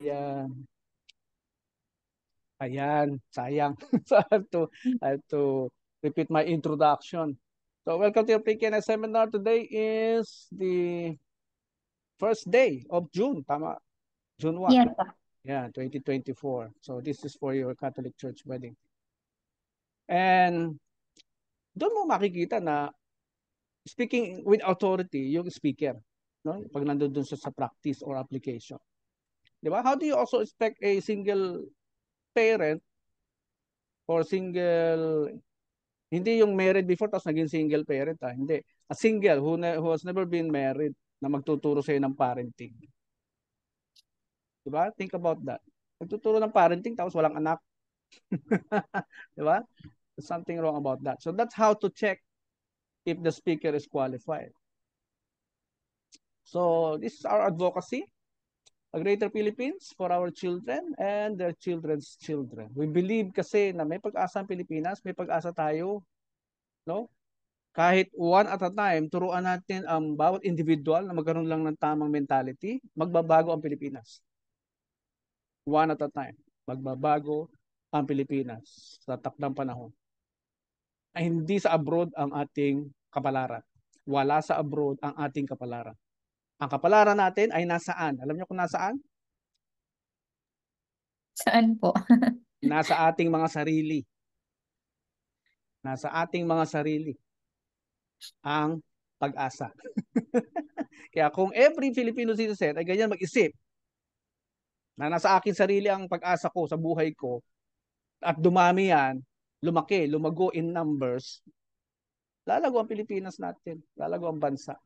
Ayan. Ayan, sayang. so I have to, I have to repeat my introduction. So welcome to your PKNS seminar. Today is the first day of June, tama? June 1. Yes, Yeah, 2024. So this is for your Catholic Church wedding. And doon mo makikita na speaking with authority yung speaker no? pag nandun dun sa, sa practice or application. Di ba? How do you also expect a single parent or single hindi yung married before tapos naging single parent ah, hindi. A single who, ne- who has never been married na magtuturo sa ng parenting. Di ba? Think about that. Nagtuturo ng parenting tapos walang anak. Di ba? something wrong about that. So that's how to check if the speaker is qualified. So this is our advocacy a greater Philippines for our children and their children's children. We believe kasi na may pag-asa ang Pilipinas, may pag-asa tayo. No? Kahit one at a time, turuan natin ang bawat individual na magkaroon lang ng tamang mentality, magbabago ang Pilipinas. One at a time, magbabago ang Pilipinas sa takdang panahon. Ay hindi sa abroad ang ating kapalaran. Wala sa abroad ang ating kapalaran. Ang kapalaran natin ay nasaan? Alam niyo kung nasaan? Saan po? Nasa ating mga sarili. Nasa ating mga sarili. Ang pag-asa. Kaya kung every Filipino citizen ay ganyan mag-isip na nasa akin sarili ang pag-asa ko sa buhay ko at dumami yan, lumaki, lumago in numbers, lalago ang Pilipinas natin, lalago ang bansa.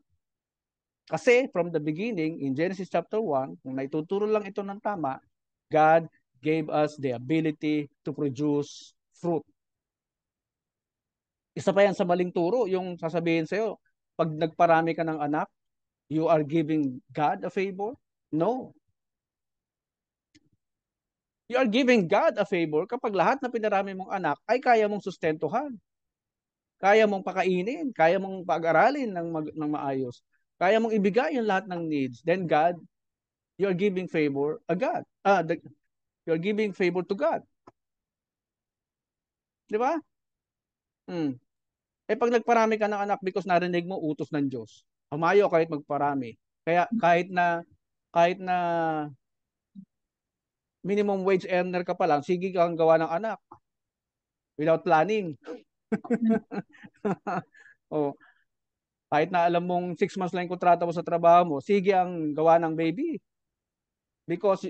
Kasi from the beginning, in Genesis chapter 1, kung naituturo lang ito ng tama, God gave us the ability to produce fruit. Isa pa yan sa maling turo, yung sasabihin sa'yo, pag nagparami ka ng anak, you are giving God a favor? No. You are giving God a favor kapag lahat na pinarami mong anak ay kaya mong sustentuhan. Kaya mong pakainin, kaya mong pag-aralin ng, mag, ng maayos. Kaya mong ibigay yung lahat ng needs. Then God, you are giving favor a ah, God. Uh, the, are giving favor to God. Di ba? Hmm. Eh pag nagparami ka ng anak because narinig mo utos ng Diyos, humayo kahit magparami. Kaya kahit na kahit na minimum wage earner ka pa lang, sige kang gawa ng anak without planning. oh, kahit na alam mong 6 months lang yung kontrata mo sa trabaho mo, sige ang gawa ng baby. Because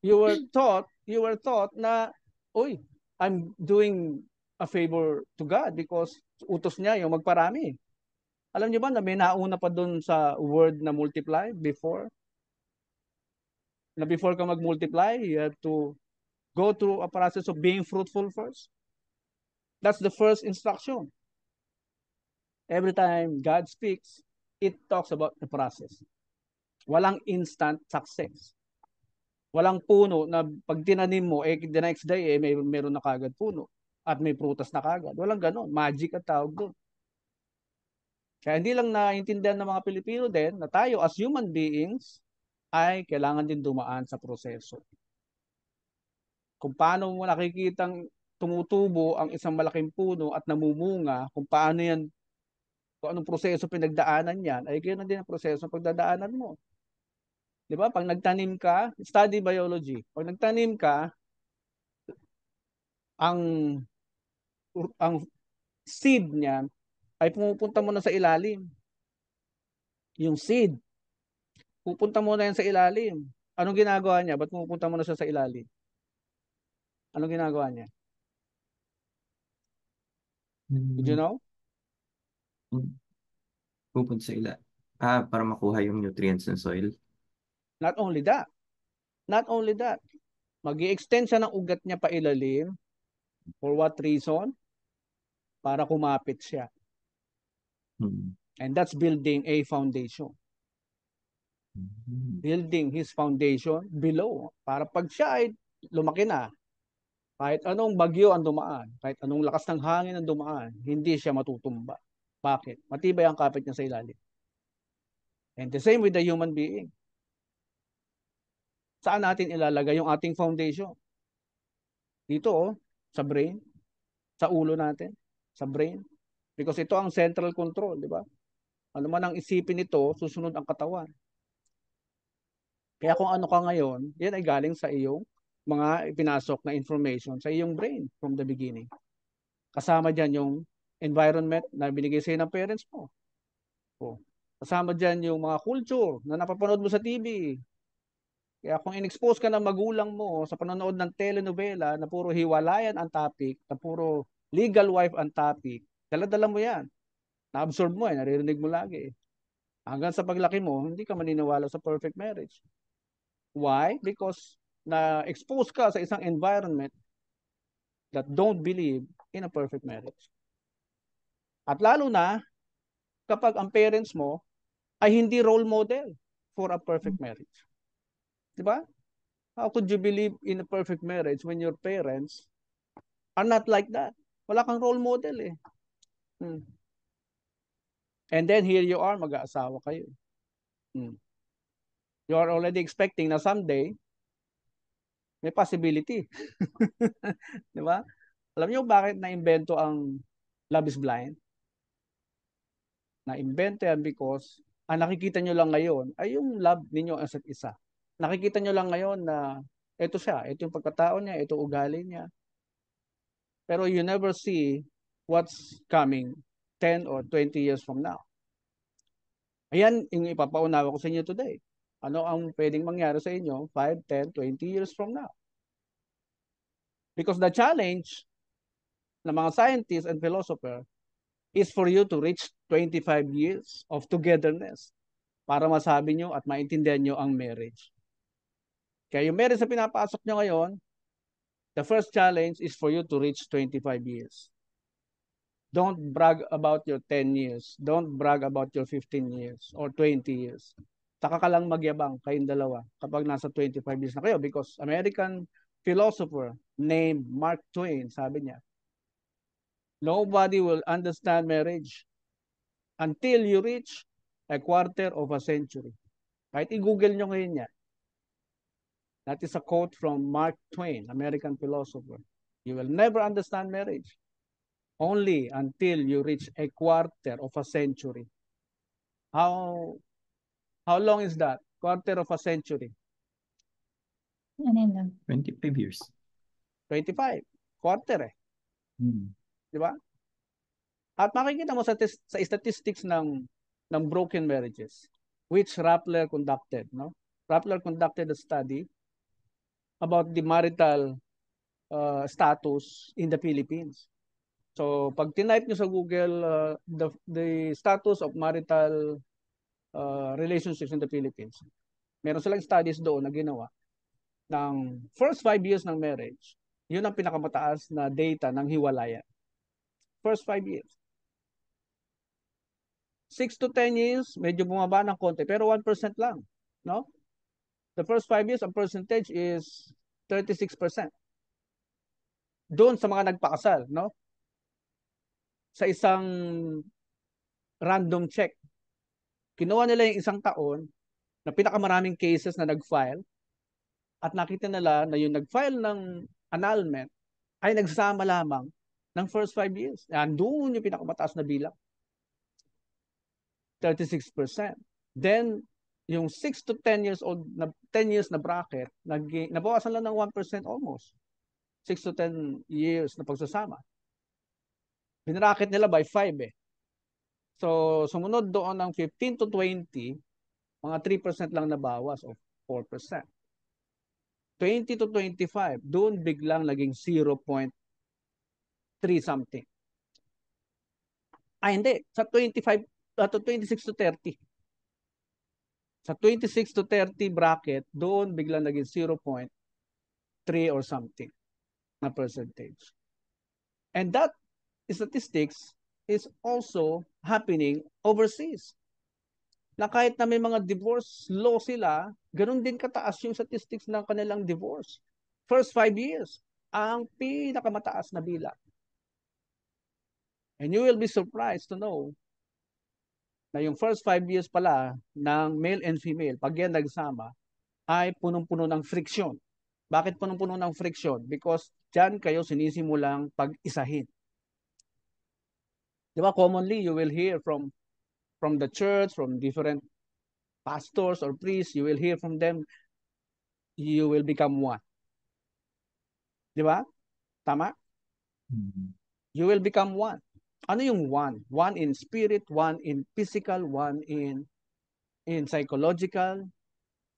you were taught, you were taught na, uy, I'm doing a favor to God because utos niya yung magparami. Alam niyo ba na may nauna pa doon sa word na multiply before? Na before ka mag-multiply, you have to go through a process of being fruitful first. That's the first instruction every time God speaks, it talks about the process. Walang instant success. Walang puno na pag tinanim mo, eh, the next day, eh, may, meron na kagad puno. At may prutas na kagad. Walang ganon. Magic at tawag doon. Kaya hindi lang naintindihan ng mga Pilipino din na tayo as human beings ay kailangan din dumaan sa proseso. Kung paano mo nakikitang tumutubo ang isang malaking puno at namumunga, kung paano yan kung anong proseso pinagdaanan niyan, ay ganyan din ang proseso ng pagdadaanan mo. 'Di ba? Pag nagtanim ka, study biology. Pag nagtanim ka, ang ang seed niyan ay pumupunta na sa ilalim. Yung seed, pupunta na yan sa ilalim. Anong ginagawa niya? Ba't mo na siya sa ilalim? Anong ginagawa niya? Did you hmm. know? Hmm. Pupunta sa ila. Ah, para makuha yung nutrients ng soil. Not only that. Not only that. mag extend siya ng ugat niya pa ilalim. For what reason? Para kumapit siya. Hmm. And that's building a foundation. Hmm. Building his foundation below. Para pag siya ay lumaki na, kahit anong bagyo ang dumaan, kahit anong lakas ng hangin ang dumaan, hindi siya matutumba. Bakit? Matibay ang kapit niya sa ilalim. And the same with the human being. Saan natin ilalagay yung ating foundation? Dito oh, sa brain, sa ulo natin, sa brain. Because ito ang central control, di ba? Ano man ang isipin nito, susunod ang katawan. Kaya kung ano ka ngayon, yan ay galing sa iyong mga ipinasok na information sa iyong brain from the beginning. Kasama dyan yung environment na binigay sa'yo ng parents mo. O, oh, kasama dyan yung mga culture na napapanood mo sa TV. Kaya kung inexpose ka ng magulang mo sa panonood ng telenovela na puro hiwalayan ang topic, na puro legal wife ang topic, daladala mo yan. Na-absorb mo eh, naririnig mo lagi eh. Hanggang sa paglaki mo, hindi ka maniniwala sa perfect marriage. Why? Because na-expose ka sa isang environment that don't believe in a perfect marriage. At lalo na kapag ang parents mo ay hindi role model for a perfect mm. marriage. 'Di ba? How could you believe in a perfect marriage when your parents are not like that? Wala kang role model eh. Hmm. And then here you are, mag-aasawa kayo. Hmm. You are already expecting na someday may possibility. 'Di ba? Alam niyo bakit na-invento ang Love is Blind? na invento yan because ang nakikita nyo lang ngayon ay yung love ninyo as at isa. Nakikita nyo lang ngayon na ito siya, ito yung pagkatao niya, ito ugali niya. Pero you never see what's coming 10 or 20 years from now. Ayan yung ipapaunawa ko sa inyo today. Ano ang pwedeng mangyari sa inyo 5, 10, 20 years from now? Because the challenge ng mga scientists and philosophers is for you to reach 25 years of togetherness para masabi nyo at maintindihan nyo ang marriage. Kaya yung marriage na pinapasok nyo ngayon, the first challenge is for you to reach 25 years. Don't brag about your 10 years. Don't brag about your 15 years or 20 years. Saka ka lang magyabang kayong dalawa kapag nasa 25 years na kayo because American philosopher named Mark Twain, sabi niya, Nobody will understand marriage until you reach a quarter of a century. Kahit i-google nyo ngayon yan. That is a quote from Mark Twain, American philosopher. You will never understand marriage only until you reach a quarter of a century. How how long is that? Quarter of a century. 25 ano years. 25. Quarter eh. Hmm. Di ba? At makikita mo sa, tes- sa statistics ng, ng broken marriages, which Rappler conducted. No? Rappler conducted a study about the marital uh, status in the Philippines. So pag tinype nyo sa Google uh, the the status of marital uh, relationships in the Philippines. Meron silang studies doon na ginawa ng first five years ng marriage. Yun ang pinakamataas na data ng hiwalayan. First five years. 6 to 10 years, medyo bumaba ng konti, pero 1% lang. No? The first 5 years, ang percentage is 36%. Doon sa mga nagpakasal, no? Sa isang random check. Kinuha nila yung isang taon na pinakamaraming cases na nag-file at nakita nila na yung nag-file ng annulment ay nagsama lamang ng first five years. Doon yung pinakamataas na bilang. 36%. Then, yung 6 to 10 years old, na 10 years na bracket, nag, nabawasan lang ng 1% almost. 6 to 10 years na pagsasama. Binracket nila by 5 eh. So, sumunod doon ng 15 to 20, mga 3% lang nabawas o 4%. 20 to 25, doon biglang naging 0.5%. 3 something. Ah, hindi. Sa 25, uh, ah, to 26 to 30. Sa 26 to 30 bracket, doon biglang naging 0.3 or something na percentage. And that statistics is also happening overseas. Na kahit na may mga divorce law sila, ganun din kataas yung statistics ng kanilang divorce. First five years, ang pinakamataas na bilang. And you will be surprised to know na yung first five years pala ng male and female, pag yan nagsama, ay punong-puno ng friction. Bakit punong-puno ng friction? Because dyan kayo sinisimulang pag-isahin. Di ba? Commonly, you will hear from from the church, from different pastors or priests, you will hear from them, you will become one. Di ba? Tama? Mm-hmm. You will become one. Ano yung one? One in spirit, one in physical, one in in psychological.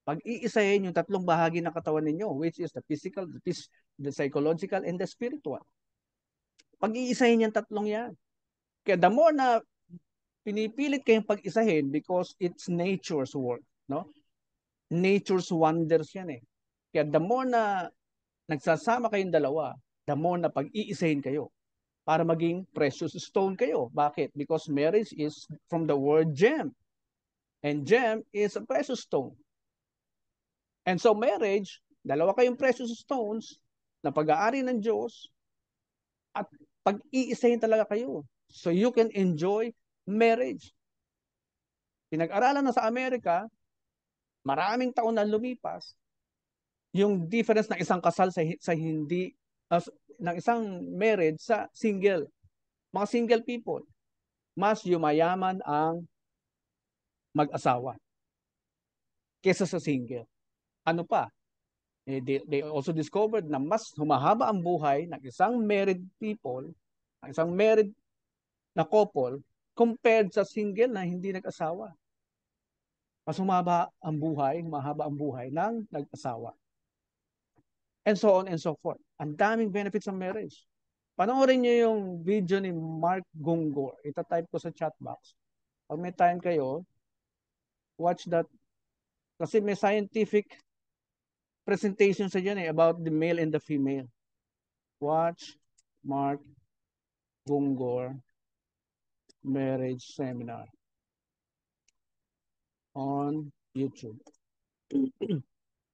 Pag-iisahin yung tatlong bahagi ng katawan ninyo, which is the physical, the, phys- the psychological, and the spiritual. Pag-iisahin yung tatlong yan. Kaya the more na pinipilit kayong pag-isahin because it's nature's work. No? Nature's wonders yan eh. Kaya the more na nagsasama kayong dalawa, the more na pag-iisahin kayo, para maging precious stone kayo. Bakit? Because marriage is from the word gem. And gem is a precious stone. And so marriage, dalawa kayong precious stones na pag-aari ng Diyos at pag-iisahin talaga kayo. So you can enjoy marriage. Pinag-aralan na sa Amerika, maraming taon na lumipas, yung difference ng isang kasal sa, sa hindi uh, ng isang marriage sa single. Mga single people, mas yumayaman ang mag-asawa kesa sa single. Ano pa? Eh, they, they also discovered na mas humahaba ang buhay ng isang married people, ng isang married na couple, compared sa single na hindi nag-asawa. Mas humaba ang buhay, humahaba ang buhay ng nag-asawa and so on and so forth. Ang daming benefits ng marriage. Panoorin niyo yung video ni Mark Gungor. Ita-type ko sa chat box. Pag may time kayo, watch that. Kasi may scientific presentation sa dyan eh about the male and the female. Watch Mark Gungor Marriage Seminar on YouTube.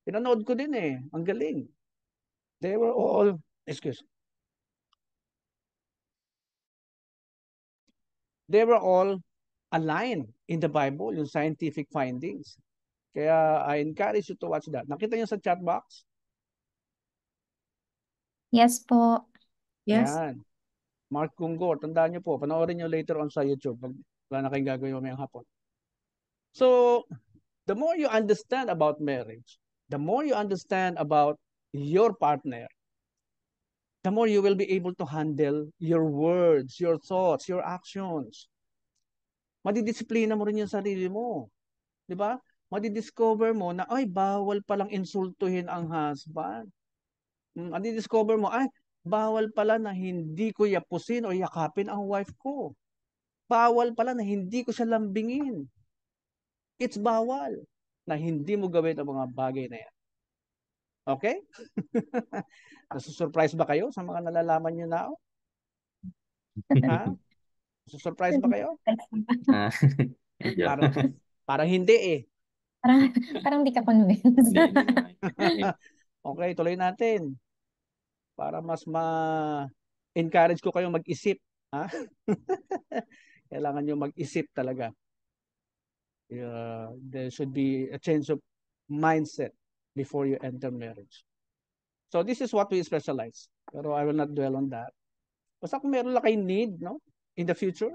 Pinanood ko din eh. Ang galing. They were all, excuse they were all aligned in the Bible, yung scientific findings. Kaya I encourage you to watch that. Nakita niyo sa chat box? Yes po. Yes. Yan. Mark Kunggo, tandaan niyo po. Panoorin niyo later on sa YouTube. Pag wala na kayong gagawin mamayang hapon. So, the more you understand about marriage, the more you understand about your partner, the more you will be able to handle your words, your thoughts, your actions. Madidisiplina mo rin yung sarili mo. Di ba? Madidiscover mo na, ay, bawal palang insultuhin ang husband. Hmm, madidiscover mo, ay, bawal pala na hindi ko yapusin o yakapin ang wife ko. Bawal pala na hindi ko siya lambingin. It's bawal na hindi mo gawin ang mga bagay na yan. Okay? Nasusurprise ba kayo sa mga nalalaman nyo na? Oh? ha? Nasusurprise ba kayo? Ah, parang, parang hindi eh. Parang, parang di ka convinced. okay, tuloy natin. Para mas ma-encourage ko kayo mag-isip. Ha? Kailangan nyo mag-isip talaga. Uh, there should be a change of mindset before you enter marriage. So this is what we specialize. Pero I will not dwell on that. Basta kung meron lang kayong need, no? In the future.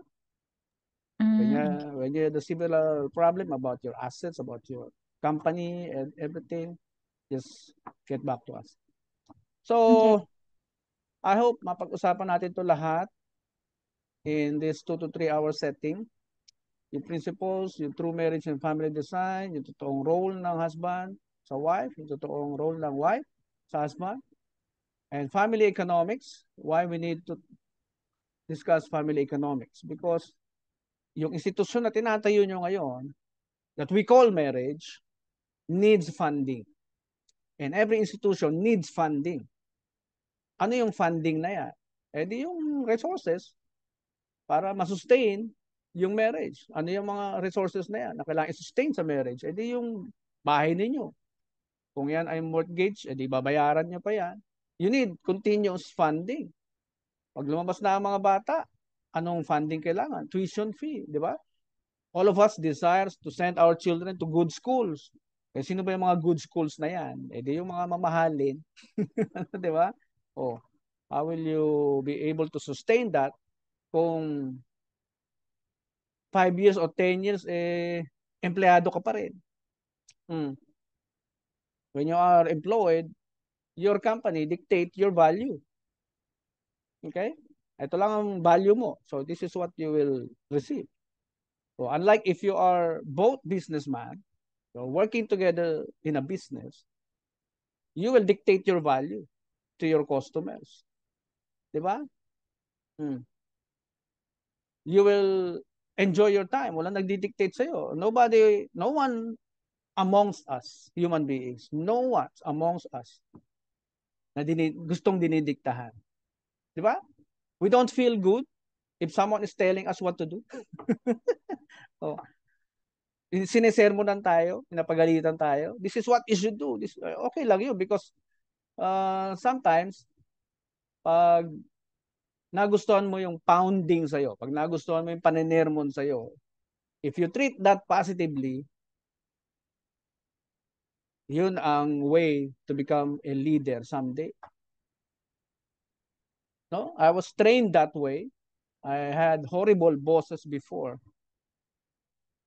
Mm. When, you, when you have the similar problem about your assets, about your company and everything, just get back to us. So, okay. I hope mapag-usapan natin to lahat in this 2 to 3 hour setting. Yung principles, yung true marriage and family design, yung totoong role ng husband, sa wife, yung totoong role ng wife sa husband. And family economics, why we need to discuss family economics. Because yung institusyon na tinatayo nyo ngayon, that we call marriage, needs funding. And every institution needs funding. Ano yung funding na yan? Eh di yung resources para masustain yung marriage. Ano yung mga resources na yan na kailangan i-sustain sa marriage? Eh di yung bahay ninyo, kung yan ay mortgage, edi eh, babayaran niya pa yan. You need continuous funding. Pag lumabas na ang mga bata, anong funding kailangan? Tuition fee, di ba? All of us desires to send our children to good schools. Eh, sino ba yung mga good schools na yan? Eh, di yung mga mamahalin. di ba? Oh, how will you be able to sustain that kung 5 years or 10 years, eh, empleyado ka pa rin. Mm. When you are employed, your company dictate your value. Okay? Ito lang ang value mo. So this is what you will receive. So unlike if you are both businessman, you're working together in a business, you will dictate your value to your customers. Diba? Hmm. You will enjoy your time. Walang nagdi-dictate sa'yo. Nobody, no one amongst us, human beings. No one amongst us na dini, gustong dinidiktahan. Di ba? We don't feel good if someone is telling us what to do. oh. Sinesermonan tayo, pinapagalitan tayo. This is what you should do. This, okay lang yun because uh, sometimes pag nagustuhan mo yung pounding sa'yo, pag nagustuhan mo yung paninermon sa'yo, if you treat that positively, yun ang way to become a leader someday. No, I was trained that way. I had horrible bosses before.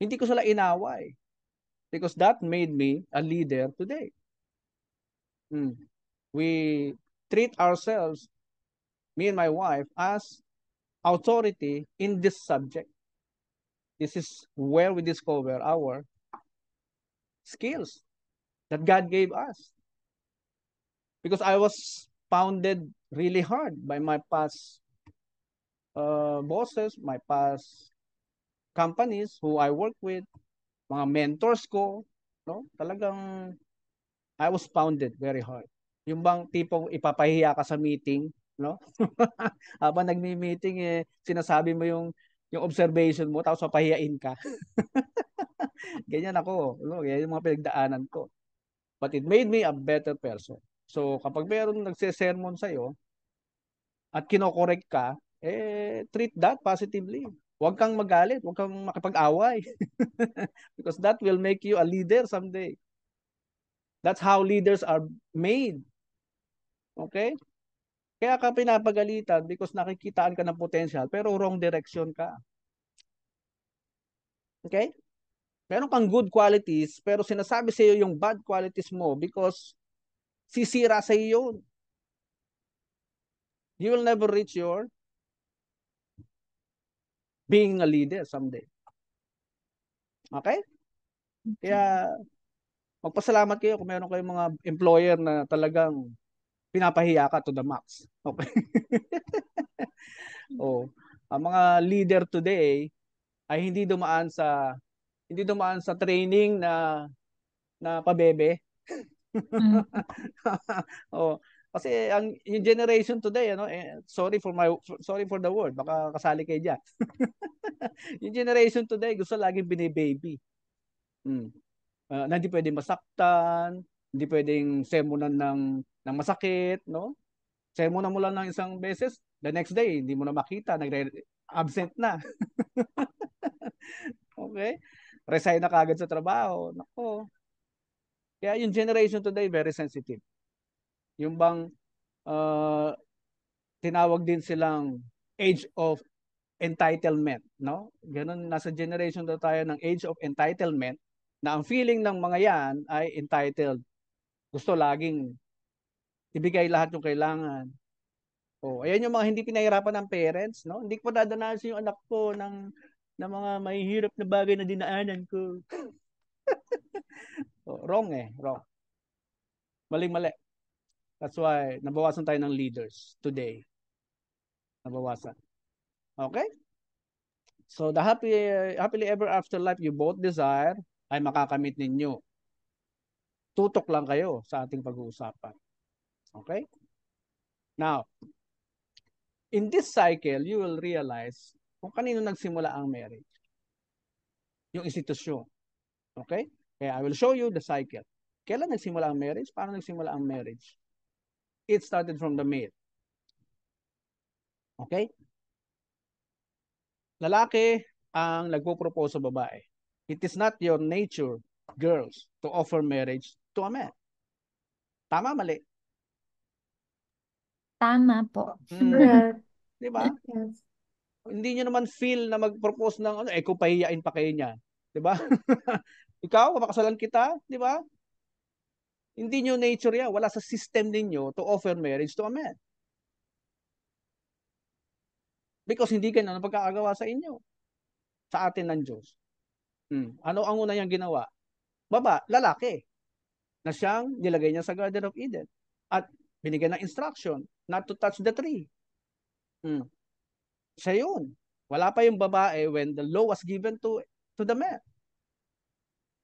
Hindi ko sila inaway because that made me a leader today. Mm. We treat ourselves, me and my wife, as authority in this subject. This is where we discover our skills that God gave us. Because I was pounded really hard by my past uh, bosses, my past companies who I worked with, mga mentors ko, no? Talagang I was pounded very hard. Yung bang tipong ipapahiya ka sa meeting, no? Habang nagmi-meeting eh sinasabi mo yung yung observation mo tapos papahiyain ka. ganyan ako, no? Ganyan yung mga pinagdaanan ko. But it made me a better person. So kapag meron nagse-sermon iyo at kinokorek ka, eh, treat that positively. Huwag kang magalit, huwag kang makipag-away. Because that will make you a leader someday. That's how leaders are made. Okay? Kaya ka pinapagalitan because nakikitaan ka ng potential pero wrong direction ka. Okay? meron kang good qualities pero sinasabi sa iyo yung bad qualities mo because sisira sa iyo You will never reach your being a leader someday. Okay? Kaya magpasalamat kayo kung meron kayong mga employer na talagang pinapahiya ka to the max. Okay? oh, ang mga leader today ay hindi dumaan sa hindi dumaan sa training na na pabebe. mm. oh, kasi ang yung generation today ano eh, sorry for my sorry for the word baka kasali kayo diyan. yung generation today gusto laging binibaby. Mm. Uh, na hindi pwedeng masaktan, hindi pwedeng semunan ng ng masakit, no? Semunan mo lang ng isang beses, the next day hindi mo na makita, nagre absent na. okay? resign na kagad sa trabaho. Nako. Kaya yung generation today very sensitive. Yung bang uh, tinawag din silang age of entitlement, no? Ganun nasa generation daw tayo ng age of entitlement na ang feeling ng mga yan ay entitled. Gusto laging ibigay lahat yung kailangan. Oh, ayan yung mga hindi pinahirapan ng parents, no? Hindi ko dadanasin yung anak ko ng na mga mahihirap na bagay na dinaanan ko. oh, wrong eh, wrong. Maling-mali. That's why nabawasan tayo ng leaders today. Nabawasan. Okay? So the happy happily ever after life you both desire ay makakamit ninyo. Tutok lang kayo sa ating pag-uusapan. Okay? Now, in this cycle, you will realize kung kanino nagsimula ang marriage. Yung institusyon. Okay? Kaya I will show you the cycle. Kailan nagsimula ang marriage? Paano nagsimula ang marriage? It started from the male. Okay? Lalaki ang nagpo-propose sa babae. It is not your nature, girls, to offer marriage to a man. Tama, mali? Tama po. Mm. Di ba? Yes hindi niya naman feel na mag-propose ng ano, eh ko pahiyain pa kayo niya. 'Di ba? Ikaw, mapakasalan kita, 'di ba? Hindi niyo nature yan. Wala sa system ninyo to offer marriage to a man. Because hindi ganun ang pagkakagawa sa inyo. Sa atin ng Diyos. Hmm. Ano ang una niyang ginawa? Baba, lalaki. Na siyang nilagay niya sa Garden of Eden. At binigyan ng instruction not to touch the tree. Hmm siya yun. Wala pa yung babae when the law was given to to the man.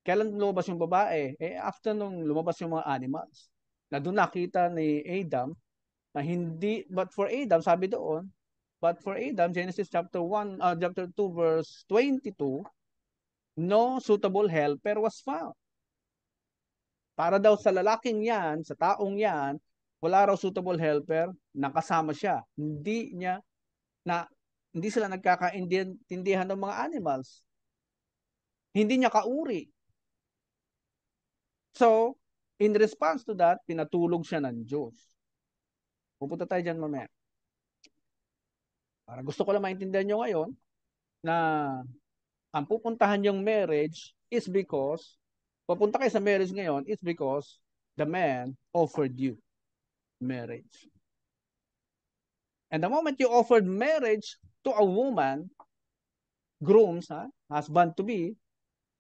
Kailan lumabas yung babae? Eh, after nung lumabas yung mga animals. Na doon nakita ni Adam na hindi, but for Adam, sabi doon, but for Adam, Genesis chapter 1, uh, ah, chapter 2, verse 22, no suitable helper was found. Para daw sa lalaking yan, sa taong yan, wala raw suitable helper, nakasama siya. Hindi niya na hindi sila nagkakaintindihan ng mga animals. Hindi niya kauri. So, in response to that, pinatulog siya ng Diyos. Pupunta tayo dyan mamaya. Para gusto ko lang maintindihan nyo ngayon na ang pupuntahan yung marriage is because, pupunta kayo sa marriage ngayon is because the man offered you marriage. And the moment you offered marriage, to a woman, grooms, huh? husband to be,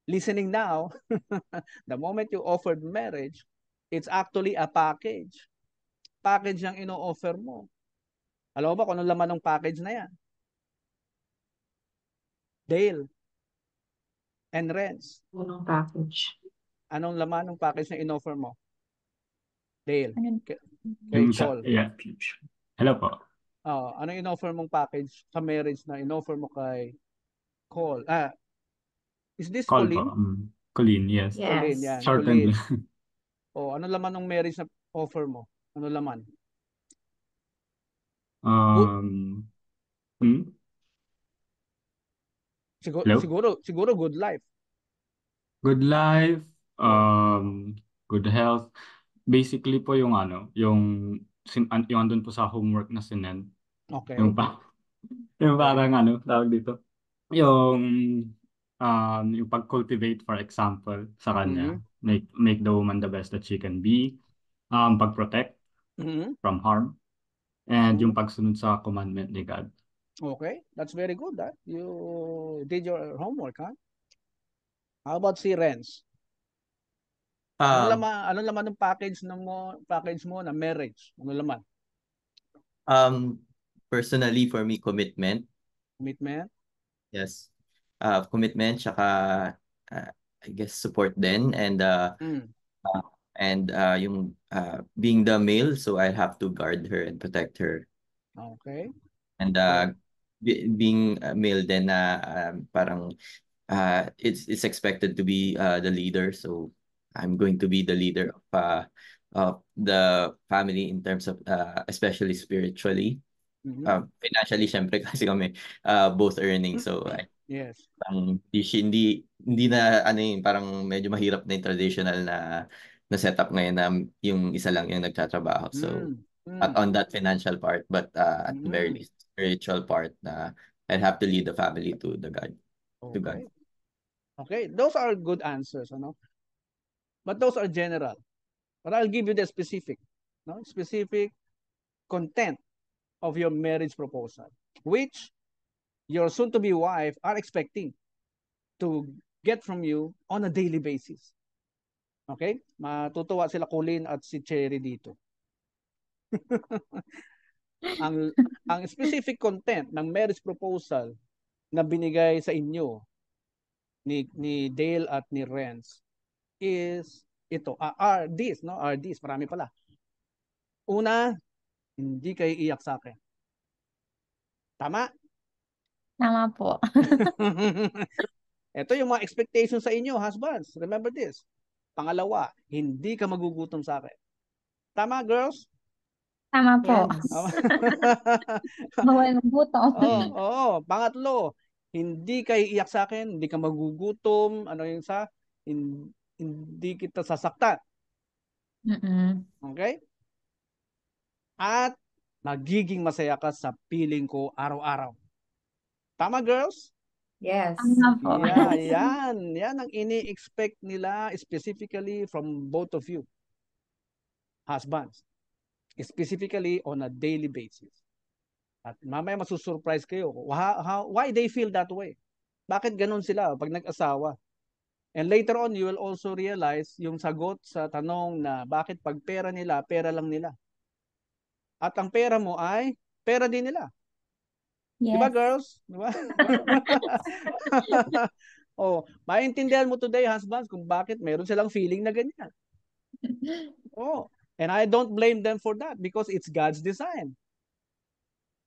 listening now, the moment you offered marriage, it's actually a package. Package ang ino-offer mo. Alam ba kung ano laman ng package na yan? Dale. And rents. Anong package? Anong laman ng package na in-offer mo? Dale. Anong... Kay Yeah. Hello po. Oh, ano inoffer mong package sa marriage na inoffer mo kay Call? Ah, is this Call Colleen? Um, Colleen, yes. yes. Colleen, yan. Shortened. Oh, ano laman ng marriage na offer mo? Ano laman? Um, hmm? Siguro, Hello? siguro, siguro good life. Good life, um, good health. Basically po yung ano, yung sin, an, yung andun po sa homework na sinend. Okay. Yung, pa, yung parang ano, tawag dito. Yung, um, yung pag-cultivate, for example, sa kanya. Mm-hmm. Make, make the woman the best that she can be. Um, pag-protect mm-hmm. from harm. And yung pagsunod sa commandment ni God. Okay, that's very good. Huh? Ah. You did your homework, huh? How about si Renz? ano um, laman ano laman ng package ng mo package mo na marriage? Ano laman? Um personally for me commitment. Commitment? Yes. Uh commitment tsaka uh, I guess support then and uh, mm. uh and uh yung uh being the male so I have to guard her and protect her. Okay. And uh be, being a uh, male then na uh, parang uh it's it's expected to be uh the leader so I'm going to be the leader of uh, of the family in terms of uh, especially spiritually. Mm-hmm. Uh, financially, syempre kasi kami uh, both earning. So, I, mm-hmm. yes. Um, hindi, hindi na, ano yun, parang medyo mahirap na yung traditional na, na setup ngayon na yung isa lang yung nagtatrabaho. So, mm-hmm. not on that financial part, but uh, at mm-hmm. the very mm-hmm. least, spiritual part na I'd have to lead the family to the God. Okay. To God. Okay, those are good answers, ano? But those are general. But I'll give you the specific, no? specific content of your marriage proposal, which your soon-to-be wife are expecting to get from you on a daily basis. Okay? Matutuwa sila Colleen at si Cherry dito. ang ang specific content ng marriage proposal na binigay sa inyo ni ni Dale at ni Renz is ito, uh, ah, are this, no? Are this, marami pala. Una, hindi kayo iyak sa akin. Tama? Tama po. ito yung mga expectations sa inyo, husbands. Remember this. Pangalawa, hindi ka magugutom sa akin. Tama, girls? Tama po. Bawal magutom. Oo, oo. Pangatlo, hindi ka iyak sa akin, hindi ka magugutom, ano yung sa, in, hindi kita sasaktan. Mm-mm. Okay? At magiging masaya ka sa piling ko araw-araw. Tama, girls? Yes. Yeah, yan. Yan ang ini-expect nila specifically from both of you. Husbands. Specifically on a daily basis. At mamaya masusurprise kayo. How, how, why they feel that way? Bakit ganun sila pag nag-asawa? And later on, you will also realize yung sagot sa tanong na bakit pag pera nila, pera lang nila. At ang pera mo ay pera din nila. Yes. Diba girls? Diba? oh, maintindihan mo today husbands kung bakit meron silang feeling na ganyan. Oh, and I don't blame them for that because it's God's design.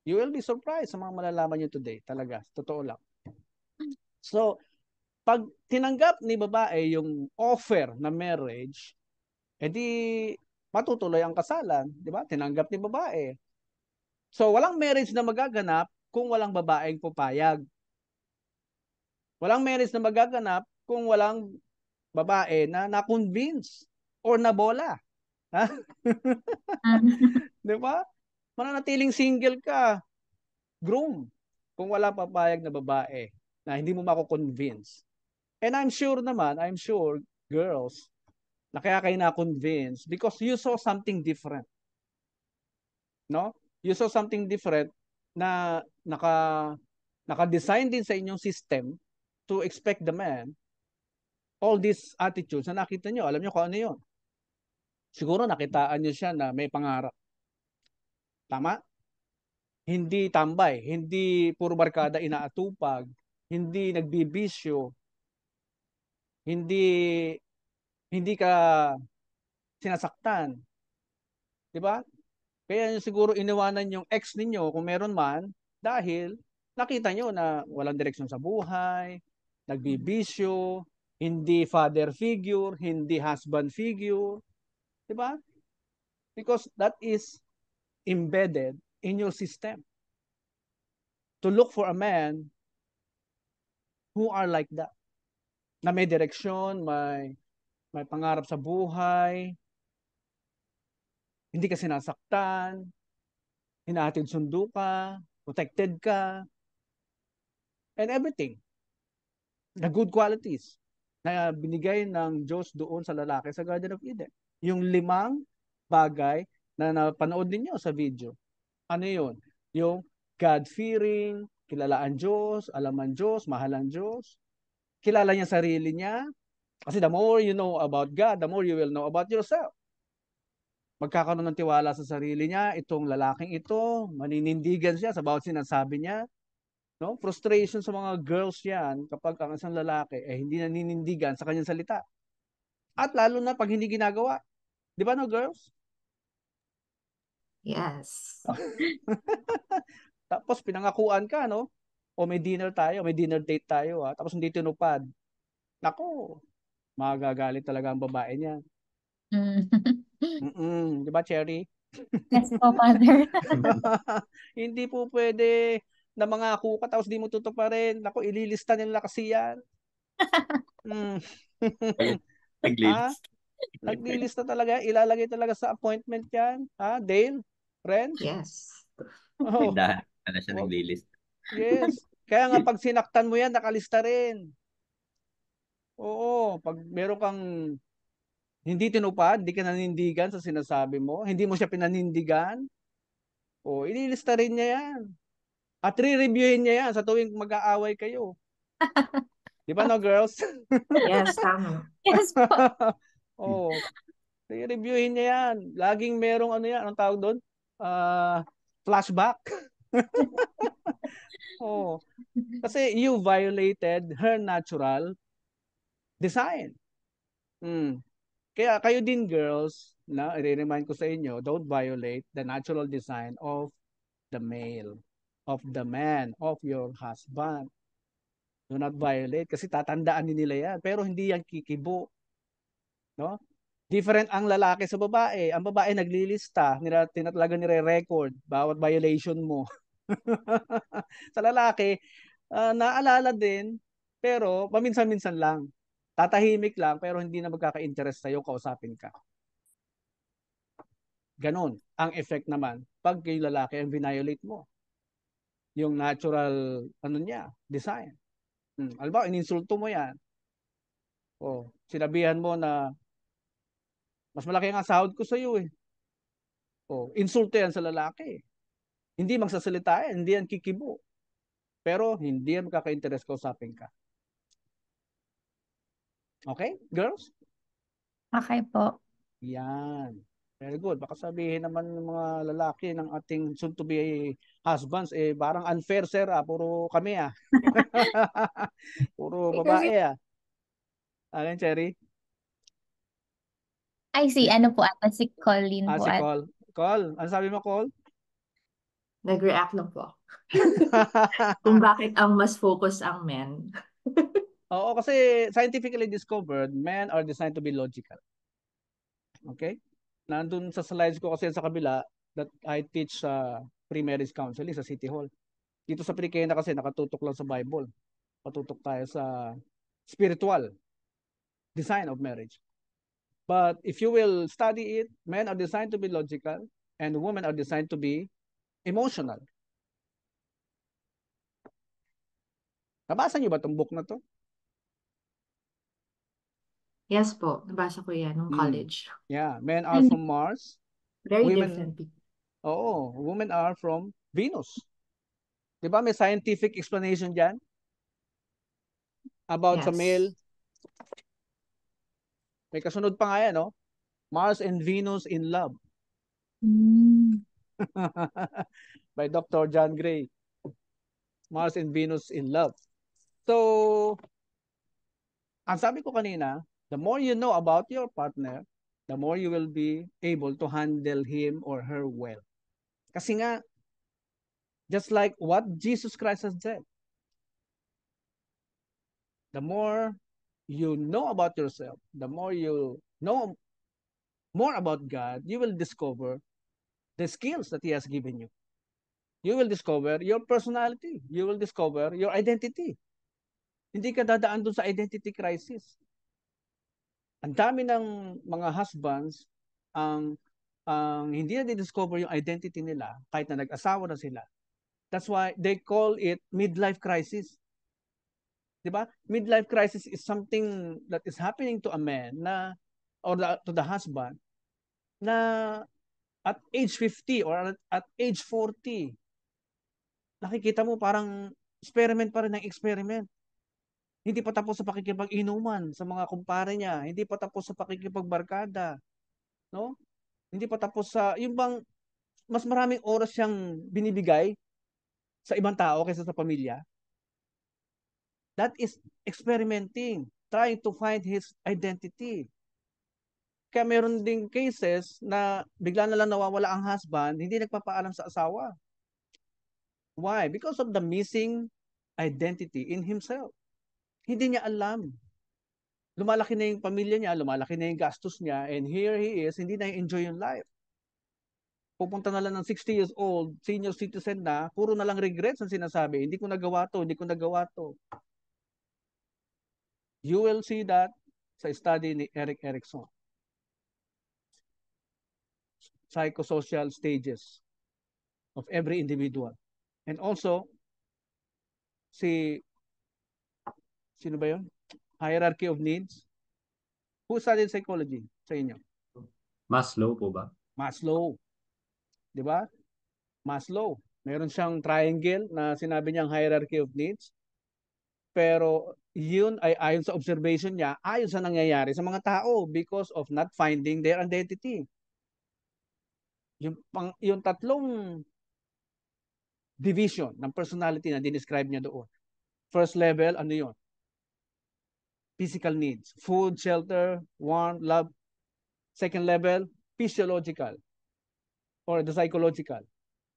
You will be surprised sa mga malalaman nyo today. Talaga, totoo lang. So, pag tinanggap ni babae yung offer na marriage, edi matutuloy ang kasalan, di ba? Tinanggap ni babae. So walang marriage na magaganap kung walang babaeng pupayag. Walang marriage na magaganap kung walang babae na na-convince or nabola. Ha? di ba? Mananatiling single ka, groom, kung wala papayag na babae na hindi mo mako-convince And I'm sure naman, I'm sure, girls, na kaya kayo na-convince because you saw something different. No? You saw something different na naka naka-design din sa inyong system to expect the man all these attitudes na nakita nyo. Alam nyo kung ano yun. Siguro nakitaan nyo siya na may pangarap. Tama? Hindi tambay, hindi puro barkada inaatupag, hindi nagbibisyo, hindi hindi ka sinasaktan. 'Di ba? Kaya siguro iniwanan yung ex ninyo kung meron man dahil nakita nyo na walang direksyon sa buhay, nagbibisyo, hindi father figure, hindi husband figure. Di ba? Because that is embedded in your system. To look for a man who are like that na may direksyon, may may pangarap sa buhay, hindi ka sinasaktan, hinahatid sundo ka, protected ka, and everything. The good qualities na binigay ng Diyos doon sa lalaki sa Garden of Eden. Yung limang bagay na napanood ninyo sa video. Ano yun? Yung God-fearing, kilalaan Diyos, alaman Diyos, mahalan Diyos, kilala niya sarili niya. Kasi the more you know about God, the more you will know about yourself. Magkakaroon ng tiwala sa sarili niya, itong lalaking ito, maninindigan siya sa bawat sinasabi niya. No? Frustration sa mga girls yan kapag ang isang lalaki eh hindi naninindigan sa kanyang salita. At lalo na pag hindi ginagawa. Di ba no girls? Yes. Tapos pinangakuan ka, no? o may dinner tayo, may dinner date tayo ha, ah. tapos hindi tinupad. Nako, magagalit talaga ang babae niya. Mm. Mm-mm. Di ba, Cherry? Yes po, Father. hindi po pwede na mga kuka tapos di mo pa rin. Nako, ililista nila kasi yan. mm. Naglilista. Naglilista talaga. Ilalagay talaga sa appointment yan. Ha, Dale? Friend? Yes. Oh. Tindahan na siya oh. naglilista. Yes. Kaya nga pag sinaktan mo yan, nakalista rin. Oo, pag meron kang hindi tinupad, hindi ka nanindigan sa sinasabi mo, hindi mo siya pinanindigan, o ililista rin niya yan. At re-reviewin niya yan sa tuwing mag-aaway kayo. Di ba no, girls? yes, tama. yes po. Oo. Re-reviewin niya yan. Laging merong ano yan, anong tawag doon? Uh, flashback oh. Kasi you violated her natural design. Mm. Kaya kayo din girls, na i-remind ko sa inyo, don't violate the natural design of the male, of the man, of your husband. Do not violate kasi tatandaan din nila yan. Pero hindi yan kikibo. No? Different ang lalaki sa babae. Ang babae naglilista, nila tinatlaga nire-record bawat violation mo. sa lalaki, uh, naalala din, pero paminsan-minsan lang. Tatahimik lang, pero hindi na magkaka-interest sa'yo, kausapin ka. Ganon. Ang effect naman, pag yung lalaki ang vinayolate mo. Yung natural, ano niya, design. Hmm. Alba, ininsulto mo yan. O, oh, sinabihan mo na, mas malaki ang sahod ko sa'yo eh. O, oh, insulto yan sa lalaki. Hindi magsasalita, hindi yan kikibo. Pero hindi yan makaka-interest kausapin ka. Okay, girls? Okay po. Yan. Very good. Baka sabihin naman ng mga lalaki ng ating soon to be husbands, eh parang unfair sir ah, puro kami ah. puro eh, babae ah. Alin, Cherry? I see. Ano po ata ano si Colleen ah, po? Ah, si Col. Col. Ano sabi mo, Col? nag-react lang po ako. Kung bakit ang mas focus ang men. Oo, kasi scientifically discovered, men are designed to be logical. Okay? Nandun sa slides ko kasi sa kabila that I teach sa uh, pre-marriage counseling sa City Hall. Dito sa pre Prikena kasi nakatutok lang sa Bible. Patutok tayo sa spiritual design of marriage. But if you will study it, men are designed to be logical and women are designed to be emotional. Nabasa niyo ba itong book na to? Yes po, nabasa ko yan nung hmm. college. Mm. Yeah, men are hmm. from Mars. Very women, different Oo, women are from Venus. Di ba may scientific explanation dyan? About yes. sa male. May kasunod pa nga yan, no? Oh. Mars and Venus in love. Mm. by Dr. John Gray. Mars and Venus in Love. So, ang sabi ko kanina, the more you know about your partner, the more you will be able to handle him or her well. Kasi nga, just like what Jesus Christ has said, the more you know about yourself, the more you know more about God, you will discover the skills that He has given you. You will discover your personality. You will discover your identity. Hindi ka dadaan dun sa identity crisis. Ang dami ng mga husbands ang ang hindi na discover yung identity nila kahit na nag-asawa na sila. That's why they call it midlife crisis. 'Di ba? Midlife crisis is something that is happening to a man na or the, to the husband na at age 50 or at, age 40, nakikita mo parang experiment pa rin ng experiment. Hindi pa tapos sa pakikipag-inuman sa mga kumpare niya. Hindi pa tapos sa pakikipagbarkada. No? Hindi pa tapos sa, yung bang mas maraming oras siyang binibigay sa ibang tao kaysa sa pamilya. That is experimenting, trying to find his identity. Kaya meron ding cases na bigla na lang nawawala ang husband, hindi nagpapaalam sa asawa. Why? Because of the missing identity in himself. Hindi niya alam. Lumalaki na yung pamilya niya, lumalaki na yung gastos niya, and here he is, hindi na enjoy yung life. Pupunta na lang ng 60 years old, senior citizen na, puro na lang regrets ang sinasabi, hindi ko nagawa to, hindi ko nagawa to. You will see that sa study ni Eric Erickson psychosocial stages of every individual. And also, si, sino ba yun? Hierarchy of needs. Who studied psychology sa inyo? Maslow po ba? Maslow. Di ba? Maslow. Meron siyang triangle na sinabi niyang hierarchy of needs. Pero yun ay ayon sa observation niya, ayon sa nangyayari sa mga tao because of not finding their identity. Yung, pang, yung tatlong division ng personality na dinescribe niya doon. First level, ano yon? Physical needs. Food, shelter, warmth, love. Second level, physiological or the psychological.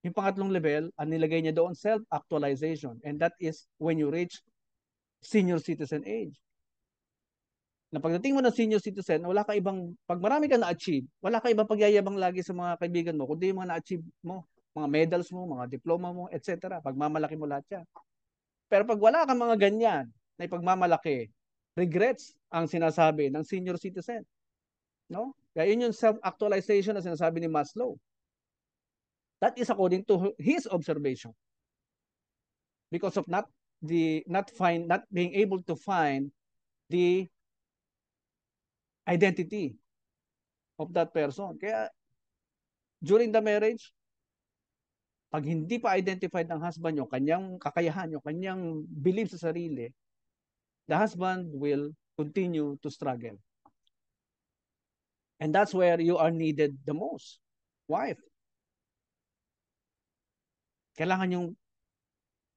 Yung pangatlong level, ang nilagay niya doon, self-actualization. And that is when you reach senior citizen age na pagdating mo ng senior citizen, wala ka ibang, pag marami ka na-achieve, wala ka ibang pagyayabang lagi sa mga kaibigan mo, kundi yung mga na-achieve mo, mga medals mo, mga diploma mo, etc. Pagmamalaki mo lahat yan. Pero pag wala kang mga ganyan na ipagmamalaki, regrets ang sinasabi ng senior citizen. No? Kaya yun yung self-actualization na sinasabi ni Maslow. That is according to his observation. Because of not the not find not being able to find the identity of that person. Kaya during the marriage, pag hindi pa identified ng husband yung kanyang kakayahan, yung kanyang belief sa sarili, the husband will continue to struggle. And that's where you are needed the most. Wife. Kailangan yung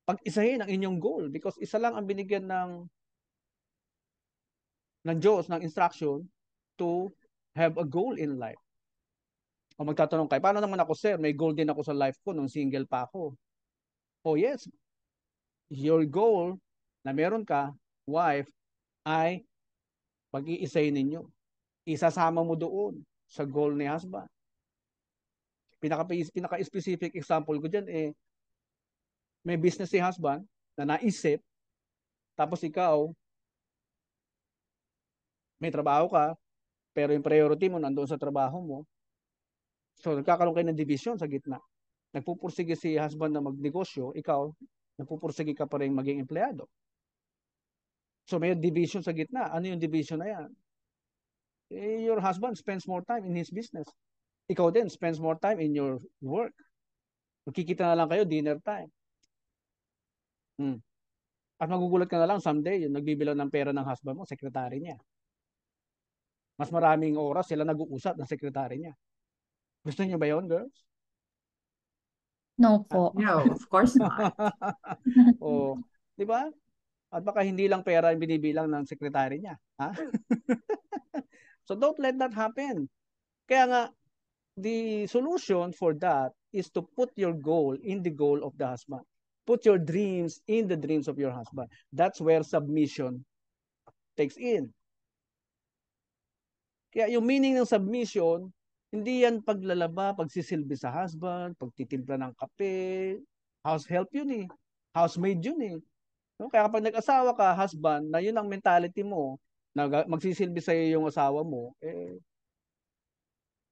pag-isahin ang inyong goal because isa lang ang binigyan ng ng Diyos ng instruction to have a goal in life. O magtatanong kayo, paano naman ako sir? May goal din ako sa life ko nung single pa ako. Oh yes, your goal na meron ka, wife, ay pag-iisay ninyo. Isasama mo doon sa goal ni husband. Pinaka, pinaka-specific example ko dyan eh, may business si husband na naisip, tapos ikaw, may trabaho ka, pero yung priority mo nandoon sa trabaho mo. So nagkakaroon kayo ng division sa gitna. Nagpupursige si husband na magnegosyo, ikaw, nagpupursige ka pa rin maging empleyado. So may division sa gitna. Ano yung division na yan? Eh, your husband spends more time in his business. Ikaw din spends more time in your work. Magkikita na lang kayo dinner time. Hmm. At magugulat ka na lang someday, yung nagbibilang ng pera ng husband mo, sekretary niya. Mas maraming oras sila nag-uusap ng sekretary niya. Gusto niyo ba yon girls? No po. Uh, no, of course not. oh, 'di ba? At baka hindi lang pera ang binibilang ng sekretary niya, ha? so don't let that happen. Kaya nga the solution for that is to put your goal in the goal of the husband. Put your dreams in the dreams of your husband. That's where submission takes in. Kaya yung meaning ng submission, hindi yan paglalaba, pagsisilbi sa husband, pagtitimpla ng kape, house help yun eh. Housemaid yun eh. No? Kaya kapag nag-asawa ka, husband, na yun ang mentality mo, na magsisilbi sa'yo yung asawa mo, eh,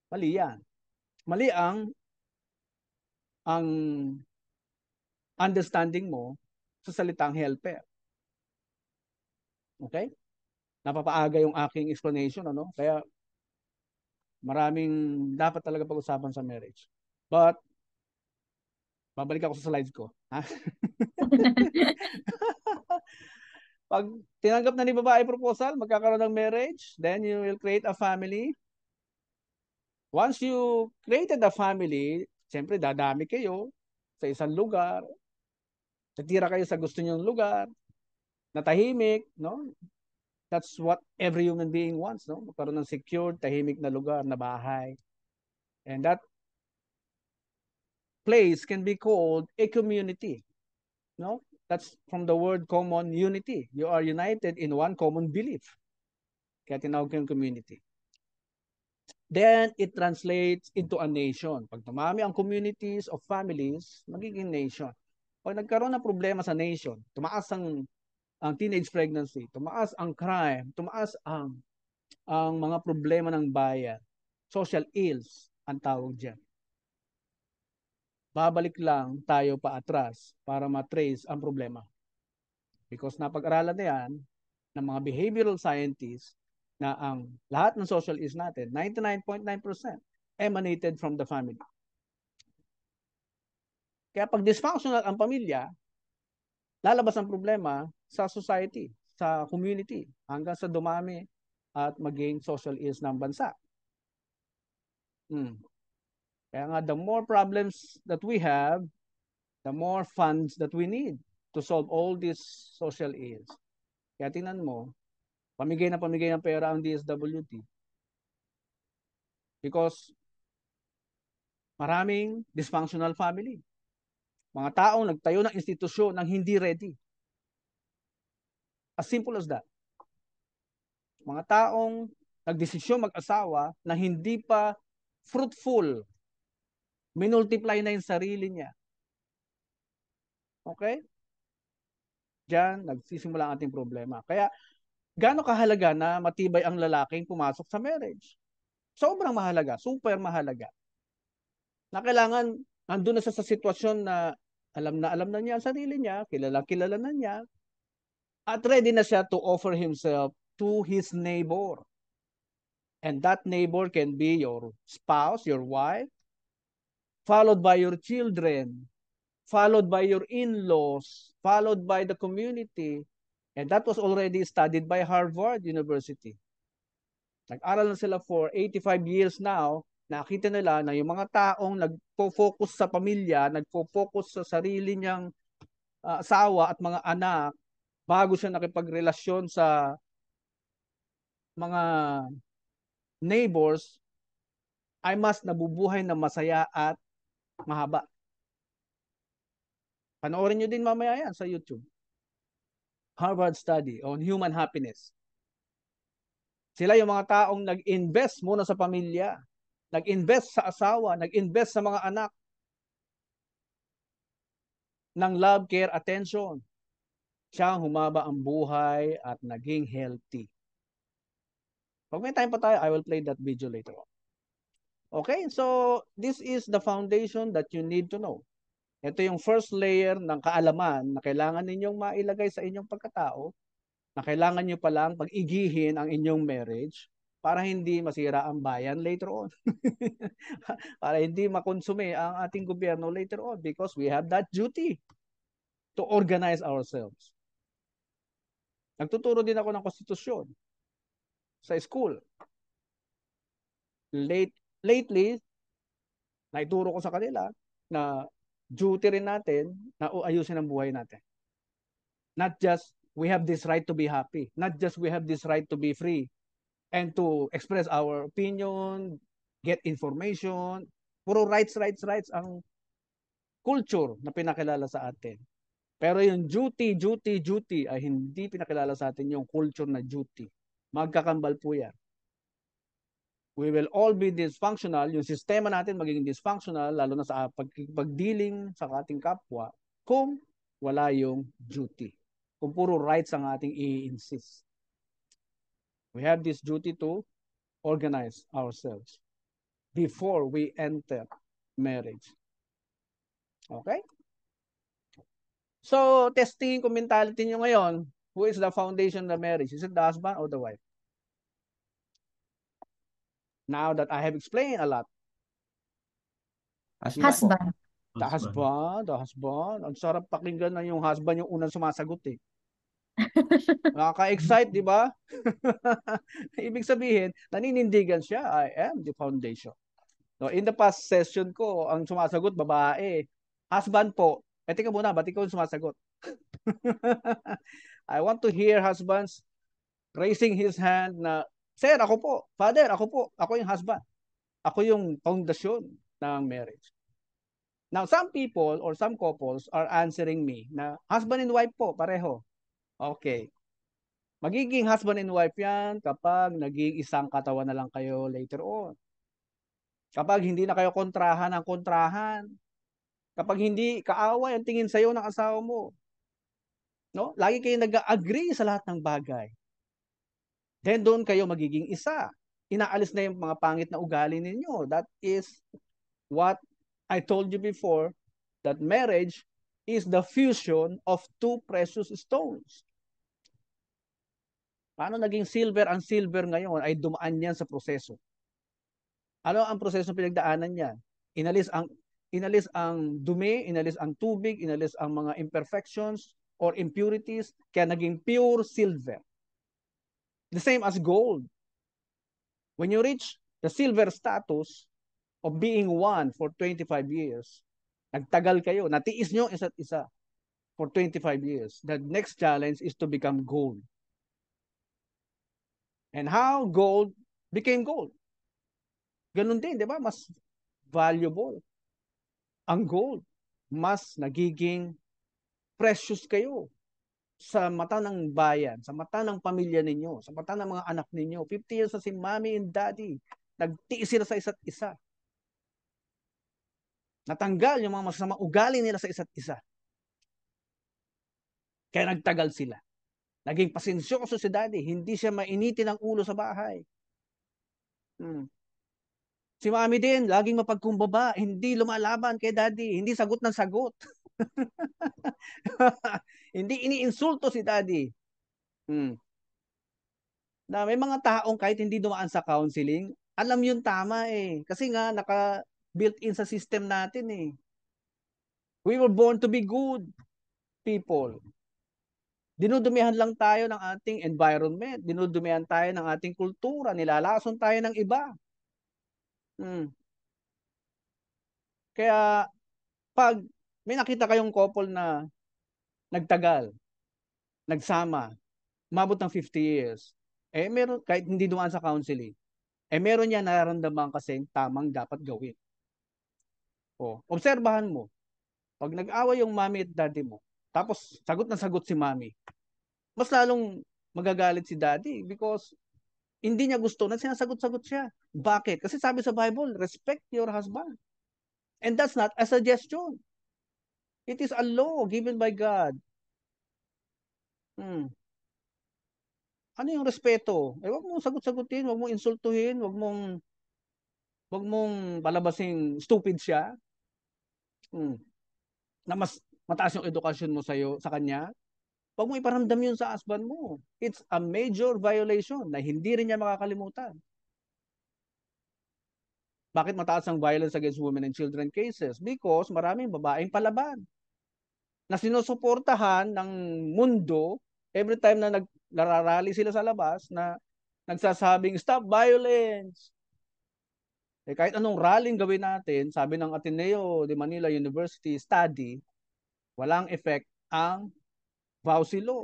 mali yan. Mali ang ang understanding mo sa salitang helper. Okay? napapaaga yung aking explanation ano kaya maraming dapat talaga pag-usapan sa marriage but babalik ako sa slides ko ha pag tinanggap na ni babae proposal magkakaroon ng marriage then you will create a family once you created a family siyempre dadami kayo sa isang lugar natira kayo sa gusto niyong lugar natahimik no That's what every human being wants, no? Magkaroon ng secure, tahimik na lugar, na bahay. And that place can be called a community. No? That's from the word common unity. You are united in one common belief. Kaya tinawag yung community. Then it translates into a nation. Pag tumami ang communities of families, magiging nation. Pag nagkaroon ng problema sa nation, tumaas ang ang teenage pregnancy, tumaas ang crime, tumaas ang ang mga problema ng bayan. Social ills ang tawag diyan. Babalik lang tayo pa atras para matrace ang problema. Because napag-aralan na yan ng mga behavioral scientists na ang lahat ng social ills natin, 99.9% emanated from the family. Kaya pag dysfunctional ang pamilya, lalabas ang problema sa society, sa community, hanggang sa dumami at maging social ills ng bansa. Hmm. Kaya nga, the more problems that we have, the more funds that we need to solve all these social ills. Kaya tingnan mo, pamigay na pamigay ng pera ang DSWT. Because maraming dysfunctional family. Mga taong nagtayo ng institusyon ng hindi ready. As simple as that. Mga taong nagdesisyon mag-asawa na hindi pa fruitful. Minultiply na yung sarili niya. Okay? Diyan, nagsisimula ang ating problema. Kaya, gano'ng kahalaga na matibay ang lalaking pumasok sa marriage? Sobrang mahalaga. Super mahalaga. Na kailangan Nandun na sa, sa sitwasyon na alam na alam na niya ang sarili niya, kilala kilala na niya, at ready na siya to offer himself to his neighbor. And that neighbor can be your spouse, your wife, followed by your children, followed by your in-laws, followed by the community. And that was already studied by Harvard University. Nag-aral na sila for 85 years now nakita nila na yung mga taong nagpo-focus sa pamilya, nagpo-focus sa sarili niyang uh, asawa at mga anak bago siya nakipagrelasyon sa mga neighbors ay mas nabubuhay na masaya at mahaba. Panoorin nyo din mamaya yan sa YouTube. Harvard Study on Human Happiness. Sila yung mga taong nag-invest muna sa pamilya nag-invest sa asawa, nag-invest sa mga anak ng love, care, attention. Siya humaba ang buhay at naging healthy. Pag may time pa tayo, I will play that video later on. Okay, so this is the foundation that you need to know. Ito yung first layer ng kaalaman na kailangan ninyong mailagay sa inyong pagkatao, na kailangan nyo palang pag-igihin ang inyong marriage, para hindi masira ang bayan later on. para hindi makonsume ang ating gobyerno later on because we have that duty to organize ourselves. Nagtuturo din ako ng konstitusyon sa school. Late, lately, naituro ko sa kanila na duty rin natin na ayusin ang buhay natin. Not just we have this right to be happy. Not just we have this right to be free and to express our opinion, get information. Puro rights, rights, rights ang culture na pinakilala sa atin. Pero yung duty, duty, duty ay hindi pinakilala sa atin yung culture na duty. Magkakambal po yan. We will all be dysfunctional. Yung sistema natin magiging dysfunctional, lalo na sa pag pagdealing sa ating kapwa, kung wala yung duty. Kung puro rights ang ating i-insist. We have this duty to organize ourselves before we enter marriage. Okay? So, testing kung mentality nyo ngayon, who is the foundation of the marriage? Is it the husband or the wife? Now that I have explained a lot. Husband. husband. The husband, the husband. Ang sarap pakinggan na yung husband yung unang sumasagot eh. Nakaka-excite, di ba? Ibig sabihin, naninindigan siya, I am the foundation. No, in the past session ko, ang sumasagot, babae. Husband po. Eh, teka muna, ba't ikaw sumasagot? I want to hear husbands raising his hand na, Sir, ako po. Father, ako po. Ako yung husband. Ako yung foundation ng marriage. Now, some people or some couples are answering me na husband and wife po, pareho. Okay. Magiging husband and wife yan kapag naging isang katawan na lang kayo later on. Kapag hindi na kayo kontrahan ang kontrahan. Kapag hindi kaaway ang tingin sa'yo ng asawa mo. No? Lagi kayo nag-agree sa lahat ng bagay. Then doon kayo magiging isa. Inaalis na yung mga pangit na ugali ninyo. That is what I told you before that marriage is the fusion of two precious stones. Paano naging silver ang silver ngayon ay dumaan niyan sa proseso. Ano ang proseso pinagdaanan niya? Inalis ang inalis ang dumi, inalis ang tubig, inalis ang mga imperfections or impurities, kaya naging pure silver. The same as gold. When you reach the silver status of being one for 25 years, nagtagal kayo, natiis nyo isa't isa for 25 years. The next challenge is to become gold. And how gold became gold. Ganun din, di ba? Mas valuable ang gold. Mas nagiging precious kayo sa mata ng bayan, sa mata ng pamilya ninyo, sa mata ng mga anak ninyo. 50 years na si mommy and daddy. Nagtiis sila sa isa't isa. Natanggal yung mga masama ugali nila sa isa't isa. Kaya nagtagal sila. Naging pasensyoso si daddy. Hindi siya mainitin ang ulo sa bahay. Hmm. Si mami din, laging mapagkumbaba. Hindi lumalaban kay daddy. Hindi sagot ng sagot. hindi iniinsulto si daddy. Hmm. Na may mga taong kahit hindi dumaan sa counseling, alam yung tama eh. Kasi nga, naka-built in sa system natin eh. We were born to be good people. Dinudumihan lang tayo ng ating environment, dinudumihan tayo ng ating kultura, nilalason tayo ng iba. Hmm. Kaya pag may nakita kayong couple na nagtagal, nagsama, umabot ng 50 years, eh meron, kahit hindi dumaan sa counseling, eh meron niya nararamdaman kasing tamang dapat gawin. O, oh, obserbahan mo, pag nag-away yung mommy at daddy mo, tapos, sagot na sagot si mami. Mas lalong magagalit si daddy because hindi niya gusto na sinasagot-sagot siya. Bakit? Kasi sabi sa Bible, respect your husband. And that's not a suggestion. It is a law given by God. Hmm. Ano yung respeto? Eh, wag mong sagot-sagutin, wag mong insultuhin, wag mong wag mong palabasing stupid siya. Hmm. Na mas mataas yung edukasyon mo sa'yo, sa kanya, pag mo iparamdam yun sa husband mo, it's a major violation na hindi rin niya makakalimutan. Bakit mataas ang violence against women and children cases? Because maraming babaeng palaban na sinusuportahan ng mundo every time na nagrarally sila sa labas na nagsasabing stop violence. Eh kahit anong rallying gawin natin, sabi ng Ateneo de Manila University study, Walang effect ang Fauci law.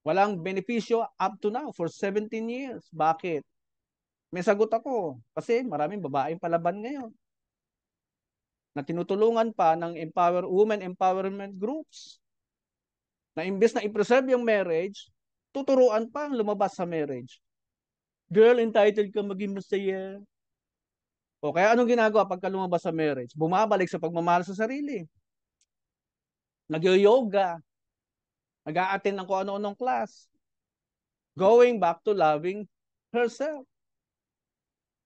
Walang benepisyo up to now for 17 years. Bakit? May sagot ako kasi maraming babaeng palaban ngayon na tinutulungan pa ng empower women empowerment groups na imbes na i-preserve yung marriage, tuturuan pa ang lumabas sa marriage. Girl, entitled ka maging masaya. O kaya anong ginagawa pagka lumabas sa marriage? Bumabalik sa pagmamahal sa sarili. Nagyo-yoga. Nag-a-attend ng kung ano-anong class. Going back to loving herself.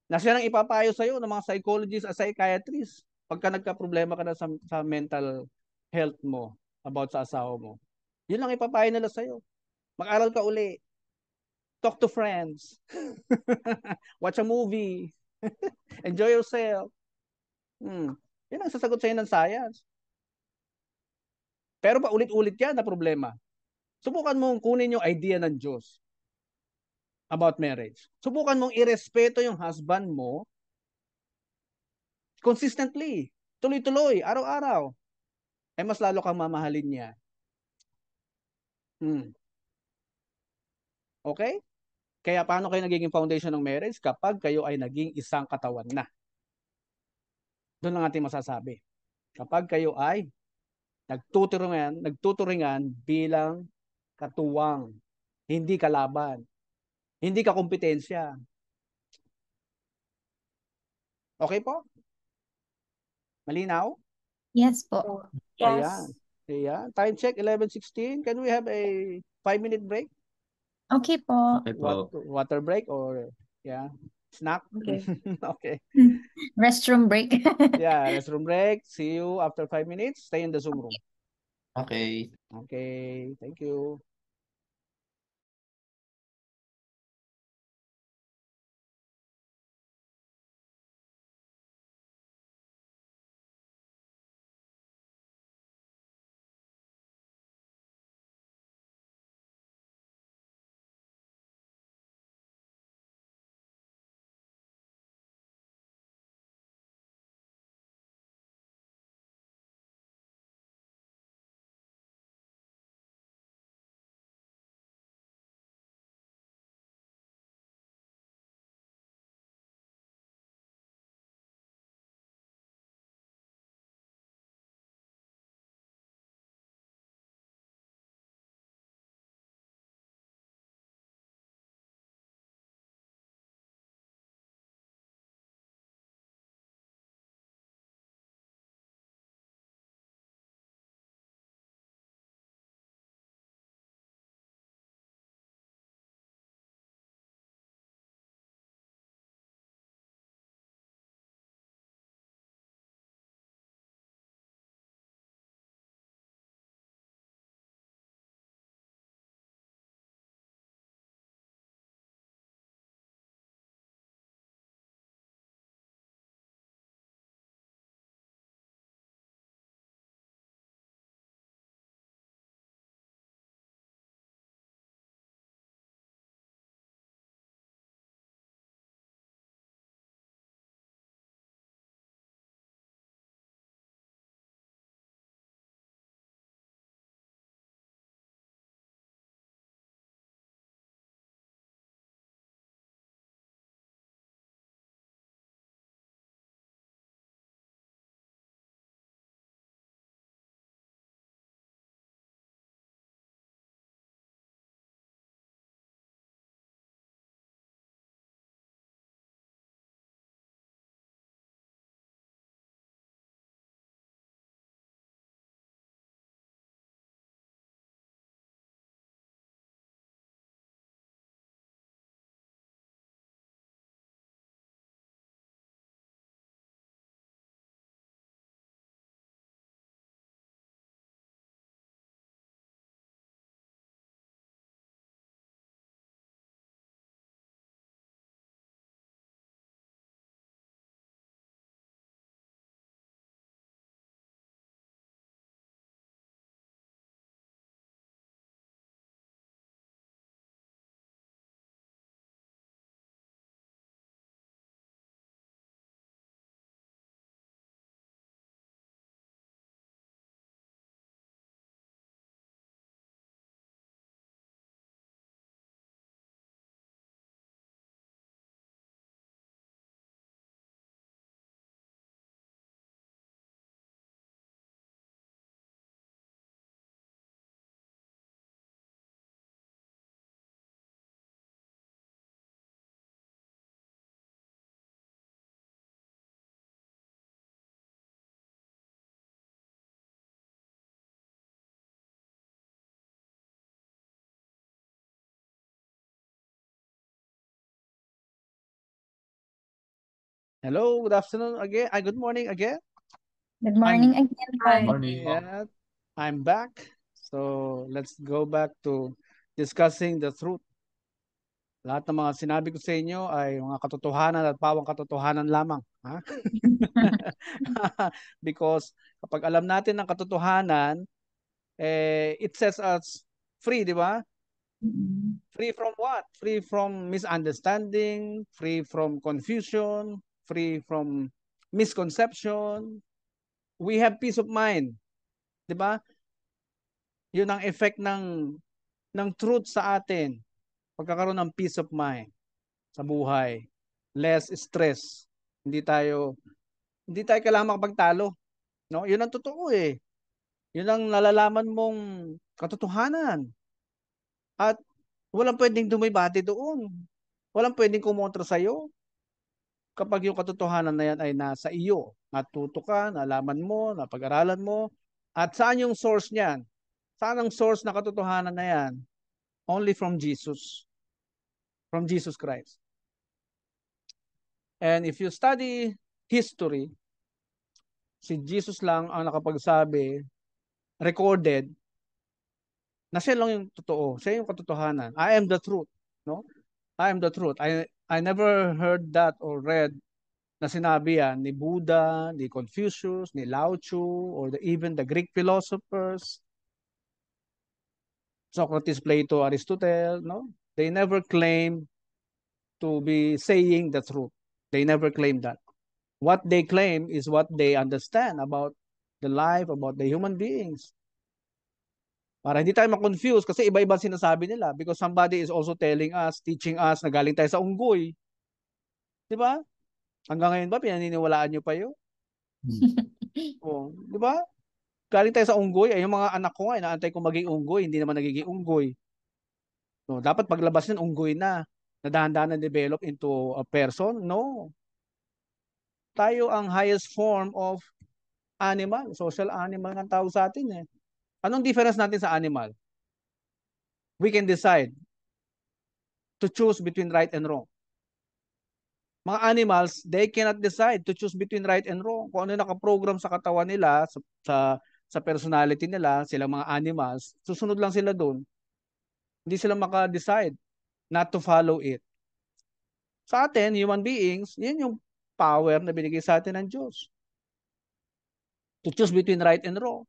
Na siya nang ipapayo iyo ng mga psychologists at psychiatrists pagka nagka-problema ka na sa, sa mental health mo about sa asawa mo. Yun lang ipapayo nila sa iyo. Mag-aral ka uli. Talk to friends. Watch a movie. Enjoy yourself. Hmm. Yun ang sasagot sa sa'yo ng science. Pero paulit-ulit yan na problema. Subukan mong kunin yung idea ng Diyos about marriage. Subukan mong irespeto yung husband mo consistently, tuloy-tuloy, araw-araw. Eh mas lalo kang mamahalin niya. Hmm. Okay? Kaya paano kayo nagiging foundation ng marriage kapag kayo ay naging isang katawan na? Doon lang ating masasabi. Kapag kayo ay nagtuturingan, nagtuturingan bilang katuwang, hindi kalaban, hindi ka kompetensya. Okay po? Malinaw? Yes po. Oh, yes. Ayan. Ayan. Time check, 11.16. Can we have a five-minute break? Okay po. Okay po. Water break or, yeah snack. Okay. okay. Restroom break. yeah, restroom break. See you after five minutes. Stay in the Zoom room. Okay. Okay. Thank you. Hello, good afternoon again. Uh, good morning again. Good morning I'm, again. Hi. Morning. Yeah, I'm back. So let's go back to discussing the truth. Lahat ng mga sinabi ko sa inyo ay mga katotohanan at pawang katotohanan lamang. Ha? Because kapag alam natin ang katotohanan, eh, it sets us free, di ba? Mm-hmm. Free from what? Free from misunderstanding, free from confusion, free from misconception. We have peace of mind. 'Di ba? 'Yun ang effect ng ng truth sa atin. Pagkakaroon ng peace of mind sa buhay, less stress. Hindi tayo hindi tayo kailangan makapagtalo. No, 'yun ang totoo eh. 'Yun ang nalalaman mong katotohanan. At walang pwedeng dumibati doon. Walang pwedeng kumontra sa iyo kapag yung katotohanan na yan ay nasa iyo, natutukan, alaman mo, napag-aralan mo, at saan yung source niyan? Saan ang source na katotohanan na yan? Only from Jesus. From Jesus Christ. And if you study history, si Jesus lang ang nakapagsabi, recorded, na siya lang yung totoo. Siya yung katotohanan. I am the truth. No? I am the truth. I, I never heard that or read na sinabi yan ni Buddha, ni Confucius, ni Lao Tzu, or the, even the Greek philosophers, Socrates, Plato, Aristotle, no? They never claim to be saying the truth. They never claim that. What they claim is what they understand about the life, about the human beings. Para hindi tayo ma-confuse kasi iba-iba sinasabi nila because somebody is also telling us, teaching us na galing tayo sa unggoy. 'Di ba? Hanggang ngayon ba pinaniniwalaan niyo pa 'yo? Hmm. oh, 'di ba? Galing tayo sa unggoy, ay yung mga anak ko ay naantay ko maging unggoy, hindi naman nagiging unggoy. No, dapat paglabas ng unggoy na nadahan-dahan na develop into a person? No. Tayo ang highest form of animal, social animal ang tao sa atin eh. Anong difference natin sa animal? We can decide to choose between right and wrong. Mga animals, they cannot decide to choose between right and wrong. Kung ano nakaprogram sa katawan nila, sa, sa, sa personality nila, silang mga animals, susunod lang sila doon. Hindi sila maka-decide not to follow it. Sa atin, human beings, yun yung power na binigay sa atin ng Diyos. To choose between right and wrong.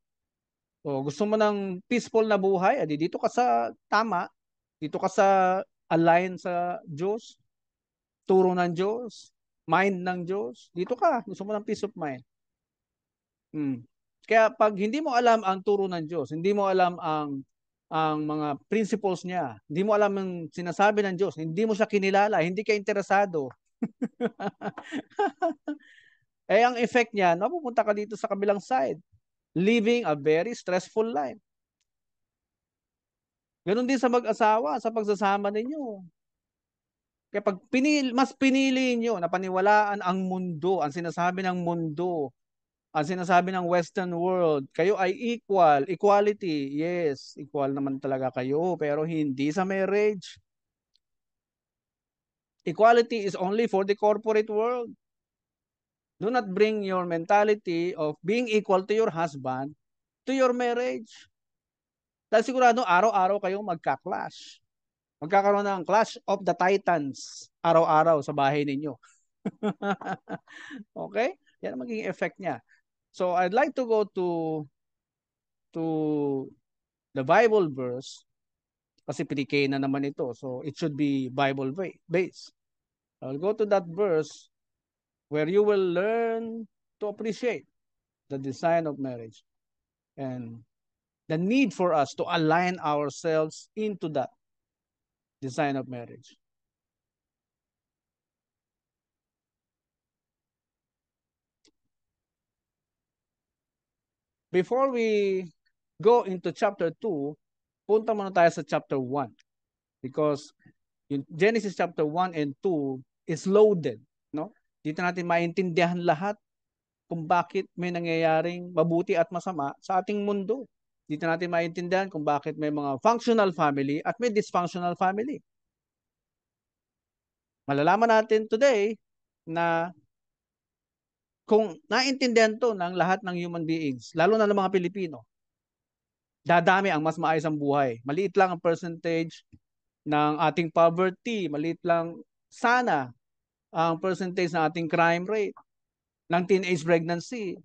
O oh, gusto mo ng peaceful na buhay, adi eh, dito ka sa tama, dito ka sa align sa Diyos, turo ng Diyos, mind ng Diyos, dito ka, gusto mo ng peace of mind. Hmm. Kaya pag hindi mo alam ang turo ng Diyos, hindi mo alam ang ang mga principles niya, hindi mo alam ang sinasabi ng Diyos, hindi mo siya kinilala, hindi ka interesado, eh ang effect niyan, mapupunta ka dito sa kabilang side living a very stressful life. Ganon din sa mag-asawa, sa pagsasama ninyo. Kaya pag pinili, mas pinili nyo na paniwalaan ang mundo, ang sinasabi ng mundo, ang sinasabi ng western world, kayo ay equal, equality, yes, equal naman talaga kayo, pero hindi sa marriage. Equality is only for the corporate world do not bring your mentality of being equal to your husband to your marriage. Dahil sigurado araw-araw kayong magka-clash. Magkakaroon ng clash of the titans araw-araw sa bahay ninyo. okay? Yan ang magiging effect niya. So I'd like to go to to the Bible verse kasi PDK na naman ito. So it should be Bible based. I'll go to that verse where you will learn to appreciate the design of marriage and the need for us to align ourselves into that design of marriage. Before we go into chapter 2, punta muna tayo sa chapter 1 because in Genesis chapter 1 and 2 is loaded Dito natin maintindihan lahat kung bakit may nangyayaring mabuti at masama sa ating mundo. Dito natin maintindihan kung bakit may mga functional family at may dysfunctional family. Malalaman natin today na kung naintindihan to ng lahat ng human beings, lalo na ng mga Pilipino, dadami ang mas maayos ang buhay. Maliit lang ang percentage ng ating poverty, maliit lang sana ang percentage ng ating crime rate, ng teenage pregnancy,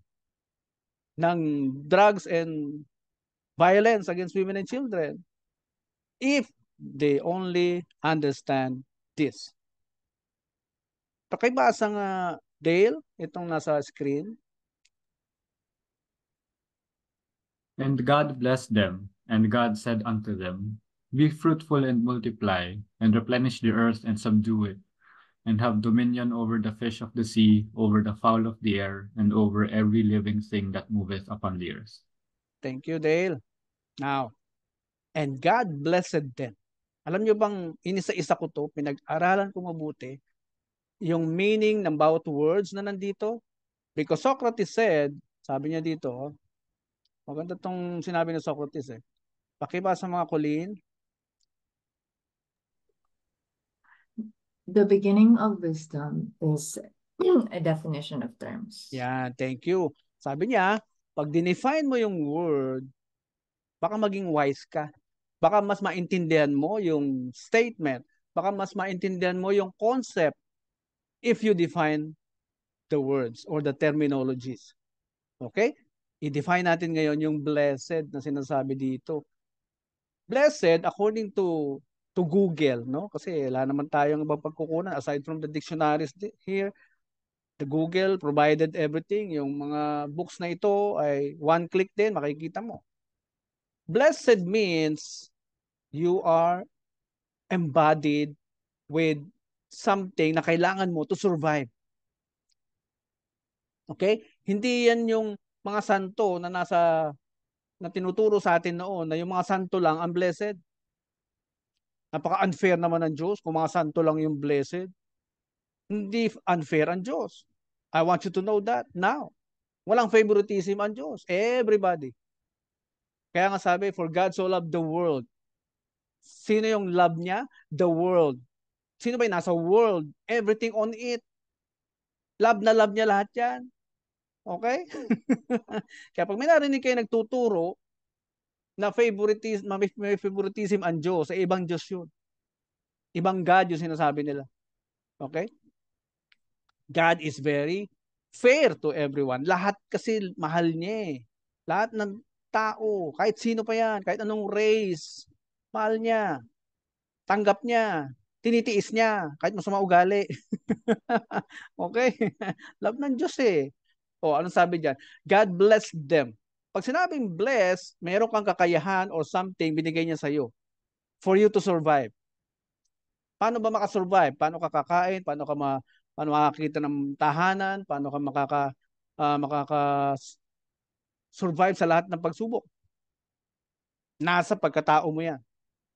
ng drugs and violence against women and children. If they only understand this. Pakibasa nga, Dale, itong nasa screen. And God blessed them, and God said unto them, Be fruitful and multiply, and replenish the earth and subdue it, and have dominion over the fish of the sea, over the fowl of the air, and over every living thing that moveth upon the earth. Thank you, Dale. Now, and God blessed them. Alam nyo bang, inisa-isa ko to, pinag-aralan ko mabuti, yung meaning ng bawat words na nandito. Because Socrates said, sabi niya dito, oh, maganda tong sinabi ni Socrates eh, pakibasa mga kulin, the beginning of wisdom is a definition of terms. Yeah, thank you. Sabi niya, pag define mo yung word, baka maging wise ka. Baka mas maintindihan mo yung statement. Baka mas maintindihan mo yung concept if you define the words or the terminologies. Okay? I-define natin ngayon yung blessed na sinasabi dito. Blessed, according to to Google, no? Kasi wala naman tayong ibang pagkukunan aside from the dictionaries here. The Google provided everything. Yung mga books na ito ay one click din, makikita mo. Blessed means you are embodied with something na kailangan mo to survive. Okay? Hindi yan yung mga santo na nasa na tinuturo sa atin noon na yung mga santo lang ang blessed. Napaka-unfair naman ng Diyos kung mga santo lang yung blessed. Hindi unfair ang Diyos. I want you to know that now. Walang favoritism ang Diyos. Everybody. Kaya nga sabi, for God so loved the world. Sino yung love niya? The world. Sino ba yung nasa world? Everything on it. Love na love niya lahat yan. Okay? Kaya pag may narinig kayo nagtuturo na favoritism, may favoritism ang Diyos. Sa eh, ibang Diyos yun. Ibang God yung sinasabi nila. Okay? God is very fair to everyone. Lahat kasi mahal niya eh. Lahat ng tao, kahit sino pa yan, kahit anong race, mahal niya. Tanggap niya. Tinitiis niya. Kahit masama ugali. okay? Love ng Diyos eh. O, oh, ano sabi diyan? God bless them pag sinabing bless, meron kang kakayahan or something binigay niya sa iyo for you to survive. Paano ba makasurvive? Paano ka kakain? Paano ka ma paano makakita ng tahanan? Paano ka makaka uh, makaka survive sa lahat ng pagsubok? Nasa pagkatao mo yan.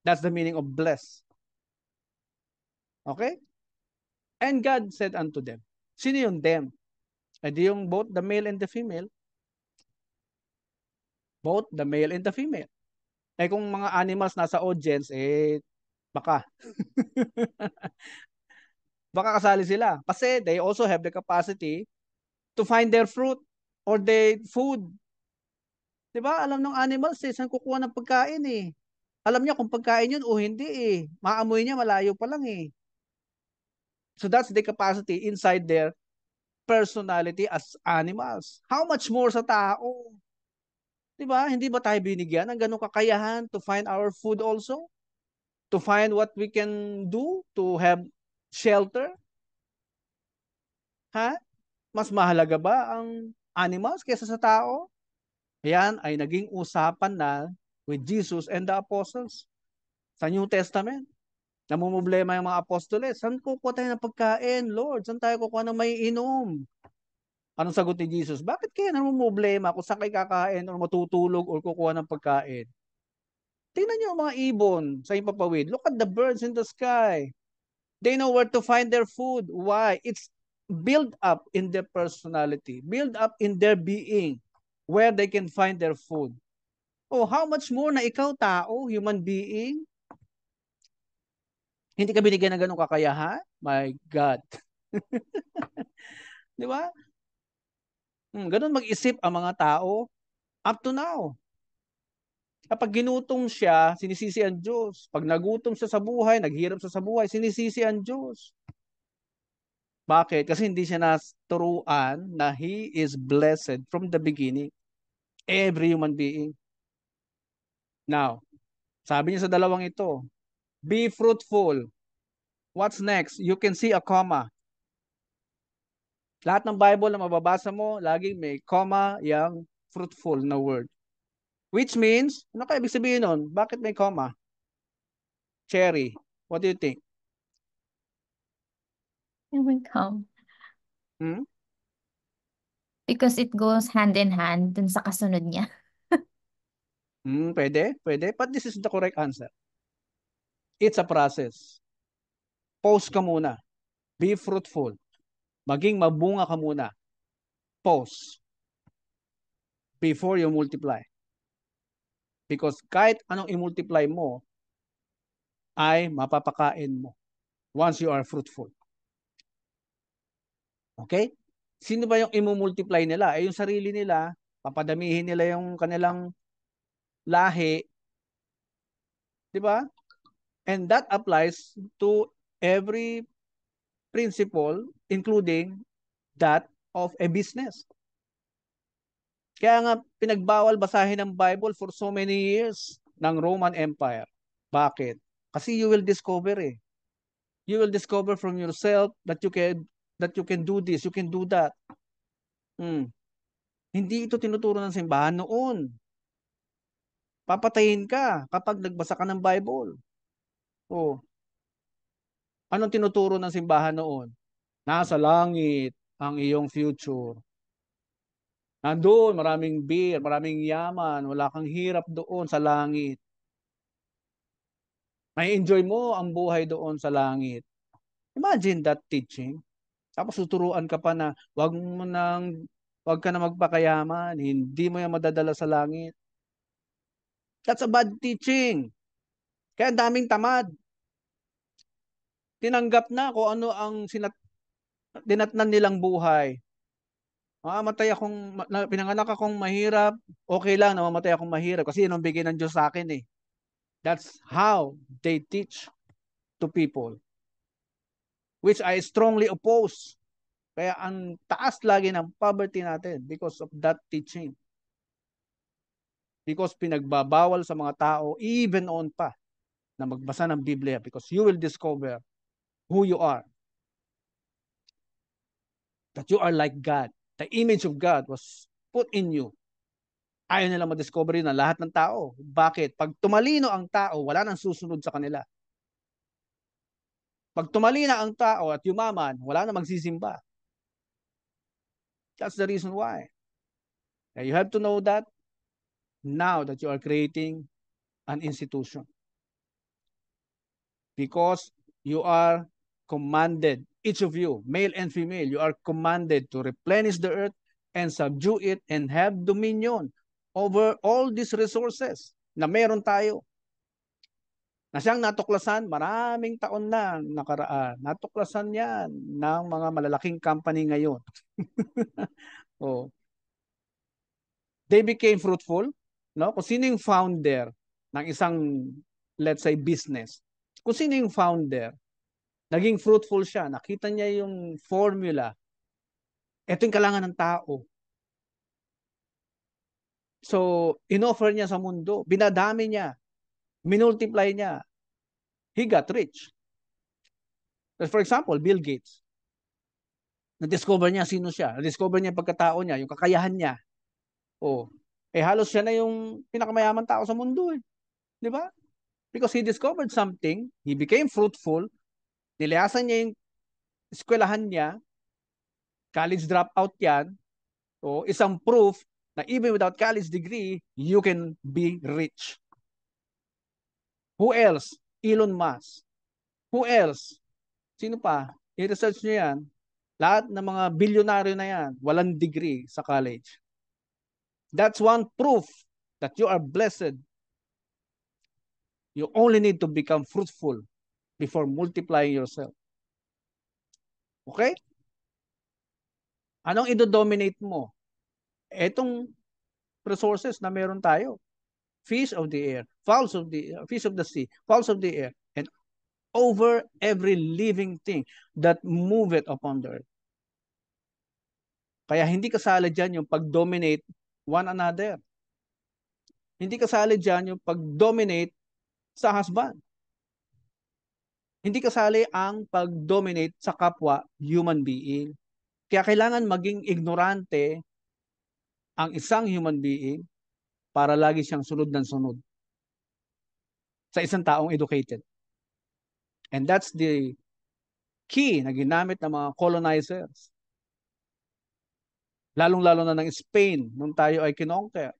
That's the meaning of bless. Okay? And God said unto them. Sino yung them? Hindi yung both the male and the female both the male and the female. Eh kung mga animals nasa audience, eh baka. baka kasali sila. Kasi they also have the capacity to find their fruit or their food. ba diba? Alam ng animals eh, saan kukuha ng pagkain eh. Alam niya kung pagkain yun o hindi eh. Maamoy niya malayo pa lang eh. So that's the capacity inside their personality as animals. How much more sa tao? 'Di ba? Hindi ba tayo binigyan ng ganung kakayahan to find our food also? To find what we can do to have shelter? Ha? Mas mahalaga ba ang animals kaysa sa tao? Yan ay naging usapan na with Jesus and the apostles sa New Testament. Namumblema yung mga apostoles. Saan kukuha tayo ng pagkain, Lord? Saan tayo kukuha ng may inom? Anong sagot ni Jesus? Bakit kaya naman problema kung saan kayo kakain o matutulog o kukuha ng pagkain? Tingnan niyo ang mga ibon sa ipapawid. Look at the birds in the sky. They know where to find their food. Why? It's built up in their personality, built up in their being, where they can find their food. Oh, how much more na ikaw tao, human being? Hindi ka binigyan ng ganong kakayahan? My God. Di ba? Hmm, ganun mag-isip ang mga tao up to now. Kapag ginutom siya, sinisisi ang Diyos. Pag nagutom siya sa buhay, naghirap siya sa buhay, sinisisi ang Diyos. Bakit? Kasi hindi siya naturuan na he is blessed from the beginning. Every human being. Now, sabi niya sa dalawang ito, be fruitful. What's next? You can see a comma. Lahat ng Bible na mababasa mo, laging may comma yung fruitful na word. Which means, ano kaya ibig sabihin nun? Bakit may comma? Cherry, what do you think? It will come. Hmm? Because it goes hand in hand dun sa kasunod niya. Hmm, pwede, pwede. But this is the correct answer. It's a process. Post ka muna. Be fruitful. Maging mabunga ka muna. Pause. Before you multiply. Because kahit anong i-multiply mo, ay mapapakain mo once you are fruitful. Okay? Sino ba yung i-multiply nila? Eh yung sarili nila, papadamihin nila yung kanilang lahi. 'Di ba? And that applies to every principle including that of a business. Kaya nga pinagbawal basahin ang Bible for so many years ng Roman Empire. Bakit? Kasi you will discover eh. You will discover from yourself that you can that you can do this, you can do that. Hmm. Hindi ito tinuturo ng simbahan noon. Papatayin ka kapag nagbasa ka ng Bible. Oh. Anong tinuturo ng simbahan noon? Nasa langit ang iyong future. Nandoon, maraming beer, maraming yaman, wala kang hirap doon sa langit. May enjoy mo ang buhay doon sa langit. Imagine that teaching. Tapos tuturuan ka pa na wag mo nang wag ka na magpakayaman, hindi mo yan madadala sa langit. That's a bad teaching. Kaya daming tamad. Tinanggap na ko ano ang sinat dinatnan nilang buhay. Mamatay akong, pinanganak akong mahirap, okay lang, namamatay akong mahirap kasi yun ang ng Diyos sa akin eh. That's how they teach to people. Which I strongly oppose. Kaya ang taas lagi ng poverty natin because of that teaching. Because pinagbabawal sa mga tao, even on pa, na magbasa ng Biblia because you will discover who you are that you are like God. The image of God was put in you. Ayaw nila madiscover yun ang lahat ng tao. Bakit? Pag tumalino ang tao, wala nang susunod sa kanila. Pag tumalina ang tao at yumaman, wala nang magsisimba. That's the reason why. And you have to know that now that you are creating an institution. Because you are commanded each of you, male and female, you are commanded to replenish the earth and subdue it and have dominion over all these resources na meron tayo. Na siyang natuklasan maraming taon na nakaraan. Ah, natuklasan yan ng mga malalaking company ngayon. oh. They became fruitful. No? Kung sino yung founder ng isang, let's say, business. Kung sino yung founder, Naging fruitful siya. Nakita niya yung formula. Ito yung kailangan ng tao. So, inoffer niya sa mundo. Binadami niya. Minultiply niya. He got rich. For example, Bill Gates. Na-discover niya sino siya. Na-discover niya yung pagkatao niya, yung kakayahan niya. Oh. Eh halos siya na yung pinakamayaman tao sa mundo eh. 'Di ba? Because he discovered something, he became fruitful, nilayasan niya yung eskwelahan niya, college dropout yan, o isang proof na even without college degree, you can be rich. Who else? Elon Musk. Who else? Sino pa? I-research nyo yan. Lahat ng mga bilyonaryo na yan, walang degree sa college. That's one proof that you are blessed. You only need to become fruitful before multiplying yourself. Okay? Anong ido-dominate mo? Etong resources na meron tayo. Fish of the air, fowls of the fish of the sea, fowls of the air, and over every living thing that moveth upon the earth. Kaya hindi kasala dyan yung pag-dominate one another. Hindi kasali dyan yung pag-dominate sa husband. Hindi kasali ang pag-dominate sa kapwa human being. Kaya kailangan maging ignorante ang isang human being para lagi siyang sunod ng sunod sa isang taong educated. And that's the key na ginamit ng mga colonizers. Lalong-lalo na ng Spain nung tayo ay kinonquer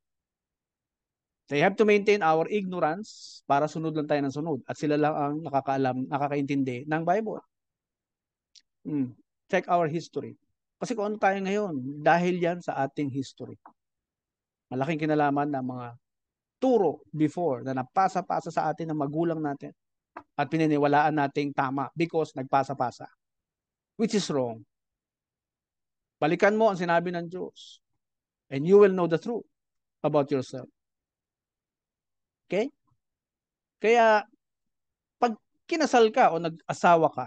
They have to maintain our ignorance para sunod lang tayo ng sunod. At sila lang ang nakakaalam, nakakaintindi ng Bible. Hmm. Check our history. Kasi kung ano tayo ngayon, dahil yan sa ating history. Malaking kinalaman ng mga turo before na napasa-pasa sa atin ng magulang natin at pininiwalaan nating tama because nagpasa-pasa. Which is wrong. Balikan mo ang sinabi ng Diyos and you will know the truth about yourself. Okay? Kaya, pag kinasal ka o nag-asawa ka,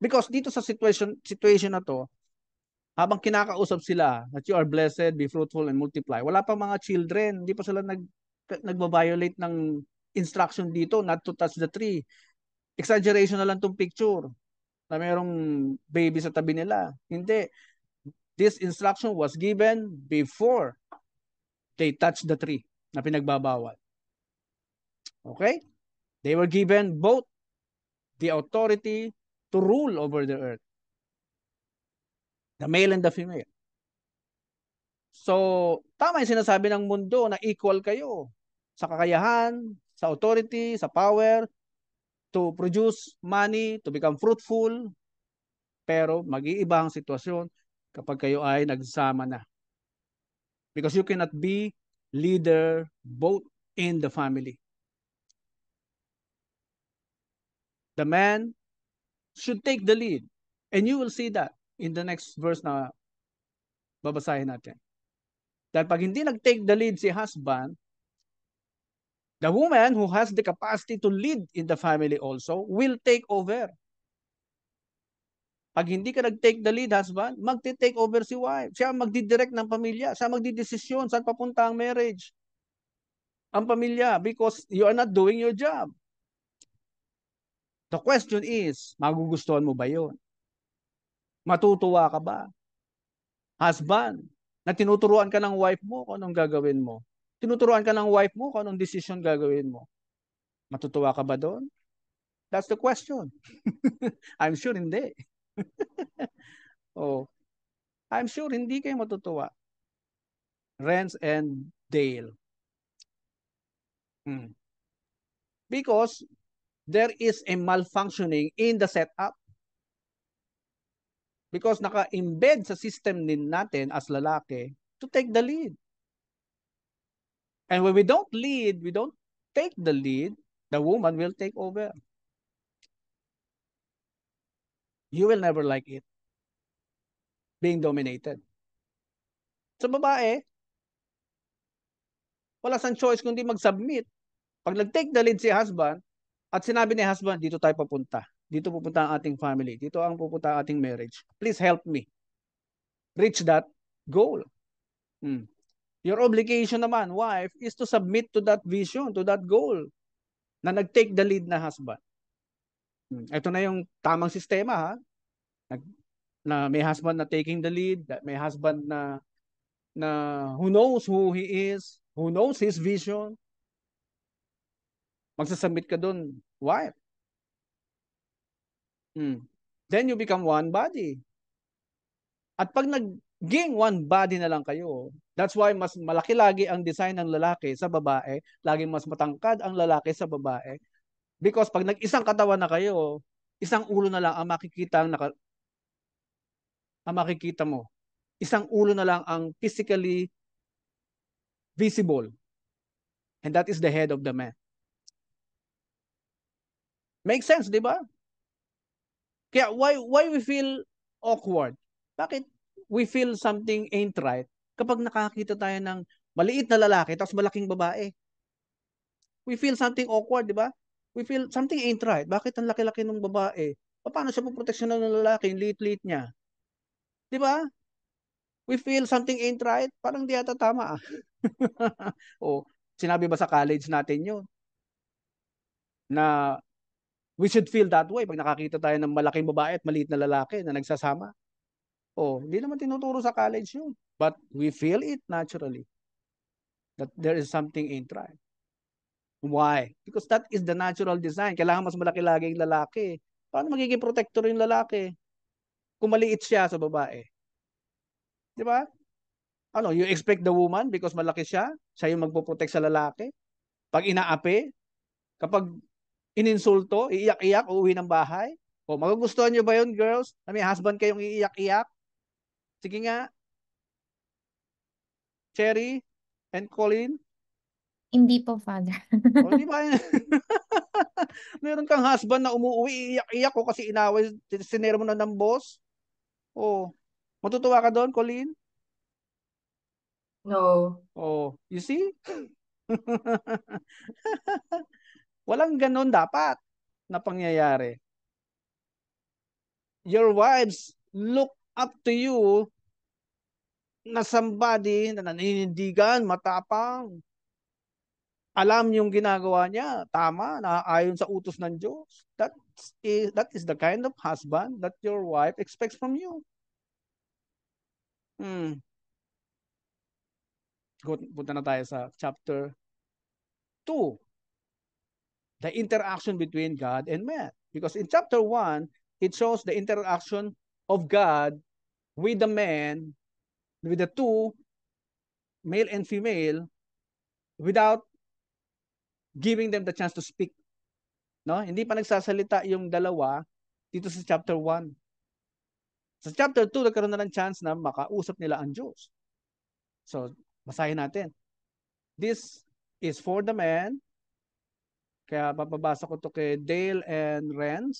because dito sa situation, situation na to, habang kinakausap sila that you are blessed, be fruitful and multiply. Wala pa mga children, hindi pa sila nag nagba ng instruction dito not to touch the tree. Exaggeration na lang tong picture na merong baby sa tabi nila. Hindi. This instruction was given before they touched the tree na pinagbabawal. Okay? They were given both the authority to rule over the earth. The male and the female. So, tama yung sinasabi ng mundo na equal kayo sa kakayahan, sa authority, sa power, to produce money, to become fruitful. Pero mag-iiba ang sitwasyon kapag kayo ay nagsama na. Because you cannot be leader both in the family. the man should take the lead. And you will see that in the next verse na babasahin natin. Dahil pag hindi nag-take the lead si husband, the woman who has the capacity to lead in the family also will take over. Pag hindi ka nag-take the lead, husband, magti-take over si wife. Siya magdidirect ng pamilya. Siya magdidesisyon saan papunta ang marriage. Ang pamilya because you are not doing your job. The question is, magugustuhan mo ba yon? Matutuwa ka ba? Husband, na tinuturuan ka ng wife mo kung anong gagawin mo. Tinuturuan ka ng wife mo kung anong decision gagawin mo. Matutuwa ka ba doon? That's the question. I'm sure hindi. oh. I'm sure hindi kayo matutuwa. Rents and Dale. Hmm. Because there is a malfunctioning in the setup. Because naka-embed sa system din natin as lalaki to take the lead. And when we don't lead, we don't take the lead, the woman will take over. You will never like it. Being dominated. Sa babae, wala sang choice kundi mag-submit. Pag nag-take the lead si husband, at sinabi ni husband, dito tayo papunta. Dito pupunta ang ating family. Dito ang pupunta ang ating marriage. Please help me. Reach that goal. Hmm. Your obligation naman, wife, is to submit to that vision, to that goal na nag-take the lead na husband. Hmm. Ito na yung tamang sistema ha. Nag, na may husband na taking the lead, that may husband na na who knows who he is, who knows his vision, Magsasubmit ka doon. Why? Hmm. Then you become one body. At pag naging one body na lang kayo, that's why mas malaki lagi ang design ng lalaki sa babae, laging mas matangkad ang lalaki sa babae. Because pag nag-isang katawan na kayo, isang ulo na lang ang makikita ang, naka, ang makikita mo. Isang ulo na lang ang physically visible. And that is the head of the man. Make sense, di ba? Kaya why, why we feel awkward? Bakit we feel something ain't right kapag nakakita tayo ng maliit na lalaki tapos malaking babae? We feel something awkward, di ba? We feel something ain't right. Bakit ang laki-laki ng babae? Paano siya poproteksyonan ng lalaki? Yung liit-liit niya. Di ba? We feel something ain't right. Parang di ata tama. Ah. o, oh, sinabi ba sa college natin yun? Na We should feel that way pag nakakita tayo ng malaking babae at maliit na lalaki na nagsasama. Oh, hindi naman tinuturo sa college yun. But we feel it naturally. That there is something in tribe. Why? Because that is the natural design. Kailangan mas malaki lagi yung lalaki. Paano magiging protector yung lalaki? Kung maliit siya sa babae. Di ba? Ano, you expect the woman because malaki siya, siya yung magpo-protect sa lalaki? Pag inaapi, kapag ininsulto, iiyak-iyak, uuwi ng bahay? O magugustuhan nyo ba yun, girls? Na may husband kayong iiyak-iyak? Sige nga. Cherry and Colin? Hindi po, Father. o, di ba? Meron kang husband na umuuwi, iiyak-iyak ko kasi inaway, sinero mo na ng boss. O, matutuwa ka doon, Colin? No. Oh, you see? Walang ganun dapat na pangyayari. Your wives look up to you na somebody na naninindigan, matapang. Alam yung ginagawa niya, tama, naaayon sa utos ng Diyos. That is, that is the kind of husband that your wife expects from you. Hmm. Punta na tayo sa chapter 2 the interaction between God and man. Because in chapter 1, it shows the interaction of God with the man, with the two, male and female, without giving them the chance to speak. No? Hindi pa nagsasalita yung dalawa dito sa chapter 1. Sa chapter 2, nagkaroon na ng chance na makausap nila ang Diyos. So, basahin natin. This is for the man kaya papabasa ko to kay Dale and Renz.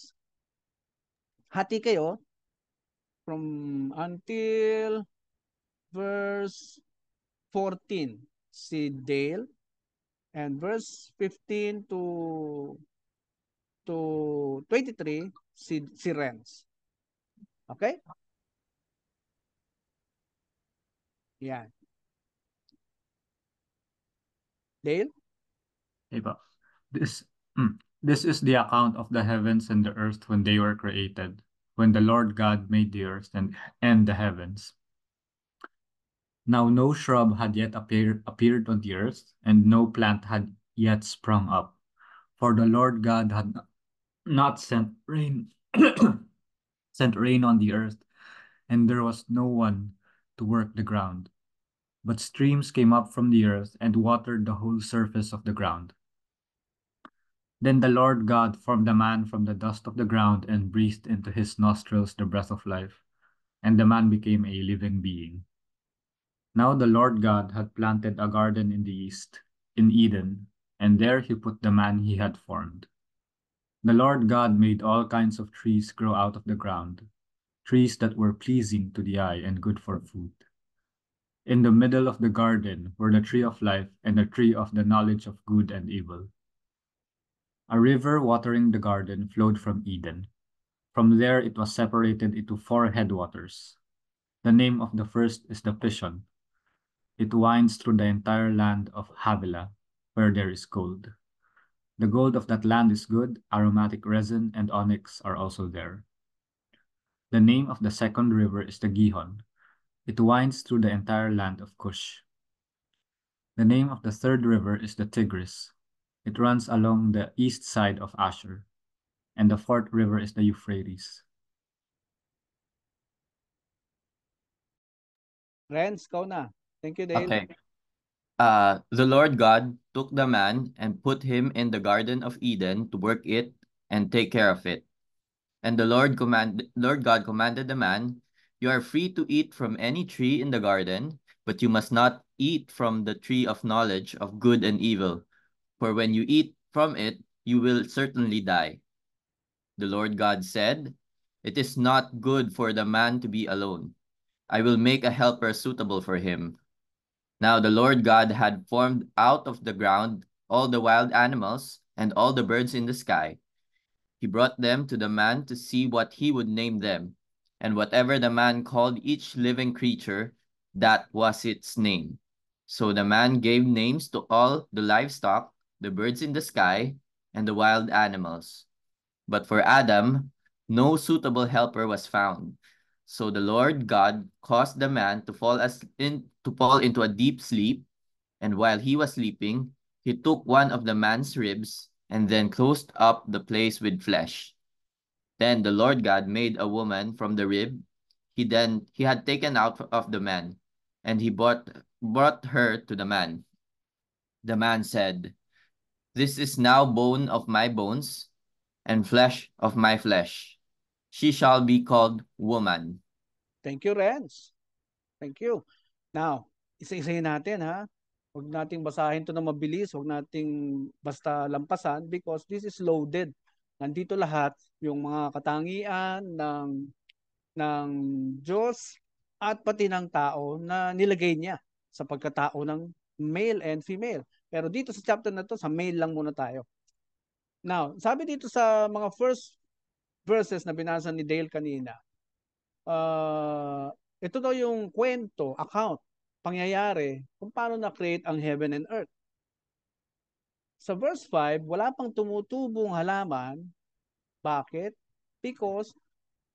Hati kayo from until verse 14 si Dale and verse 15 to to 23 si si Renz. Okay? Yan. Dale? Hey, pa. This, mm, this is the account of the heavens and the earth when they were created, when the Lord God made the earth and, and the heavens. Now no shrub had yet appear, appeared on the earth, and no plant had yet sprung up, for the Lord God had not sent rain, sent rain on the earth, and there was no one to work the ground. But streams came up from the earth and watered the whole surface of the ground. Then the Lord God formed the man from the dust of the ground and breathed into his nostrils the breath of life, and the man became a living being. Now the Lord God had planted a garden in the east, in Eden, and there he put the man he had formed. The Lord God made all kinds of trees grow out of the ground, trees that were pleasing to the eye and good for food. In the middle of the garden were the tree of life and the tree of the knowledge of good and evil. A river watering the garden flowed from Eden. From there it was separated into four headwaters. The name of the first is the Pishon. It winds through the entire land of Havilah, where there is gold. The gold of that land is good, aromatic resin and onyx are also there. The name of the second river is the Gihon. It winds through the entire land of Cush. The name of the third river is the Tigris, it runs along the east side of Ashur, and the fourth river is the Euphrates. Renz, go na. Thank you, Okay. Uh, the Lord God took the man and put him in the Garden of Eden to work it and take care of it. And the Lord, command, Lord God commanded the man, You are free to eat from any tree in the garden, but you must not eat from the tree of knowledge of good and evil for when you eat from it, you will certainly die. The Lord God said, It is not good for the man to be alone. I will make a helper suitable for him. Now the Lord God had formed out of the ground all the wild animals and all the birds in the sky. He brought them to the man to see what he would name them. And whatever the man called each living creature, that was its name. So the man gave names to all the livestock the birds in the sky, and the wild animals. But for Adam, no suitable helper was found. So the Lord God caused the man to fall as in, to fall into a deep sleep, and while he was sleeping, he took one of the man's ribs and then closed up the place with flesh. Then the Lord God made a woman from the rib he then he had taken out of the man, and he brought brought her to the man. The man said, This is now bone of my bones and flesh of my flesh. She shall be called woman. Thank you, Renz. Thank you. Now, isa-isahin natin ha. Huwag nating basahin to na mabilis. Huwag nating basta lampasan because this is loaded. Nandito lahat yung mga katangian ng ng Diyos at pati ng tao na nilagay niya sa pagkatao ng male and female. Pero dito sa chapter na to, sa mail lang muna tayo. Now, sabi dito sa mga first verses na binasa ni Dale kanina, uh, ito daw yung kwento, account, pangyayari kung paano na-create ang heaven and earth. Sa verse 5, wala pang tumutubong halaman. Bakit? Because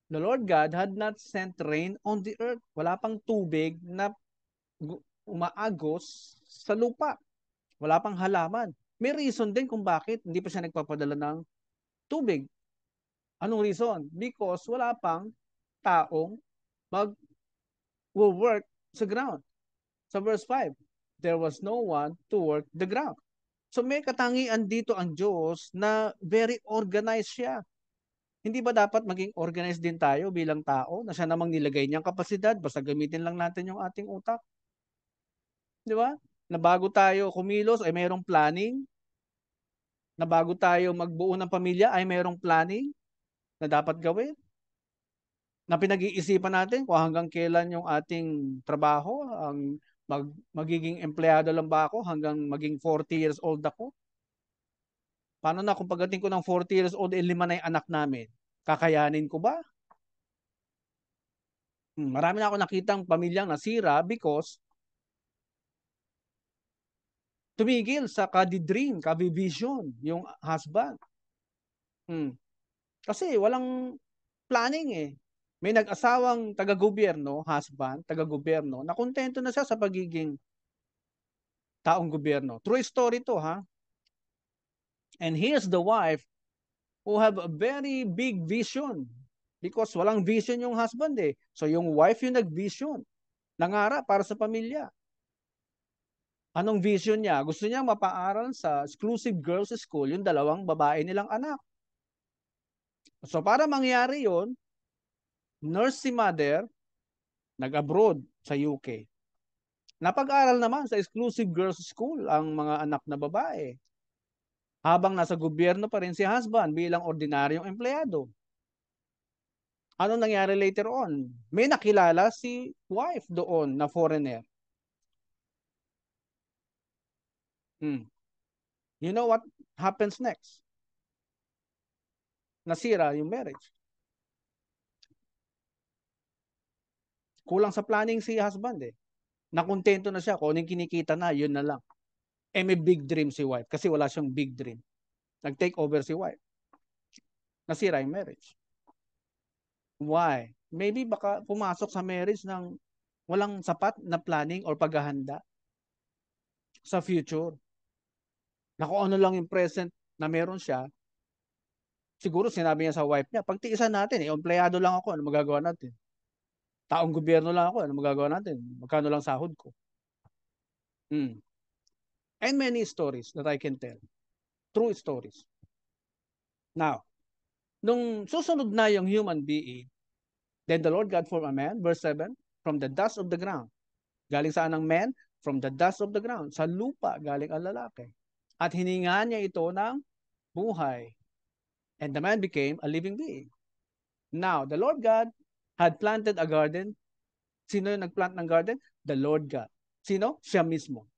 the Lord God had not sent rain on the earth. Wala pang tubig na umaagos sa lupa. Wala pang halaman. May reason din kung bakit hindi pa siya nagpapadala ng tubig. Anong reason? Because wala pang taong mag-work sa ground. Sa verse 5, there was no one to work the ground. So may katangian dito ang Diyos na very organized siya. Hindi ba dapat maging organized din tayo bilang tao na siya namang nilagay niyang kapasidad basta gamitin lang natin yung ating utak? Di ba? na bago tayo kumilos ay mayroong planning, na bago tayo magbuo ng pamilya ay mayroong planning na dapat gawin, na pinag-iisipan natin kung hanggang kailan yung ating trabaho, ang mag, magiging empleyado lang ba ako hanggang maging 40 years old ako? Paano na kung pagdating ko ng 40 years old, eh, lima na yung anak namin? Kakayanin ko ba? Hmm, marami na ako nakitang pamilyang nasira because tumigil sa kadidrin, kabibisyon, yung husband. Hmm. Kasi walang planning eh. May nag-asawang taga-gobyerno, husband, taga-gobyerno, na kontento na siya sa pagiging taong gobyerno. True story to ha. And here's the wife who have a very big vision because walang vision yung husband eh. So yung wife yung nag-vision, nangarap para sa pamilya. Anong vision niya? Gusto niya mapaaral sa exclusive girls school yung dalawang babae nilang anak. So para mangyari yon, nurse si mother, nag-abroad sa UK. Napag-aral naman sa exclusive girls school ang mga anak na babae. Habang nasa gobyerno pa rin si husband bilang ordinaryong empleyado. Ano nangyari later on? May nakilala si wife doon na foreigner. Hmm. You know what happens next? Nasira yung marriage. Kulang sa planning si husband eh. Nakontento na siya. Kung anong kinikita na, yun na lang. Eh may big dream si wife kasi wala siyang big dream. Nag-take over si wife. Nasira yung marriage. Why? Maybe baka pumasok sa marriage ng walang sapat na planning or paghahanda sa future. Naku, ano lang yung present na meron siya, siguro sinabi niya sa wife niya, pagtiisan natin, eh, empleyado lang ako, ano magagawa natin? Taong gobyerno lang ako, ano magagawa natin? Magkano lang sahod ko? Hmm. And many stories that I can tell. True stories. Now, nung susunod na yung human being, then the Lord God formed a man, verse 7, from the dust of the ground. Galing saan ang man? From the dust of the ground. Sa lupa, galing ang lalaki at hininga niya ito ng buhay. And the man became a living being. Now, the Lord God had planted a garden. Sino yung nagplant ng garden? The Lord God. Sino? Siya mismo.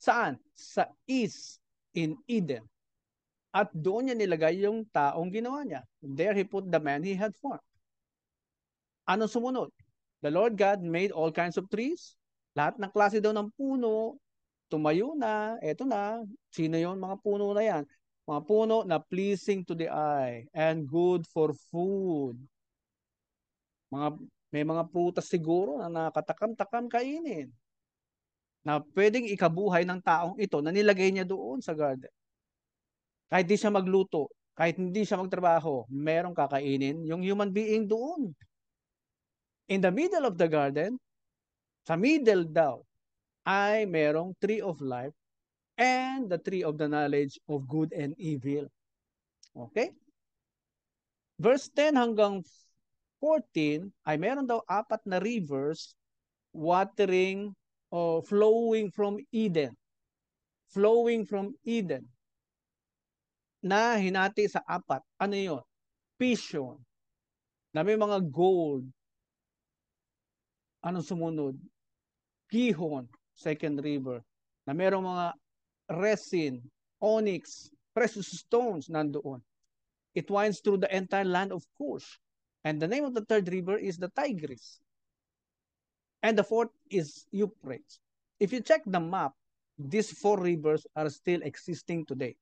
Saan? Sa east in Eden. At doon niya nilagay yung taong ginawa niya. There he put the man he had formed. Ano sumunod? The Lord God made all kinds of trees. Lahat ng klase daw ng puno tumayo na, eto na, sino yon mga puno na yan? Mga puno na pleasing to the eye and good for food. Mga, may mga prutas siguro na nakatakam takam kainin na pwedeng ikabuhay ng taong ito na nilagay niya doon sa garden. Kahit di siya magluto, kahit hindi siya magtrabaho, merong kakainin yung human being doon. In the middle of the garden, sa middle daw, ay merong tree of life and the tree of the knowledge of good and evil. Okay? Verse 10 hanggang 14 ay meron daw apat na rivers watering or oh, flowing from Eden. Flowing from Eden na hinati sa apat. Ano yun? Pishon. na may mga gold. Anong sumunod? Gihon, second river na merong mga resin, onyx, precious stones nandoon. It winds through the entire land of Kush. And the name of the third river is the Tigris. And the fourth is Euphrates. If you check the map, these four rivers are still existing today.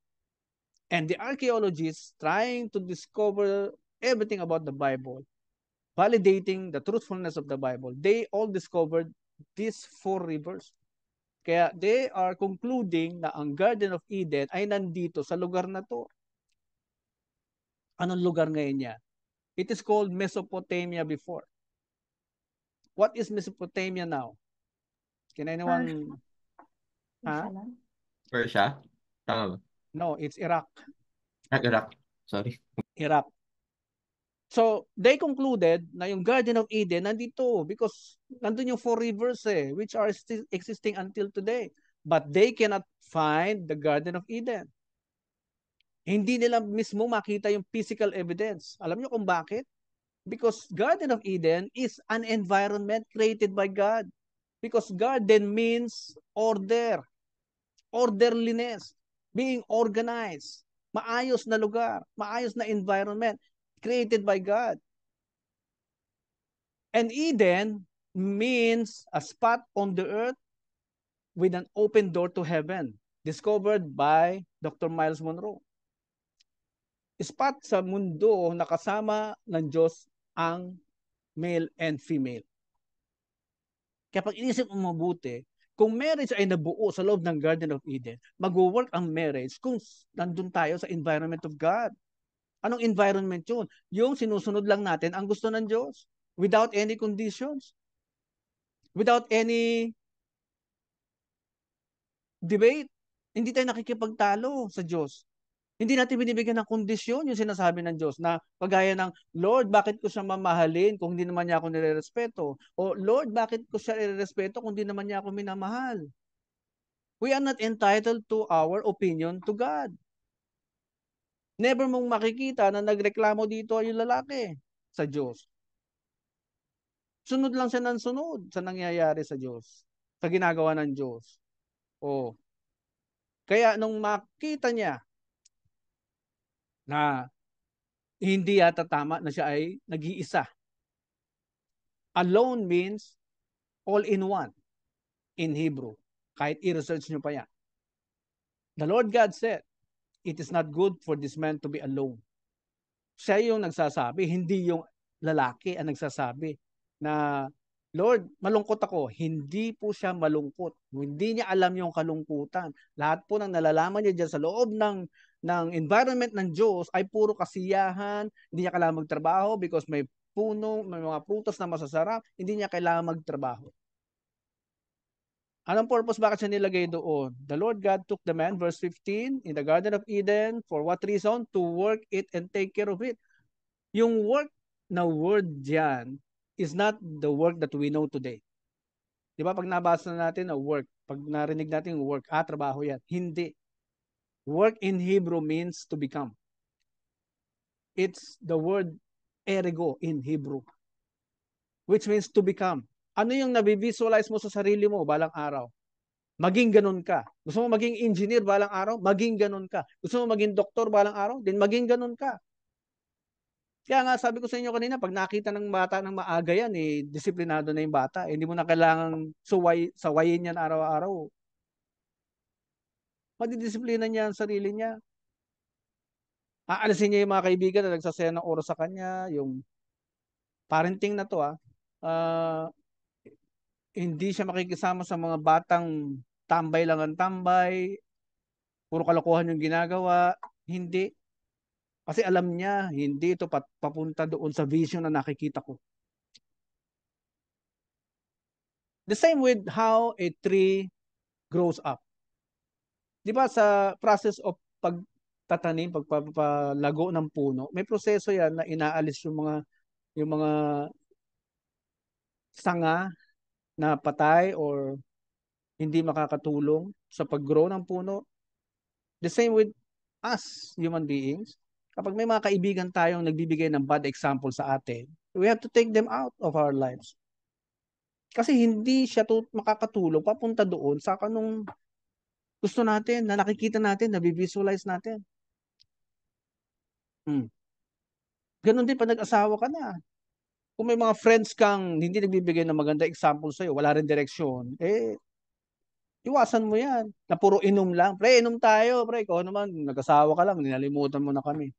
And the archaeologists trying to discover everything about the Bible, validating the truthfulness of the Bible, they all discovered these four rivers Kaya they are concluding na ang Garden of Eden ay nandito sa lugar na to. Anong lugar ngayon yan? It is called Mesopotamia before. What is Mesopotamia now? Can anyone... Persia. Persia? Tama ba? No, it's Iraq. Ah, Iraq. Sorry. Iraq. So, they concluded na yung Garden of Eden nandito because nandun yung four rivers eh, which are still existing until today. But they cannot find the Garden of Eden. Hindi nila mismo makita yung physical evidence. Alam nyo kung bakit? Because Garden of Eden is an environment created by God. Because garden means order, orderliness, being organized, maayos na lugar, maayos na environment created by God. And Eden means a spot on the earth with an open door to heaven, discovered by Dr. Miles Monroe. Spot sa mundo na kasama ng Diyos ang male and female. Kaya pag inisip mo mabuti, kung marriage ay nabuo sa loob ng Garden of Eden, mag-work ang marriage kung nandun tayo sa environment of God. Anong environment yun? Yung sinusunod lang natin ang gusto ng Diyos without any conditions, without any debate. Hindi tayo nakikipagtalo sa Diyos. Hindi natin binibigyan ng kondisyon yung sinasabi ng Diyos na pagaya ng, Lord, bakit ko siya mamahalin kung hindi naman niya ako nirerespeto? O Lord, bakit ko siya nirerespeto kung hindi naman niya ako minamahal? We are not entitled to our opinion to God. Never mong makikita na nagreklamo dito ay yung lalaki sa Diyos. Sunod lang siya ng sunod sa nangyayari sa Diyos, sa ginagawa ng Diyos. Oh. Kaya nung makita niya na hindi yata tama na siya ay nag-iisa. Alone means all in one in Hebrew. Kahit i-research nyo pa yan. The Lord God said, it is not good for this man to be alone. Siya yung nagsasabi, hindi yung lalaki ang nagsasabi na, Lord, malungkot ako. Hindi po siya malungkot. Hindi niya alam yung kalungkutan. Lahat po ng nalalaman niya dyan sa loob ng ng environment ng Diyos ay puro kasiyahan, hindi niya kailangan magtrabaho because may puno, may mga prutas na masasarap, hindi niya kailangan magtrabaho. Anong purpose bakit siya nilagay doon? The Lord God took the man, verse 15, in the Garden of Eden, for what reason? To work it and take care of it. Yung work na word dyan is not the work that we know today. Di ba? Pag nabasa natin na work, pag narinig natin yung work, ah, trabaho yan. Hindi. Work in Hebrew means to become. It's the word ergo in Hebrew, which means to become. Ano yung nabivisualize mo sa sarili mo balang araw? Maging ganun ka. Gusto mo maging engineer balang araw? Maging ganun ka. Gusto mo maging doktor balang araw? Then maging ganun ka. Kaya nga sabi ko sa inyo kanina, pag nakita ng bata ng maaga yan, eh, disiplinado na yung bata. Eh, hindi mo na kailangan suway, sawayin yan araw-araw. Madidisiplina niya ang sarili niya. Aalisin niya yung mga kaibigan na nagsasaya ng oras sa kanya. Yung parenting na to ah. Uh, hindi siya makikisama sa mga batang tambay lang ang tambay, puro kalokohan yung ginagawa, hindi. Kasi alam niya, hindi ito papunta doon sa vision na nakikita ko. The same with how a tree grows up. Di ba sa process of pagtatanim, pagpapalago ng puno, may proseso yan na inaalis yung mga yung mga sanga, na patay or hindi makakatulong sa paggrow ng puno. The same with us, human beings. Kapag may mga kaibigan tayong nagbibigay ng bad example sa atin, we have to take them out of our lives. Kasi hindi siya to makakatulong papunta doon sa kanong gusto natin, na nakikita natin, na visualize natin. Hmm. Ganon din pa nag-asawa ka na kung may mga friends kang hindi nagbibigay ng maganda example sa'yo, wala rin direksyon, eh, iwasan mo yan. Na puro inom lang. Pre, inom tayo. Pre, ikaw naman, nag-asawa ka lang, ninalimutan mo na kami.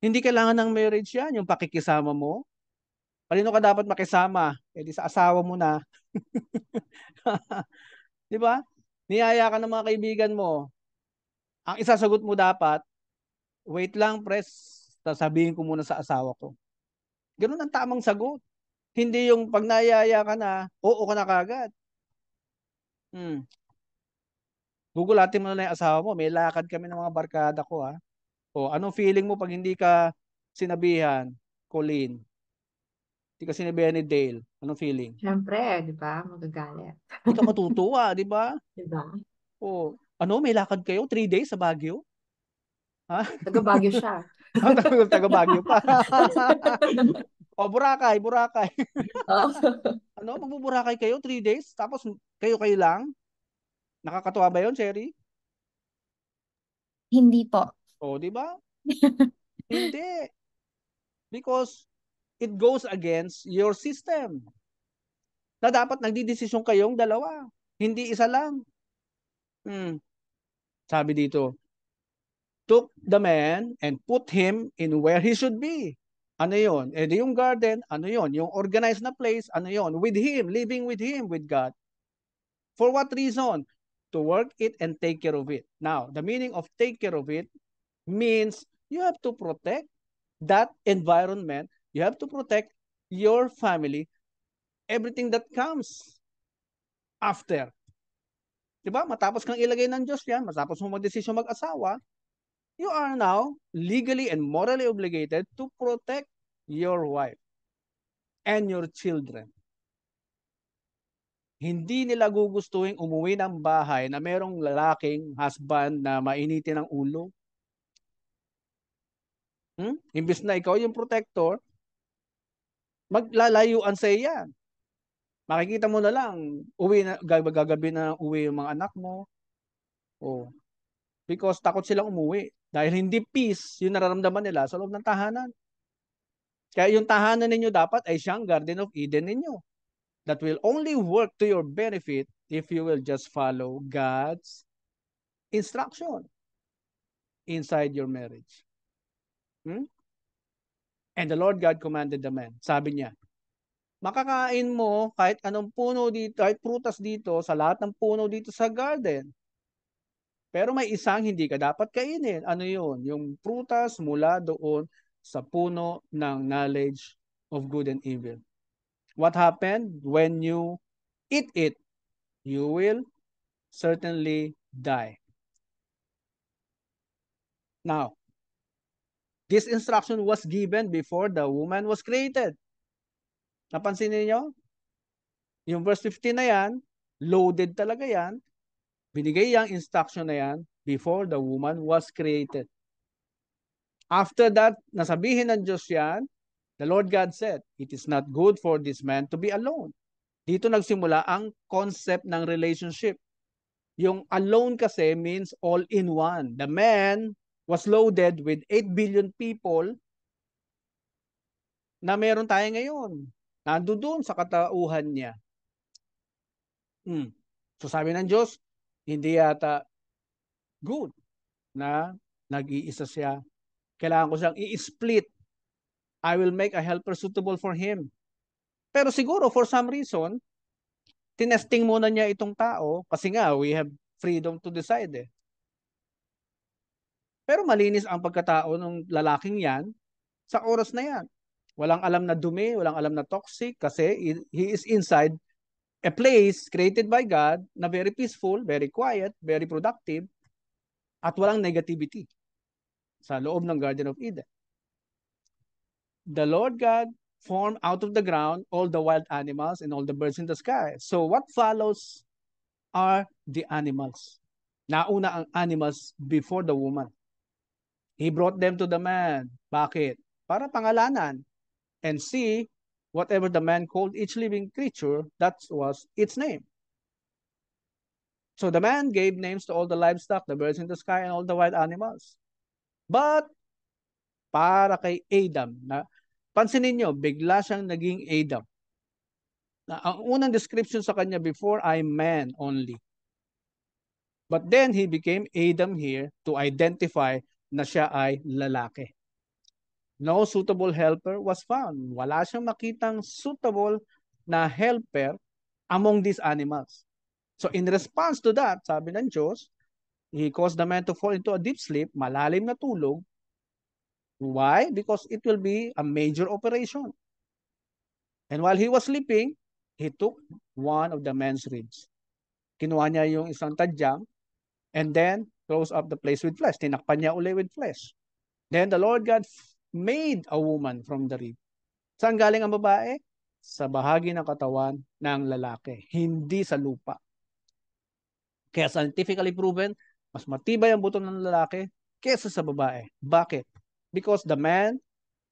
Hindi kailangan ng marriage yan, yung pakikisama mo. Palino ka dapat makisama? Eh di sa asawa mo na. di ba? Niyaya ka ng mga kaibigan mo. Ang isasagot mo dapat, wait lang, press, sasabihin ko muna sa asawa ko. Ganun ang tamang sagot. Hindi yung pag nayaya ka na, oo ka na kagad. Hmm. Gugulatin mo na, lang yung asawa mo. May lakad kami ng mga barkada ko ha. Ah. O oh, anong feeling mo pag hindi ka sinabihan, Colleen? Hindi ka sinabihan ni Dale. Anong feeling? Siyempre, di ba? Magagalit. Hindi ka matutuwa, di ba? Di ba? O, oh, ano, may lakad kayo? Three days sa Baguio? Ha? Taga Baguio siya. taga Baguio pa. o, oh, Boracay, Boracay. Oh. ano, magbuburakay kayo, three days, tapos kayo-kayo lang? Nakakatuwa ba yun, Sherry? Hindi po. O, oh, di ba? Hindi. Because it goes against your system. Na dapat nagdidesisyon kayong dalawa. Hindi isa lang. Hmm. Sabi dito, took the man and put him in where he should be. Ano yon? E eh, di yung garden, ano yon? Yung organized na place, ano yon? With him, living with him, with God. For what reason? To work it and take care of it. Now, the meaning of take care of it means you have to protect that environment. You have to protect your family, everything that comes after. Diba? Matapos kang ilagay ng Diyos yan, matapos mo magdesisyon mag-asawa, you are now legally and morally obligated to protect your wife and your children. Hindi nila gugustuhin umuwi ng bahay na merong lalaking husband na mainitin ang ulo. Hmm? Imbis na ikaw yung protector, maglalayuan sa iyan. Makikita mo na lang, uwi na, gagabi na uwi yung mga anak mo. Oh. Because takot silang umuwi. Dahil hindi peace yung nararamdaman nila sa loob ng tahanan. Kaya yung tahanan ninyo dapat ay siyang Garden of Eden ninyo. That will only work to your benefit if you will just follow God's instruction inside your marriage. Hmm? And the Lord God commanded the man. Sabi niya, makakain mo kahit anong puno dito, kahit prutas dito, sa lahat ng puno dito sa garden. Pero may isang hindi ka dapat kainin. Ano yun? Yung prutas mula doon sa puno ng knowledge of good and evil. What happened? When you eat it, you will certainly die. Now, this instruction was given before the woman was created. Napansin niyo? Yung verse 15 na yan, loaded talaga yan Binigay ang instruction na yan before the woman was created. After that, nasabihin ng Diyos yan, the Lord God said, it is not good for this man to be alone. Dito nagsimula ang concept ng relationship. Yung alone kasi means all in one. The man was loaded with 8 billion people na meron tayo ngayon. Nandoon sa katauhan niya. Hmm. So sabi ng Diyos, hindi yata good na nag-iisa siya. Kailangan ko siyang i-split. I will make a helper suitable for him. Pero siguro for some reason, tinesting muna niya itong tao kasi nga we have freedom to decide eh. Pero malinis ang pagkatao ng lalaking yan sa oras na yan. Walang alam na dumi, walang alam na toxic kasi he is inside a place created by God na very peaceful, very quiet, very productive, at walang negativity sa loob ng Garden of Eden. The Lord God formed out of the ground all the wild animals and all the birds in the sky. So what follows are the animals. Nauna ang animals before the woman. He brought them to the man. Bakit? Para pangalanan and see whatever the man called each living creature, that was its name. So the man gave names to all the livestock, the birds in the sky, and all the wild animals. But, para kay Adam, na, pansinin nyo, bigla siyang naging Adam. Na, ang unang description sa kanya before, I'm man only. But then he became Adam here to identify na siya ay lalaki. No suitable helper was found. Wala siyang makitang suitable na helper among these animals. So in response to that, sabi ng Diyos, He caused the man to fall into a deep sleep, malalim na tulog. Why? Because it will be a major operation. And while he was sleeping, he took one of the man's ribs. Kinuha niya yung isang tadyang and then close up the place with flesh. Tinakpan niya uli with flesh. Then the Lord God made a woman from the rib. Saan galing ang babae? Sa bahagi ng katawan ng lalaki, hindi sa lupa. Kaya scientifically proven, mas matibay ang buto ng lalaki kesa sa babae. Bakit? Because the man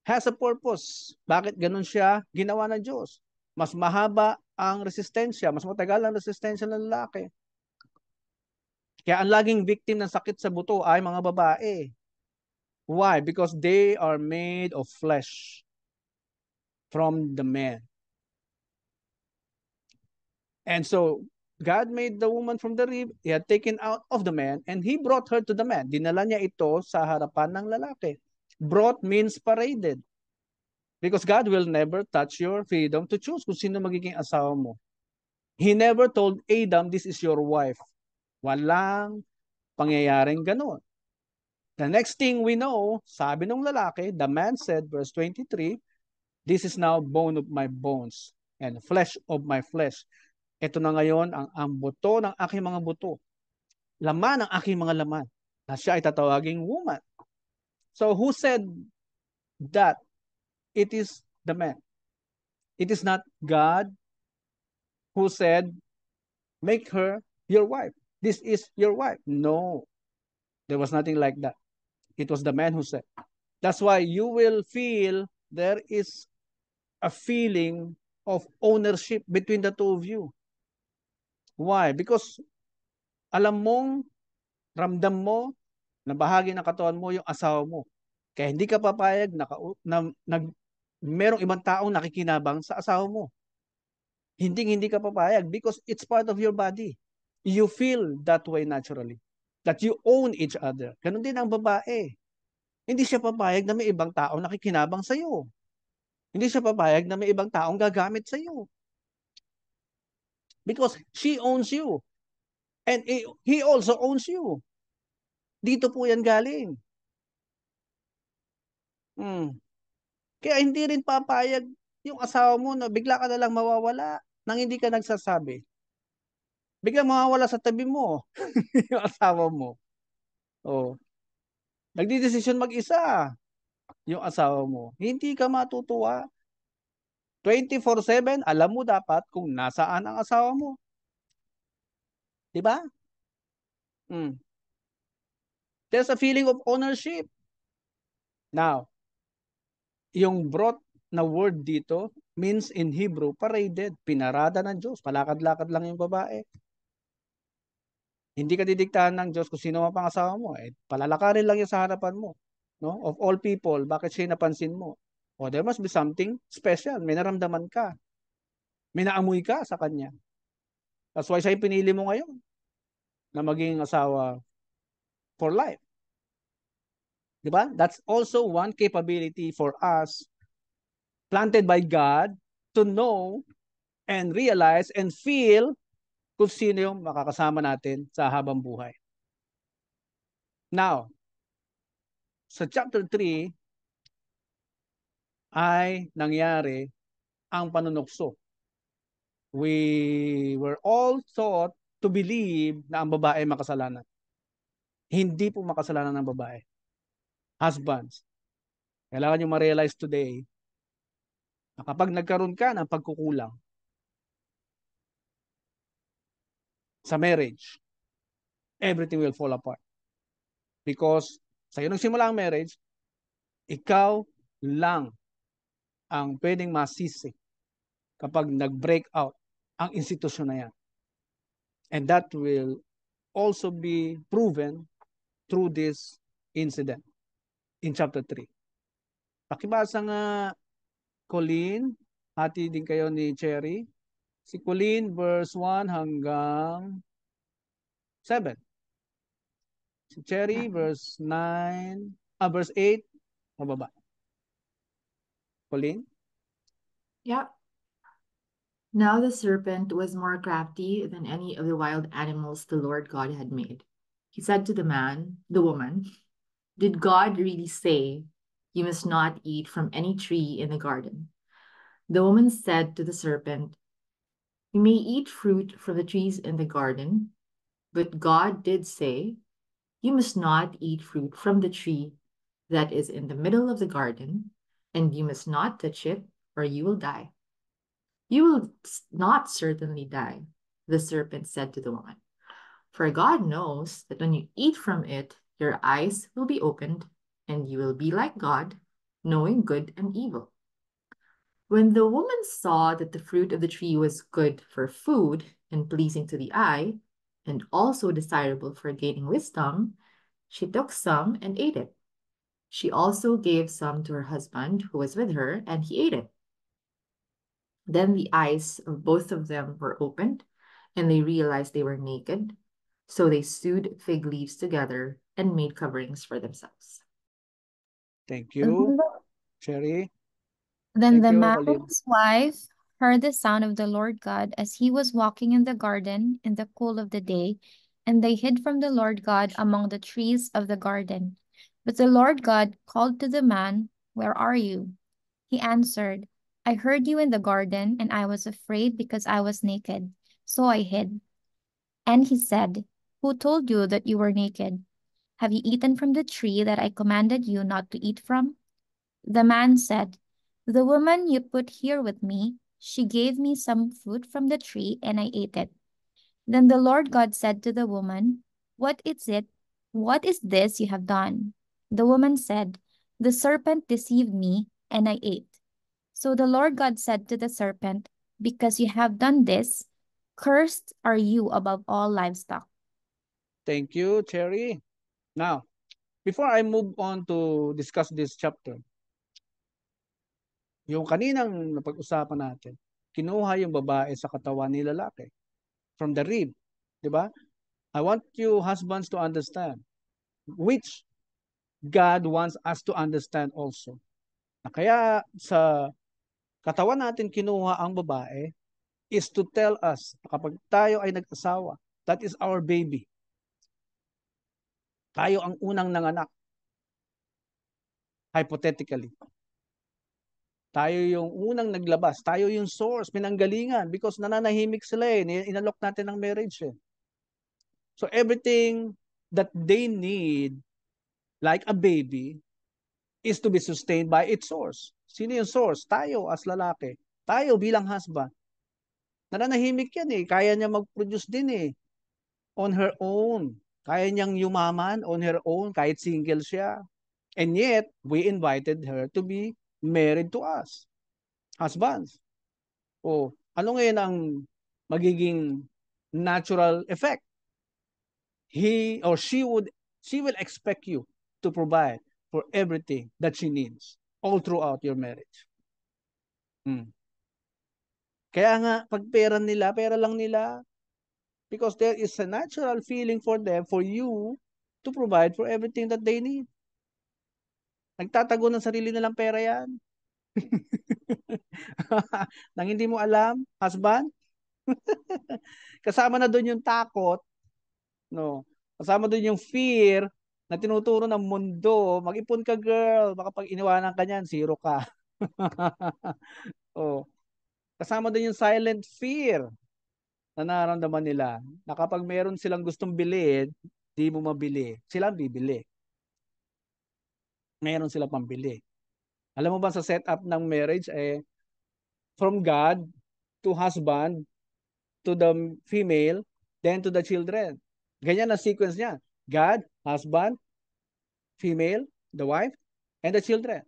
has a purpose. Bakit ganun siya ginawa ng Diyos? Mas mahaba ang resistensya, mas matagal ang resistensya ng lalaki. Kaya ang laging victim ng sakit sa buto ay mga babae. Why? Because they are made of flesh from the man. And so God made the woman from the rib, he had taken out of the man, and he brought her to the man. Dinala niya ito sa harapan ng lalaki. Brought means paraded. Because God will never touch your freedom to choose kung sino magiging asawa mo. He never told Adam, this is your wife. Walang pangyayaring ganun. The next thing we know, sabi ng lalaki, the man said, verse 23, This is now bone of my bones and flesh of my flesh. Ito na ngayon ang, ang buto ng aking mga buto. Laman ng aking mga laman. Na siya ay tatawaging woman. So who said that? It is the man. It is not God who said, make her your wife. This is your wife. No. There was nothing like that. It was the man who said. That's why you will feel there is a feeling of ownership between the two of you. Why? Because alam mong, ramdam mo, na bahagi ng katawan mo yung asawa mo. Kaya hindi ka papayag na, na, na merong ibang taong nakikinabang sa asawa mo. Hindi hindi ka papayag because it's part of your body. You feel that way naturally. That you own each other. Ganon din ang babae. Hindi siya papayag na may ibang tao nakikinabang sa iyo. Hindi siya papayag na may ibang taong gagamit sa iyo. Because she owns you. And he also owns you. Dito po yan galing. Hmm. Kaya hindi rin papayag yung asawa mo na bigla ka na lang mawawala nang hindi ka nagsasabi bigla mawawala sa tabi mo oh. yung asawa mo. Oh. Nagdidesisyon mag-isa yung asawa mo. Hindi ka matutuwa. 24/7, alam mo dapat kung nasaan ang asawa mo. 'Di ba? Mm. There's a feeling of ownership. Now, yung brought na word dito means in Hebrew, paraded, pinarada ng Diyos, palakad-lakad lang yung babae. Hindi ka didiktahan ng Diyos kung sino ang pangasawa mo. Eh, palalakarin lang yan sa harapan mo. No? Of all people, bakit siya napansin mo? oh, there must be something special. May naramdaman ka. May naamoy ka sa kanya. That's why siya pinili mo ngayon na maging asawa for life. Di ba? That's also one capability for us planted by God to know and realize and feel kung sino yung makakasama natin sa habang buhay. Now, sa chapter 3 ay nangyari ang panunukso. We were all taught to believe na ang babae makasalanan. Hindi po makasalanan ang babae. Husbands, kailangan nyo ma-realize today na kapag nagkaroon ka ng pagkukulang, sa marriage, everything will fall apart. Because sa sa'yo nagsimula ang marriage, ikaw lang ang pwedeng masisi kapag nag-break out ang institusyon na yan. And that will also be proven through this incident in chapter 3. Pakibasa nga, Colleen, hati din kayo ni Cherry. si Colleen verse 1 hanggang 7. Si Cherry ah. verse 9, ah, verse 8, mababa. Colleen? Yeah. Now the serpent was more crafty than any of the wild animals the Lord God had made. He said to the man, the woman, Did God really say, You must not eat from any tree in the garden? The woman said to the serpent, you may eat fruit from the trees in the garden, but God did say, You must not eat fruit from the tree that is in the middle of the garden, and you must not touch it, or you will die. You will not certainly die, the serpent said to the woman. For God knows that when you eat from it, your eyes will be opened, and you will be like God, knowing good and evil. When the woman saw that the fruit of the tree was good for food and pleasing to the eye, and also desirable for gaining wisdom, she took some and ate it. She also gave some to her husband who was with her, and he ate it. Then the eyes of both of them were opened, and they realized they were naked. So they sewed fig leaves together and made coverings for themselves. Thank you, Sherry. Then the man's wife heard the sound of the Lord God as he was walking in the garden in the cool of the day, and they hid from the Lord God among the trees of the garden. But the Lord God called to the man, Where are you? He answered, I heard you in the garden, and I was afraid because I was naked, so I hid. And he said, Who told you that you were naked? Have you eaten from the tree that I commanded you not to eat from? The man said, the woman you put here with me, she gave me some fruit from the tree, and I ate it. Then the Lord God said to the woman, What is it? What is this you have done? The woman said, The serpent deceived me, and I ate. So the Lord God said to the serpent, Because you have done this, cursed are you above all livestock. Thank you, Terry. Now, before I move on to discuss this chapter, Yung kaninang napag-usapan natin, kinuha yung babae sa katawan ni lalaki from the rib, 'di ba? I want you husbands to understand which God wants us to understand also. Na kaya sa katawan natin kinuha ang babae is to tell us kapag tayo ay nag-asawa, that is our baby. Tayo ang unang nanganak. Hypothetically. Tayo yung unang naglabas. Tayo yung source, pinanggalingan. Because nananahimik sila eh. Inalok natin ang marriage eh. So everything that they need, like a baby, is to be sustained by its source. Sino yung source? Tayo as lalaki. Tayo bilang husband. Nananahimik yan eh. Kaya niya mag-produce din eh. On her own. Kaya niyang yumaman on her own kahit single siya. And yet, we invited her to be married to us, husbands. O ano ngayon ang magiging natural effect? He or she would she will expect you to provide for everything that she needs all throughout your marriage. Hmm. Kaya nga, pag pera nila, pera lang nila. Because there is a natural feeling for them, for you, to provide for everything that they need. Nagtatago ng sarili nilang pera yan. Nang hindi mo alam, husband. Kasama na doon yung takot, no? Kasama doon yung fear na tinuturo ng mundo, mag-ipon ka girl, baka pag iniwanan ka niyan, zero ka. oh. Kasama doon yung silent fear na nararamdaman nila na kapag meron silang gustong bilhin, di mo mabili. Sila bibili meron sila pambili. Alam mo ba sa setup ng marriage, eh, from God to husband to the female, then to the children. Ganyan ang sequence niya. God, husband, female, the wife, and the children.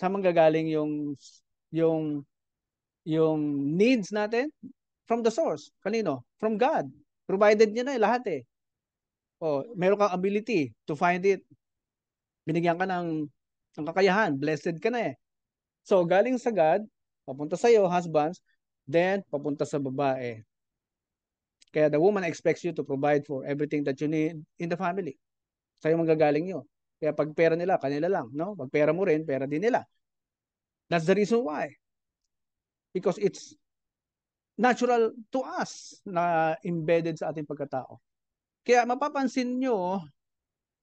Saan manggagaling yung yung yung needs natin? From the source. Kanino? From God. Provided niya na eh, lahat eh. Oh, meron kang ability to find it, Binigyan ka ng, ng kakayahan. Blessed ka na eh. So, galing sa God, papunta sa iyo, husbands, then papunta sa babae. Kaya the woman expects you to provide for everything that you need in the family. Sa'yo manggagaling yun. Kaya pag pera nila, kanila lang. No? Pag pera mo rin, pera din nila. That's the reason why. Because it's natural to us na embedded sa ating pagkatao. Kaya mapapansin nyo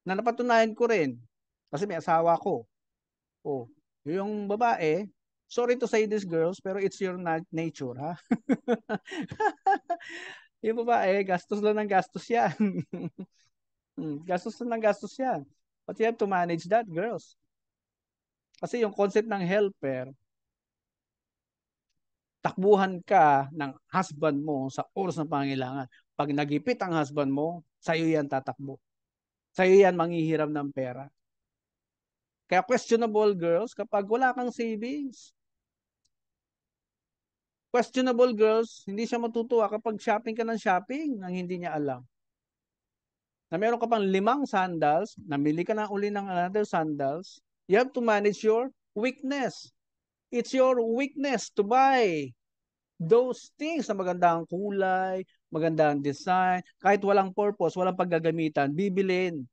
na napatunayan ko rin kasi may asawa ko. Oh, yung babae, sorry to say this girls, pero it's your na- nature, ha? yung babae, gastos lang ng gastos yan. Hmm, gastos lang ng gastos yan. But you have to manage that, girls. Kasi yung concept ng helper, takbuhan ka ng husband mo sa oras ng pangailangan. Pag nagipit ang husband mo, sa'yo yan tatakbo. Sa'yo yan manghihiram ng pera. Kaya questionable girls, kapag wala kang savings, questionable girls, hindi siya matutuwa kapag shopping ka ng shopping nang hindi niya alam. Na meron ka pang limang sandals, namili ka na uli ng another sandals, you have to manage your weakness. It's your weakness to buy those things na maganda ang kulay, maganda ang design, kahit walang purpose, walang paggagamitan, bibilin.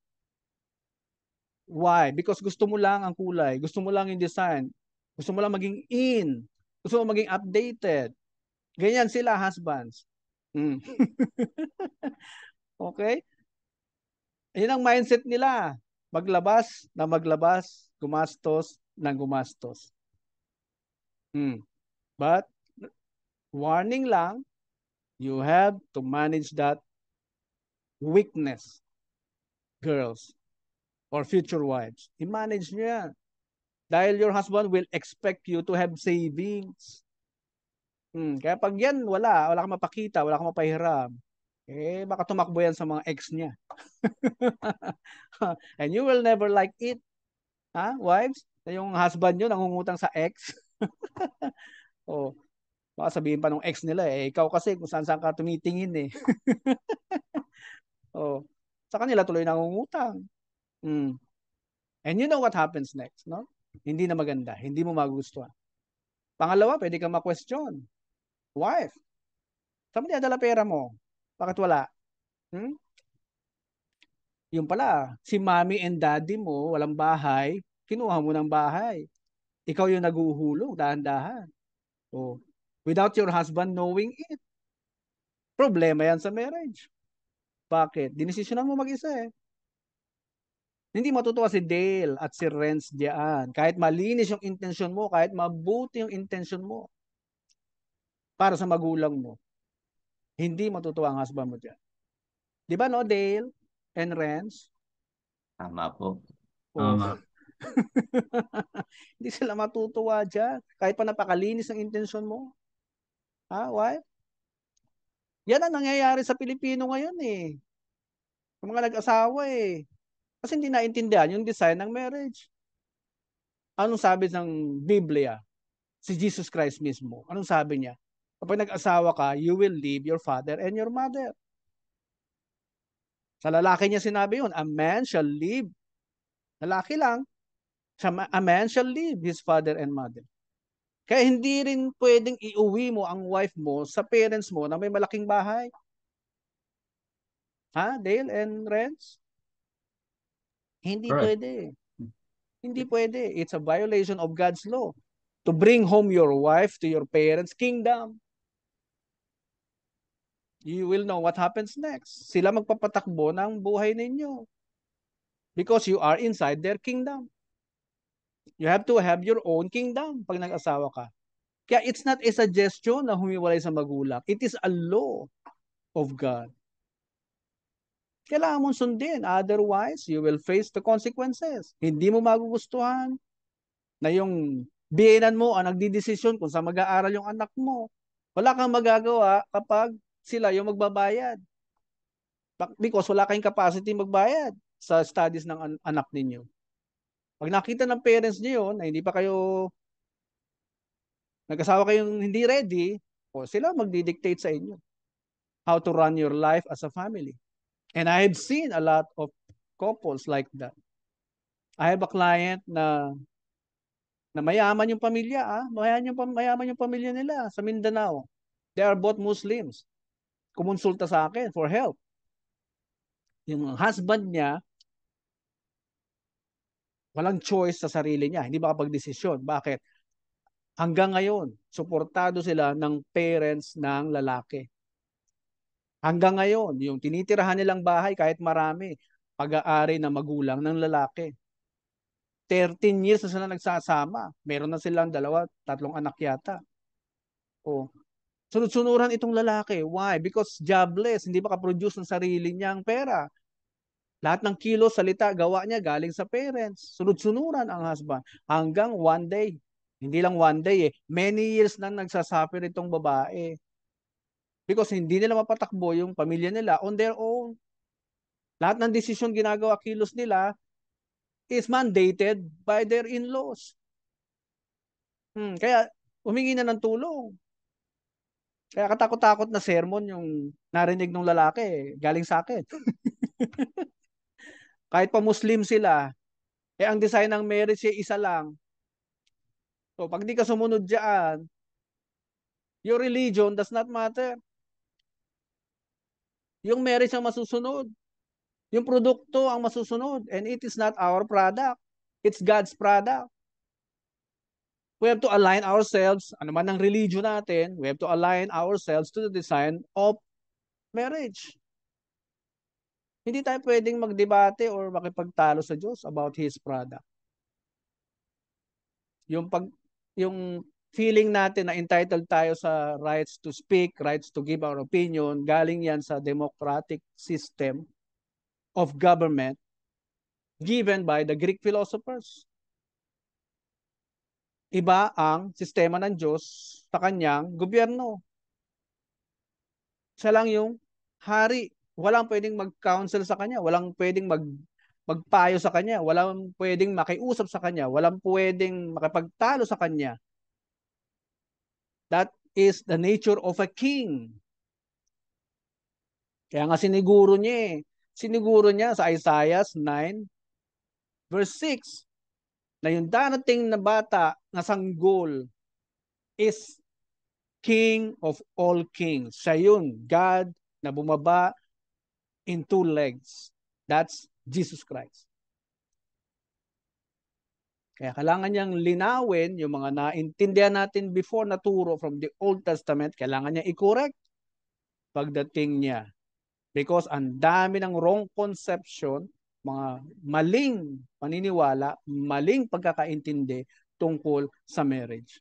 Why? Because gusto mo lang ang kulay, gusto mo lang yung design, gusto mo lang maging in, gusto mo maging updated. Ganyan sila husbands. Mm. okay? Yan ang mindset nila. Maglabas na maglabas, gumastos na gumastos. Mm. But, warning lang, you have to manage that weakness, girls or future wives. I-manage nyo yan. Dahil your husband will expect you to have savings. Hmm. Kaya pag yan, wala. Wala kang mapakita, wala kang mapahiram. Eh, baka tumakbo yan sa mga ex niya. And you will never like it. Ha, wives? Yung husband nyo nangungutang sa ex. oh, baka sabihin pa nung ex nila, eh, eh ikaw kasi kung saan-saan ka tumitingin eh. oh, sa kanila tuloy nangungutang. Mm. And you know what happens next, no? Hindi na maganda, hindi mo magugustuhan. Pangalawa, pwede kang ma-question. Wife, saan mo dala pera mo? Bakit wala? Hmm? Yung pala, si mommy and daddy mo, walang bahay, kinuha mo ng bahay. Ikaw yung naguhulog, dahan-dahan. Oh. without your husband knowing it. Problema yan sa marriage. Bakit? Dinesisyonan mo mag-isa eh. Hindi matutuwa si Dale at si Renz diyan. Kahit malinis yung intention mo, kahit mabuti yung intention mo para sa magulang mo, hindi matutuwa ang husband mo diyan. Di ba no, Dale and Renz? Tama po. Oh. Tama. hindi sila matutuwa diyan. Kahit pa napakalinis ng intention mo. Ha, why? Yan ang nangyayari sa Pilipino ngayon eh. Yung mga nag-asawa eh. Kasi hindi naintindihan yung design ng marriage. Anong sabi ng Biblia? Si Jesus Christ mismo. Anong sabi niya? Kapag nag-asawa ka, you will leave your father and your mother. Sa lalaki niya sinabi yun, a man shall leave. Lalaki lang. A man shall leave his father and mother. Kaya hindi rin pwedeng iuwi mo ang wife mo sa parents mo na may malaking bahay. Ha, Dale and Renz? Hindi Correct. pwede. Hindi pwede. It's a violation of God's law to bring home your wife to your parents' kingdom. You will know what happens next. Sila magpapatakbo ng buhay ninyo because you are inside their kingdom. You have to have your own kingdom pag nag-asawa ka. Kaya it's not a suggestion na humiwalay sa magulang. It is a law of God kailangan mong sundin. Otherwise, you will face the consequences. Hindi mo magugustuhan na yung biyenan mo ang nagdidesisyon kung saan mag-aaral yung anak mo. Wala kang magagawa kapag sila yung magbabayad. Because wala kayong capacity magbayad sa studies ng anak ninyo. Pag nakita ng parents niyo na hindi pa kayo nagkasawa kayong hindi ready, o sila magdidictate sa inyo how to run your life as a family. And I have seen a lot of couples like that. I have a client na na mayaman yung pamilya, ah. mayaman yung mayaman yung pamilya nila sa Mindanao. They are both Muslims. Kumonsulta sa akin for help. Yung husband niya walang choice sa sarili niya, hindi makapag-desisyon. Bakit? Hanggang ngayon, suportado sila ng parents ng lalaki. Hanggang ngayon, yung tinitirahan nilang bahay kahit marami, pag-aari na magulang ng lalaki. 13 years na sila nagsasama. Meron na silang dalawa, tatlong anak yata. O, oh. sunod-sunuran itong lalaki. Why? Because jobless, hindi makaproduce ng sarili niyang pera. Lahat ng kilo, salita, gawa niya galing sa parents. Sunod-sunuran ang husband. Hanggang one day. Hindi lang one day eh. Many years nang nagsasuffer itong babae. Because hindi nila mapatakbo yung pamilya nila on their own. Lahat ng desisyon ginagawa kilos nila is mandated by their in-laws. Hmm, kaya humingi na ng tulong. Kaya katakot-takot na sermon yung narinig ng lalaki galing sa akin. Kahit pa Muslim sila, eh ang design ng marriage ay eh, isa lang. So pag di ka sumunod diyan, your religion does not matter. Yung marriage ang masusunod. Yung produkto ang masusunod. And it is not our product. It's God's product. We have to align ourselves, ano man ang religion natin, we have to align ourselves to the design of marriage. Hindi tayo pwedeng magdebate or makipagtalo sa Diyos about His product. Yung pag yung feeling natin na entitled tayo sa rights to speak, rights to give our opinion, galing yan sa democratic system of government given by the Greek philosophers. Iba ang sistema ng Diyos sa kanyang gobyerno. Siya lang yung hari. Walang pwedeng mag-counsel sa kanya. Walang pwedeng mag magpayo sa kanya. Walang pwedeng makiusap sa kanya. Walang pwedeng makipagtalo sa kanya That is the nature of a king. Kaya nga siniguro niya eh. Siniguro niya sa Isaiah 9 verse 6 na yung darating na bata na sanggol is King of all kings. Siya yun, God na bumaba in two legs. That's Jesus Christ. Kaya kailangan niyang linawin yung mga naintindihan natin before naturo from the Old Testament. Kailangan niya i-correct pagdating niya. Because ang dami ng wrong conception, mga maling paniniwala, maling pagkakaintindi tungkol sa marriage.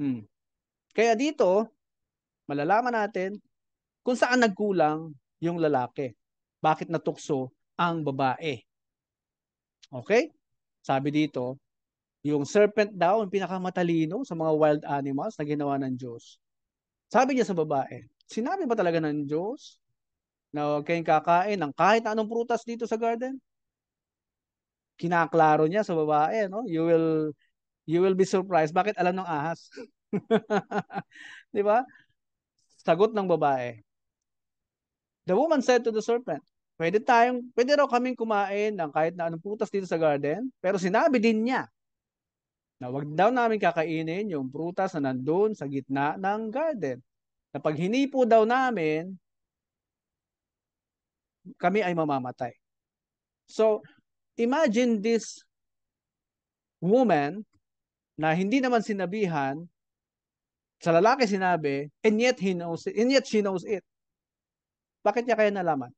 Hmm. Kaya dito, malalaman natin kung saan nagkulang yung lalaki. Bakit natukso ang babae. Okay? Sabi dito, yung serpent daw, yung pinakamatalino sa mga wild animals na ginawa ng Diyos. Sabi niya sa babae, sinabi ba talaga ng Diyos na huwag kayong kakain ng kahit anong prutas dito sa garden? Kinaklaro niya sa babae, no? You will you will be surprised. Bakit alam ng ahas? 'Di ba? Sagot ng babae. The woman said to the serpent, pwede tayong, pwede raw kaming kumain ng kahit na anong prutas dito sa garden, pero sinabi din niya na wag daw namin kakainin yung prutas na nandun sa gitna ng garden. Na pag hinipo daw namin, kami ay mamamatay. So, imagine this woman na hindi naman sinabihan, sa lalaki sinabi, and yet he knows it, and yet she knows it. Bakit niya kaya nalaman?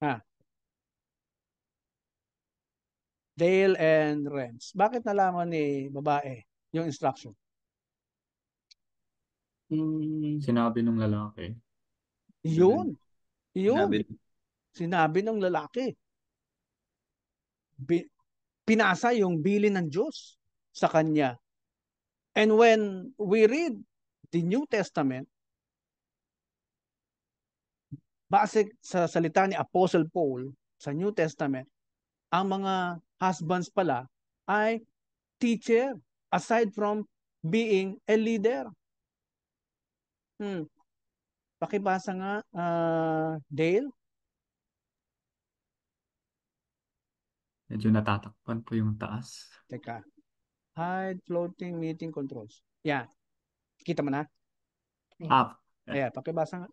Ha? Dale and Renz. Bakit nalaman ni babae yung instruction? Mm. Sinabi ng lalaki. Yun. Yun. Sinabi, Sinabi ng lalaki. Bi- pinasa yung bili ng Diyos sa kanya. And when we read the New Testament, base sa salita ni Apostle Paul sa New Testament, ang mga husbands pala ay teacher aside from being a leader. Hmm. Pakibasa nga, uh, Dale. Medyo natatakpan po yung taas. Teka. Hide floating meeting controls. Yan. Kita mo na? Up. Ah, yeah, pakibasa nga.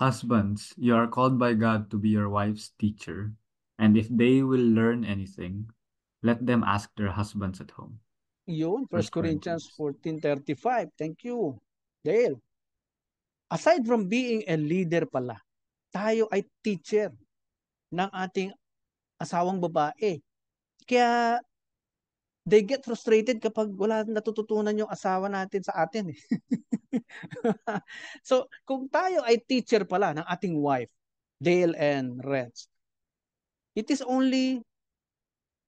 Husbands, you are called by God to be your wife's teacher, and if they will learn anything, let them ask their husbands at home. Yun, 1 Corinthians 14.35. Thank you, Dale. Aside from being a leader pala, tayo ay teacher ng ating asawang babae. Kaya they get frustrated kapag wala natututunan yung asawa natin sa atin. Eh. so, kung tayo ay teacher pala ng ating wife, Dale and Reds, it is only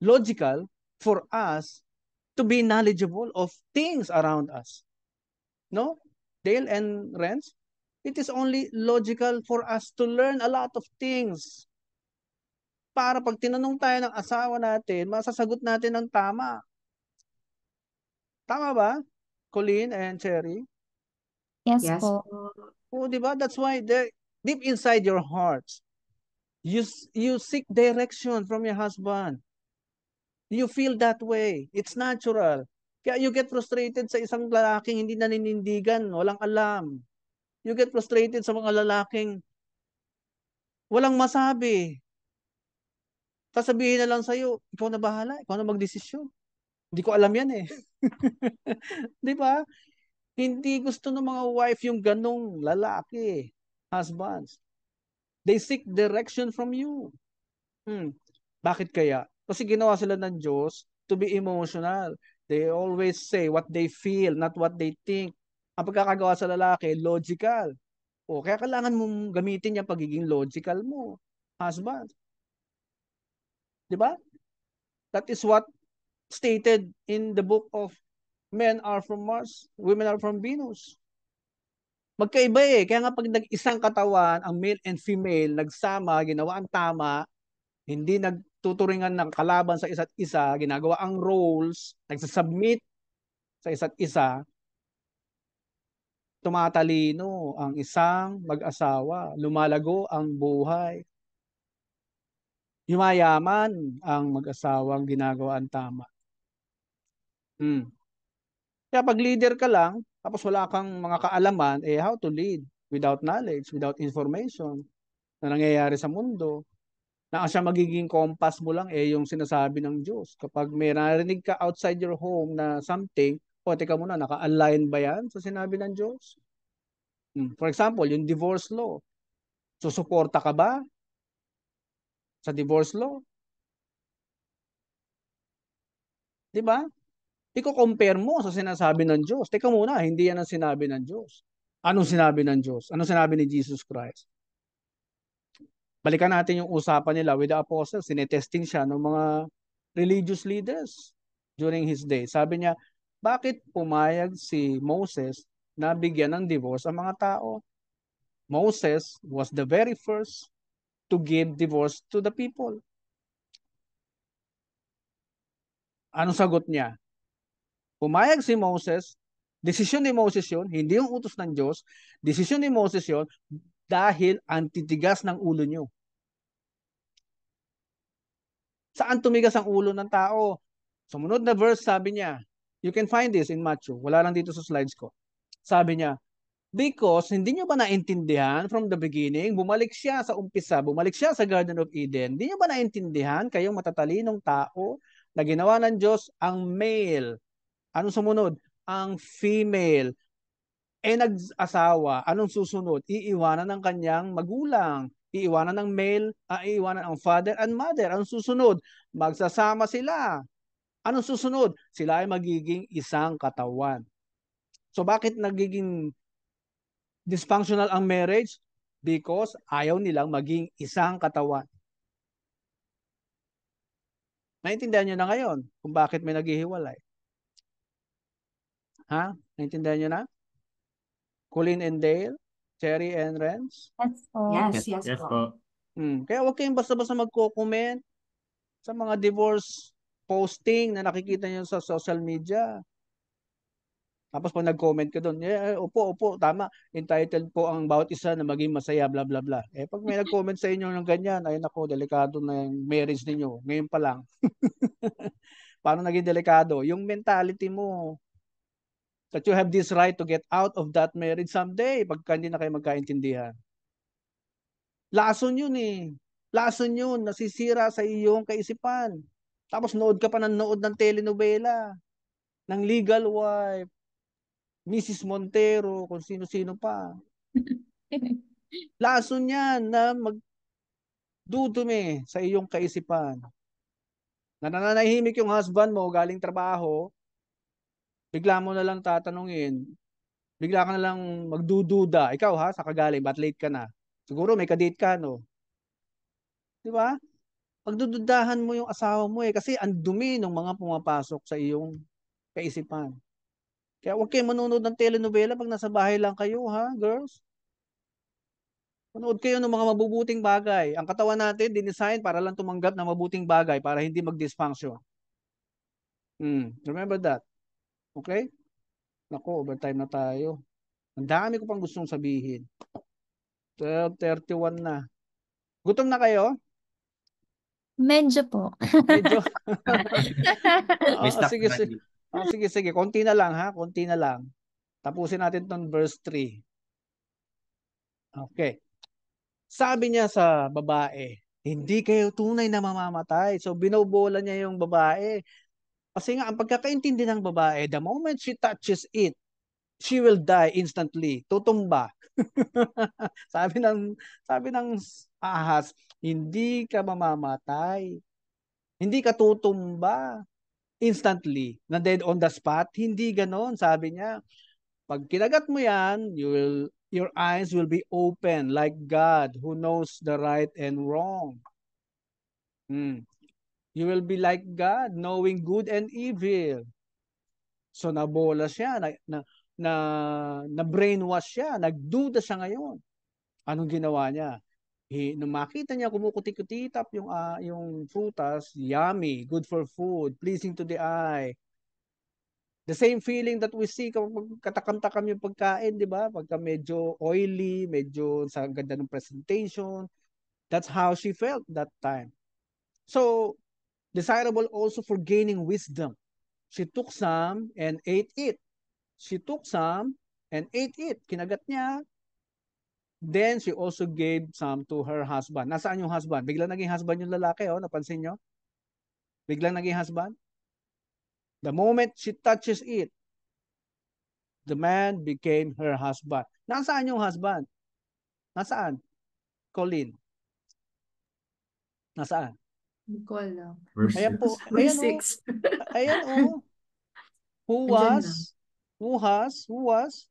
logical for us to be knowledgeable of things around us. No? Dale and Rents, it is only logical for us to learn a lot of things para pag tinanong tayo ng asawa natin, masasagot natin ng tama. Tama ba? Colleen and Cherry? Yes, yes po. Oh, di ba? That's why deep inside your heart, you, you seek direction from your husband. You feel that way. It's natural. Kaya you get frustrated sa isang lalaking hindi naninindigan, walang alam. You get frustrated sa mga lalaking walang masabi. Sasabihin na lang sa'yo, ikaw na bahala, ikaw na magdesisyon. Hindi ko alam yan eh. 'Di ba? Hindi gusto ng mga wife yung ganong lalaki, husbands. They seek direction from you. Hmm. Bakit kaya? Kasi ginawa sila ng Diyos to be emotional. They always say what they feel, not what they think. Ang pagkakagawa sa lalaki, logical. O, kaya kailangan mong gamitin yung pagiging logical mo, husband. Di ba? That is what stated in the book of Men are from Mars, women are from Venus. Magkaiba eh. Kaya nga pag nag-isang katawan, ang male and female, nagsama, ginawa ang tama, hindi nagtuturingan ng kalaban sa isa't isa, ginagawa ang roles, nagsasubmit sa isa't isa, tumatalino ang isang mag-asawa, lumalago ang buhay. Yumayaman ang mag-asawang ginagawa ang tama. Hmm. Kaya pag leader ka lang, tapos wala kang mga kaalaman, eh how to lead without knowledge, without information na nangyayari sa mundo. Na siya magiging compass mo lang eh yung sinasabi ng Diyos. Kapag may narinig ka outside your home na something, o oh, teka muna, naka-align ba yan sa sinabi ng Diyos? Hmm. For example, yung divorce law. Susuporta ka ba sa divorce law? Di ba? Iko-compare mo sa sinasabi ng Diyos. Teka muna, hindi yan ang sinabi ng Diyos. Anong sinabi ng Diyos? Anong sinabi ni Jesus Christ? Balikan natin yung usapan nila with the apostles. Sinetesting siya ng mga religious leaders during his day. Sabi niya, bakit pumayag si Moses na bigyan ng divorce ang mga tao? Moses was the very first to give divorce to the people. Anong sagot niya? Pumayag si Moses, desisyon ni Moses yon, hindi yung utos ng Diyos, desisyon ni Moses yon dahil antitigas titigas ng ulo nyo. Saan tumigas ang ulo ng tao? Sumunod na verse sabi niya, you can find this in Matthew, wala lang dito sa slides ko. Sabi niya, Because hindi niyo ba naintindihan from the beginning, bumalik siya sa umpisa, bumalik siya sa Garden of Eden. Hindi niyo ba naintindihan kayong matatalinong tao na ginawa ng Diyos ang male ano sumunod? Ang female eh nag-asawa, anong susunod? Iiwanan ng kanyang magulang, iiwanan ng male, uh, iiwanan ang father and mother. Anong susunod? Magsasama sila. Anong susunod? Sila ay magiging isang katawan. So bakit nagiging dysfunctional ang marriage? Because ayaw nilang maging isang katawan. Naintindihan nyo na ngayon kung bakit may naghihiwalay. Ha? Naintindihan nyo na? Colleen and Dale? Cherry and Renz? Yes po. Yes, yes, yes po. Hmm. Kaya huwag kayong basta-basta magko-comment sa mga divorce posting na nakikita nyo sa social media. Tapos pag nag-comment ka doon, eh, opo, opo, tama, entitled po ang bawat isa na maging masaya, bla bla bla. Eh pag may nag-comment sa inyo ng ganyan, ay nako, delikado na yung marriage ninyo, ngayon pa lang. Paano naging delikado? Yung mentality mo, that you have this right to get out of that marriage someday pag hindi na kayo magkaintindihan. Lason yun eh. Lason yun. Nasisira sa iyong kaisipan. Tapos nood ka pa ng nood ng telenovela, ng legal wife, Mrs. Montero, kung sino-sino pa. Lason yan na magdudumi sa iyong kaisipan. Na nananahimik yung husband mo galing trabaho, bigla mo na lang tatanungin, bigla ka na lang magdududa. Ikaw ha, sa kagaling, ba't late ka na? Siguro may kadate ka, no? Di ba? Pagdududahan mo yung asawa mo eh. Kasi ang dumi ng mga pumapasok sa iyong kaisipan. Kaya huwag kayong manonood ng telenovela pag nasa bahay lang kayo, ha, girls? Manood kayo ng mga mabubuting bagay. Ang katawan natin, dinesign para lang tumanggap ng mabuting bagay para hindi mag-dysfunction. Hmm, remember that. Okay? Nako, overtime na tayo. Ang dami ko pang gustong sabihin. 12.31 na. Gutom na kayo? Medyo po. Medyo. oh, sige, sige. Oh, sige, sige. Konti na lang ha. Konti na lang. Tapusin natin tong verse 3. Okay. Sabi niya sa babae, hindi kayo tunay na mamamatay. So binobola niya yung babae. Kasi nga, ang pagkakaintindi ng babae, the moment she touches it, she will die instantly. Tutumba. sabi ng sabi ng ahas, hindi ka mamamatay. Hindi ka tutumba instantly. Na dead on the spot, hindi ganoon, sabi niya. Pag kinagat mo 'yan, you will your eyes will be open like God who knows the right and wrong. Hmm. You will be like God, knowing good and evil. So nabola siya, na, na, na, na brainwash siya, nagduda siya ngayon. Anong ginawa niya? He, nung makita niya kumukutikutitap yung, uh, yung frutas, yummy, good for food, pleasing to the eye. The same feeling that we see kapag katakam-takam yung pagkain, di ba? Pagka medyo oily, medyo sa ganda ng presentation. That's how she felt that time. So, desirable also for gaining wisdom. She took some and ate it. She took some and ate it. Kinagat niya. Then she also gave some to her husband. Nasaan yung husband? Biglang naging husband yung lalaki, oh, napansin nyo? Biglang naging husband? The moment she touches it, the man became her husband. Nasaan yung husband? Nasaan? Colin. Nasaan? Hindi ko alam. Verse ayan po. Ayan o. Ayan o. Who was? Who has? Who was?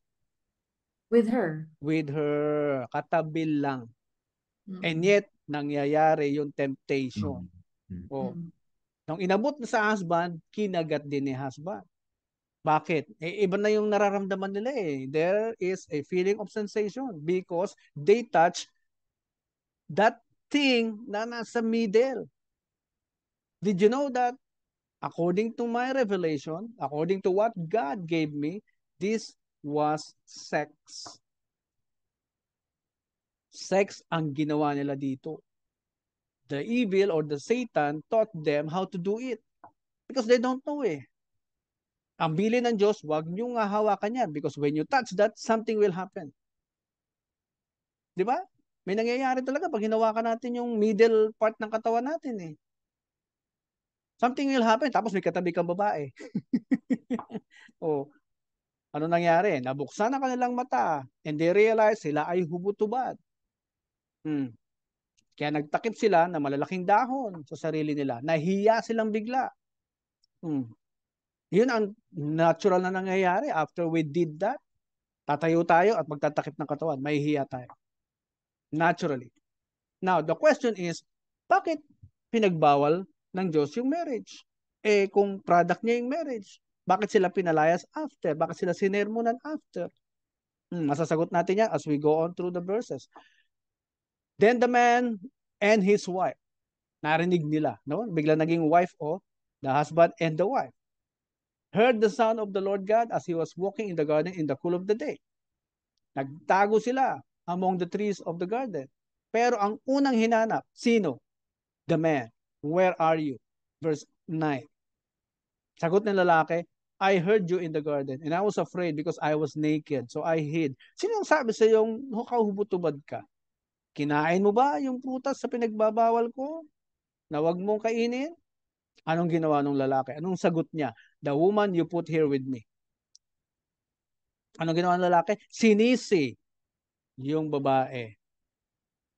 With her. With her. Katabil lang. Mm. And yet, nangyayari yung temptation. Mm. mm. Oh. Mm. Nung inabot na sa husband, kinagat din ni husband. Bakit? Eh, iba na yung nararamdaman nila eh. There is a feeling of sensation because they touch that thing na nasa middle. Did you know that according to my revelation, according to what God gave me, this was sex. Sex ang ginawa nila dito. The evil or the Satan taught them how to do it because they don't know eh. Ang bili ng Diyos, huwag niyong hawakan yan because when you touch that, something will happen. Di ba? May nangyayari talaga pag hinawakan natin yung middle part ng katawan natin eh something will happen. Tapos may katabi kang babae. o oh. ano nangyari? Nabuksan ang kanilang mata and they realize sila ay hubutubad. Hmm. Kaya nagtakip sila ng malalaking dahon sa sarili nila. Nahiya silang bigla. Hmm. Yun ang natural na nangyayari after we did that. Tatayo tayo at magtatakip ng katawan. Mahihiya tayo. Naturally. Now, the question is, bakit pinagbawal ng Diyos yung marriage. Eh kung product niya yung marriage, bakit sila pinalayas after? Bakit sila sinermonan after? Hmm, masasagot natin yan as we go on through the verses. Then the man and his wife. Narinig nila. No? Bigla naging wife o oh, the husband and the wife. Heard the sound of the Lord God as he was walking in the garden in the cool of the day. Nagtago sila among the trees of the garden. Pero ang unang hinanap, sino? The man. Where are you? Verse 9. Sagot ng lalaki, I heard you in the garden and I was afraid because I was naked. So I hid. Sino ang sabi sa yung kahubutubad ka? Kinain mo ba yung prutas sa pinagbabawal ko? Na wag mong kainin? Anong ginawa ng lalaki? Anong sagot niya? The woman you put here with me. Anong ginawa ng lalaki? Sinisi yung babae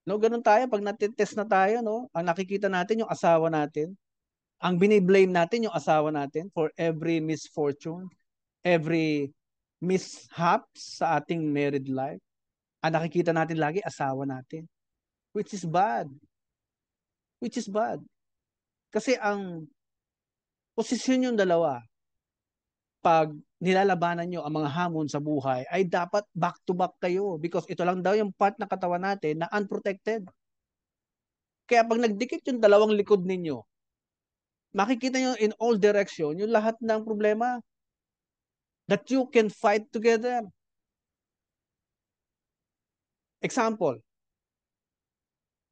No, ganun tayo. Pag natitest na tayo, no, ang nakikita natin yung asawa natin. Ang biniblame natin yung asawa natin for every misfortune, every mishap sa ating married life. Ang nakikita natin lagi, asawa natin. Which is bad. Which is bad. Kasi ang posisyon yung dalawa, pag nilalabanan nyo ang mga hamon sa buhay ay dapat back to back kayo because ito lang daw yung part ng katawan natin na unprotected. Kaya pag nagdikit yung dalawang likod ninyo, makikita nyo in all direction yung lahat ng problema that you can fight together. Example,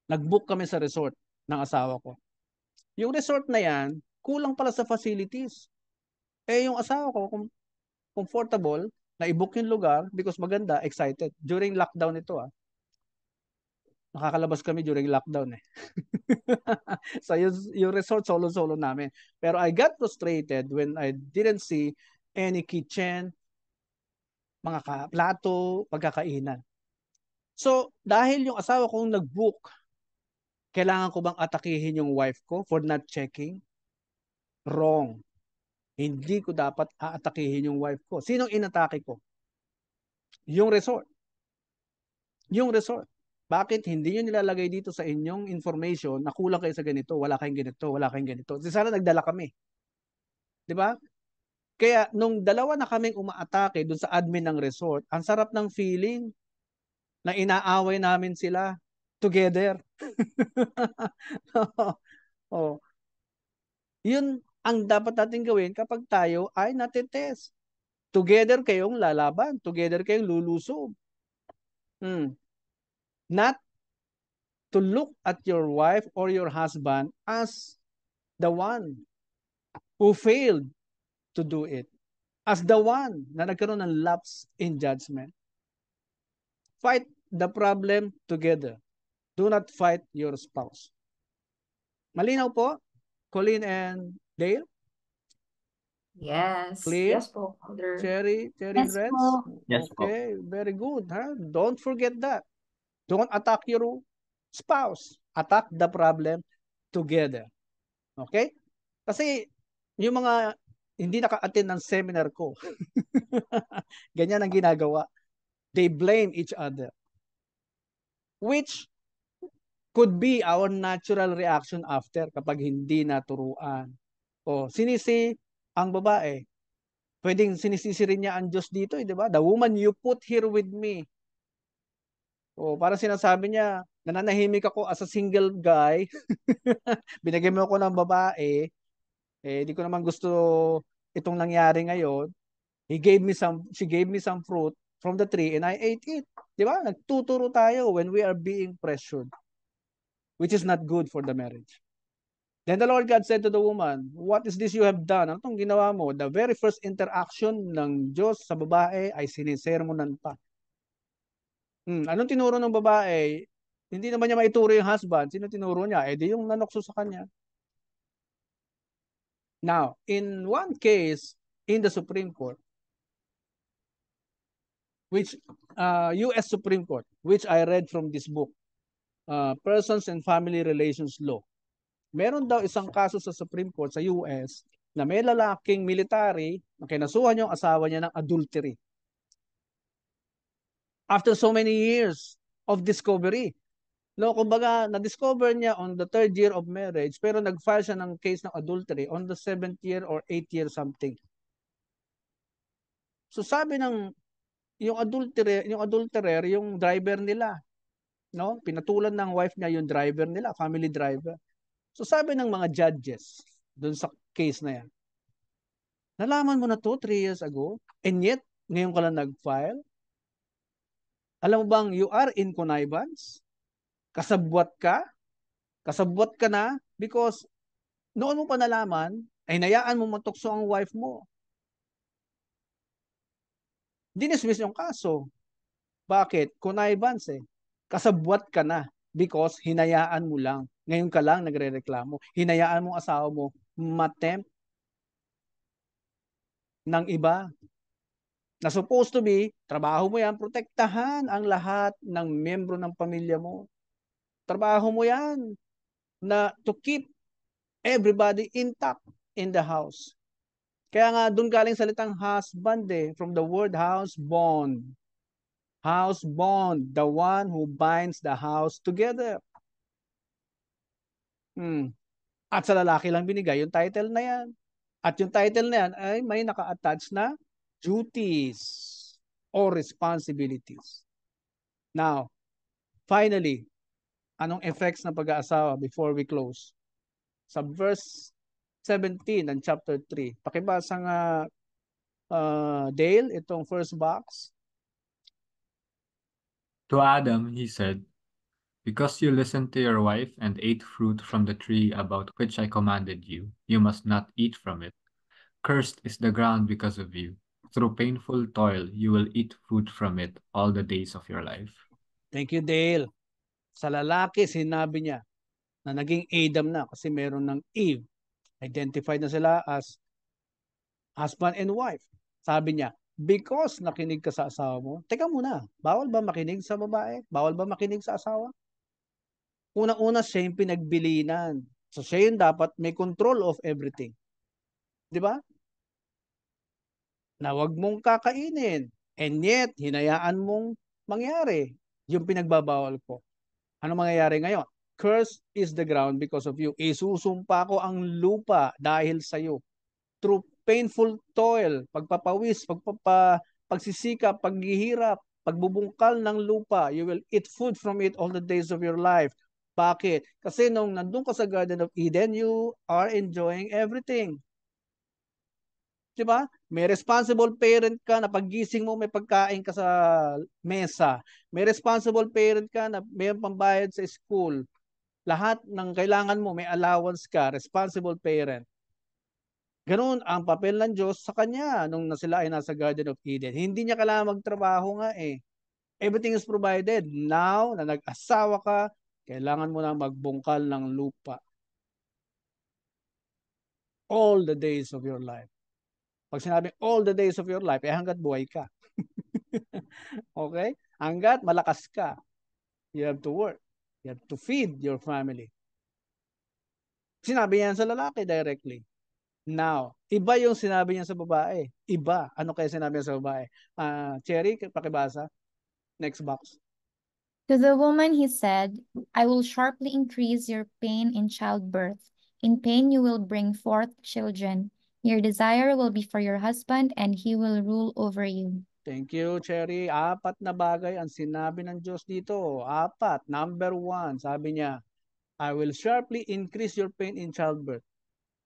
nagbook kami sa resort ng asawa ko. Yung resort na yan, kulang pala sa facilities. Eh yung asawa ko, kung comfortable na i-book yung lugar because maganda, excited. During lockdown ito ah. Nakakalabas kami during lockdown eh. so yung, yung resort solo-solo namin. Pero I got frustrated when I didn't see any kitchen, mga ka- plato, pagkakainan. So dahil yung asawa kong nag-book, kailangan ko bang atakihin yung wife ko for not checking? Wrong. Hindi ko dapat aatakihin yung wife ko. Sinong inatake ko? Yung resort. Yung resort. Bakit hindi nyo nilalagay dito sa inyong information na kulang kayo sa ganito, wala kayong ganito, wala kayong ganito. Kasi sana nagdala kami. 'Di ba? Kaya nung dalawa na kaming umaatake doon sa admin ng resort, ang sarap ng feeling na inaaway namin sila together. oh. oh. Yun ang dapat natin gawin kapag tayo ay natetest. Together kayong lalaban. Together kayong lulusob. Hmm. Not to look at your wife or your husband as the one who failed to do it. As the one na nagkaroon ng lapse in judgment. Fight the problem together. Do not fight your spouse. Malinaw po, Colleen and Dale? Yes. Clear? Yes po, Cherry, Cherry yes, Reds? Po. Yes okay, po. very good. Huh? Don't forget that. Don't attack your spouse. Attack the problem together. Okay? Kasi yung mga hindi naka-attend ng seminar ko, ganyan ang ginagawa. They blame each other. Which could be our natural reaction after kapag hindi naturuan o, oh, sinisi ang babae. Pwedeng sinisisi rin niya ang Diyos dito, eh, di ba? The woman you put here with me. O, oh, parang sinasabi niya, nananahimik ako as a single guy. Binigay mo ako ng babae. Eh, di ko naman gusto itong nangyari ngayon. He gave me some, she gave me some fruit from the tree and I ate it. Di ba? Nagtuturo tayo when we are being pressured. Which is not good for the marriage. Then the Lord God said to the woman, What is this you have done? Ano itong ginawa mo? The very first interaction ng Diyos sa babae ay sinisermonan pa. Hmm, anong tinuro ng babae? Hindi naman niya maituro yung husband. Sino tinuro niya? Eh di yung nanokso sa kanya. Now, in one case, in the Supreme Court, which uh, U.S. Supreme Court, which I read from this book, uh, Persons and Family Relations Law, meron daw isang kaso sa Supreme Court sa US na may lalaking military na kinasuhan yung asawa niya ng adultery. After so many years of discovery. No, kumbaga, na-discover niya on the third year of marriage pero nag-file siya ng case ng adultery on the seventh year or eighth year something. So sabi ng yung adulterer, yung adulterer, yung driver nila, no? Pinatulan ng wife niya yung driver nila, family driver. So sabi ng mga judges doon sa case na yan, nalaman mo na to 3 years ago and yet ngayon ka lang nag-file? Alam mo bang you are in connivance? Kasabwat ka? Kasabwat ka na because noon mo pa nalaman ay nayaan mo matukso ang wife mo. Dinismiss yung kaso. Bakit? Connivance eh. Kasabwat ka na because hinayaan mo lang ngayon ka lang nagrereklamo. Hinayaan mong asawa mo matempt ng iba na supposed to be, trabaho mo yan, protektahan ang lahat ng membro ng pamilya mo. Trabaho mo yan na to keep everybody intact in the house. Kaya nga doon galing salitang husband eh, from the word house bond. House bond, the one who binds the house together. Mm. At sa lalaki lang binigay yung title na yan. At yung title na yan ay may naka-attach na duties or responsibilities. Now, finally, anong effects ng pag-aasawa before we close? Sa verse 17 ng chapter 3. Pakibasa nga uh, Dale, itong first box. To Adam, he said, Because you listened to your wife and ate fruit from the tree about which I commanded you, you must not eat from it. Cursed is the ground because of you. Through painful toil, you will eat food from it all the days of your life. Thank you, Dale. Sa lalaki, sinabi niya na naging Adam na kasi meron ng Eve. Identified na sila as husband and wife. Sabi niya, because nakinig ka sa asawa mo, teka muna, bawal ba makinig sa babae? Bawal ba makinig sa asawa? Una-una siya yung pinagbilinan. So siya yung dapat may control of everything. 'Di ba? Na wag mong kakainin. And yet, hinayaan mong mangyari yung pinagbabawal ko. Ano mangyayari ngayon? Cursed is the ground because of you. Isusumpa ko ang lupa dahil sa iyo. Through painful toil, pagpapawis, pagpapa, pagsisikap, paghihirap, pagbubungkal ng lupa, you will eat food from it all the days of your life. Bakit? Kasi nung nandun ka sa Garden of Eden, you are enjoying everything. Di ba? May responsible parent ka na paggising mo may pagkain ka sa mesa. May responsible parent ka na may pambayad sa school. Lahat ng kailangan mo may allowance ka, responsible parent. Ganun ang papel ng Diyos sa kanya nung sila ay nasa Garden of Eden. Hindi niya kailangan magtrabaho nga eh. Everything is provided. Now, na nag-asawa ka, kailangan mo na magbungkal ng lupa. All the days of your life. Pag sinabi all the days of your life, eh hanggat buhay ka. okay? Hanggat malakas ka, you have to work. You have to feed your family. Sinabi yan sa lalaki directly. Now, iba yung sinabi niya sa babae. Iba. Ano kaya sinabi niya sa babae? Uh, Cherry, pakibasa. Next box. To the woman he said, I will sharply increase your pain in childbirth. In pain you will bring forth children. Your desire will be for your husband and he will rule over you. Thank you, Cherry. Apat na bagay ang sinabi ng Diyos dito. Apat. Number one, sabi niya, I will sharply increase your pain in childbirth.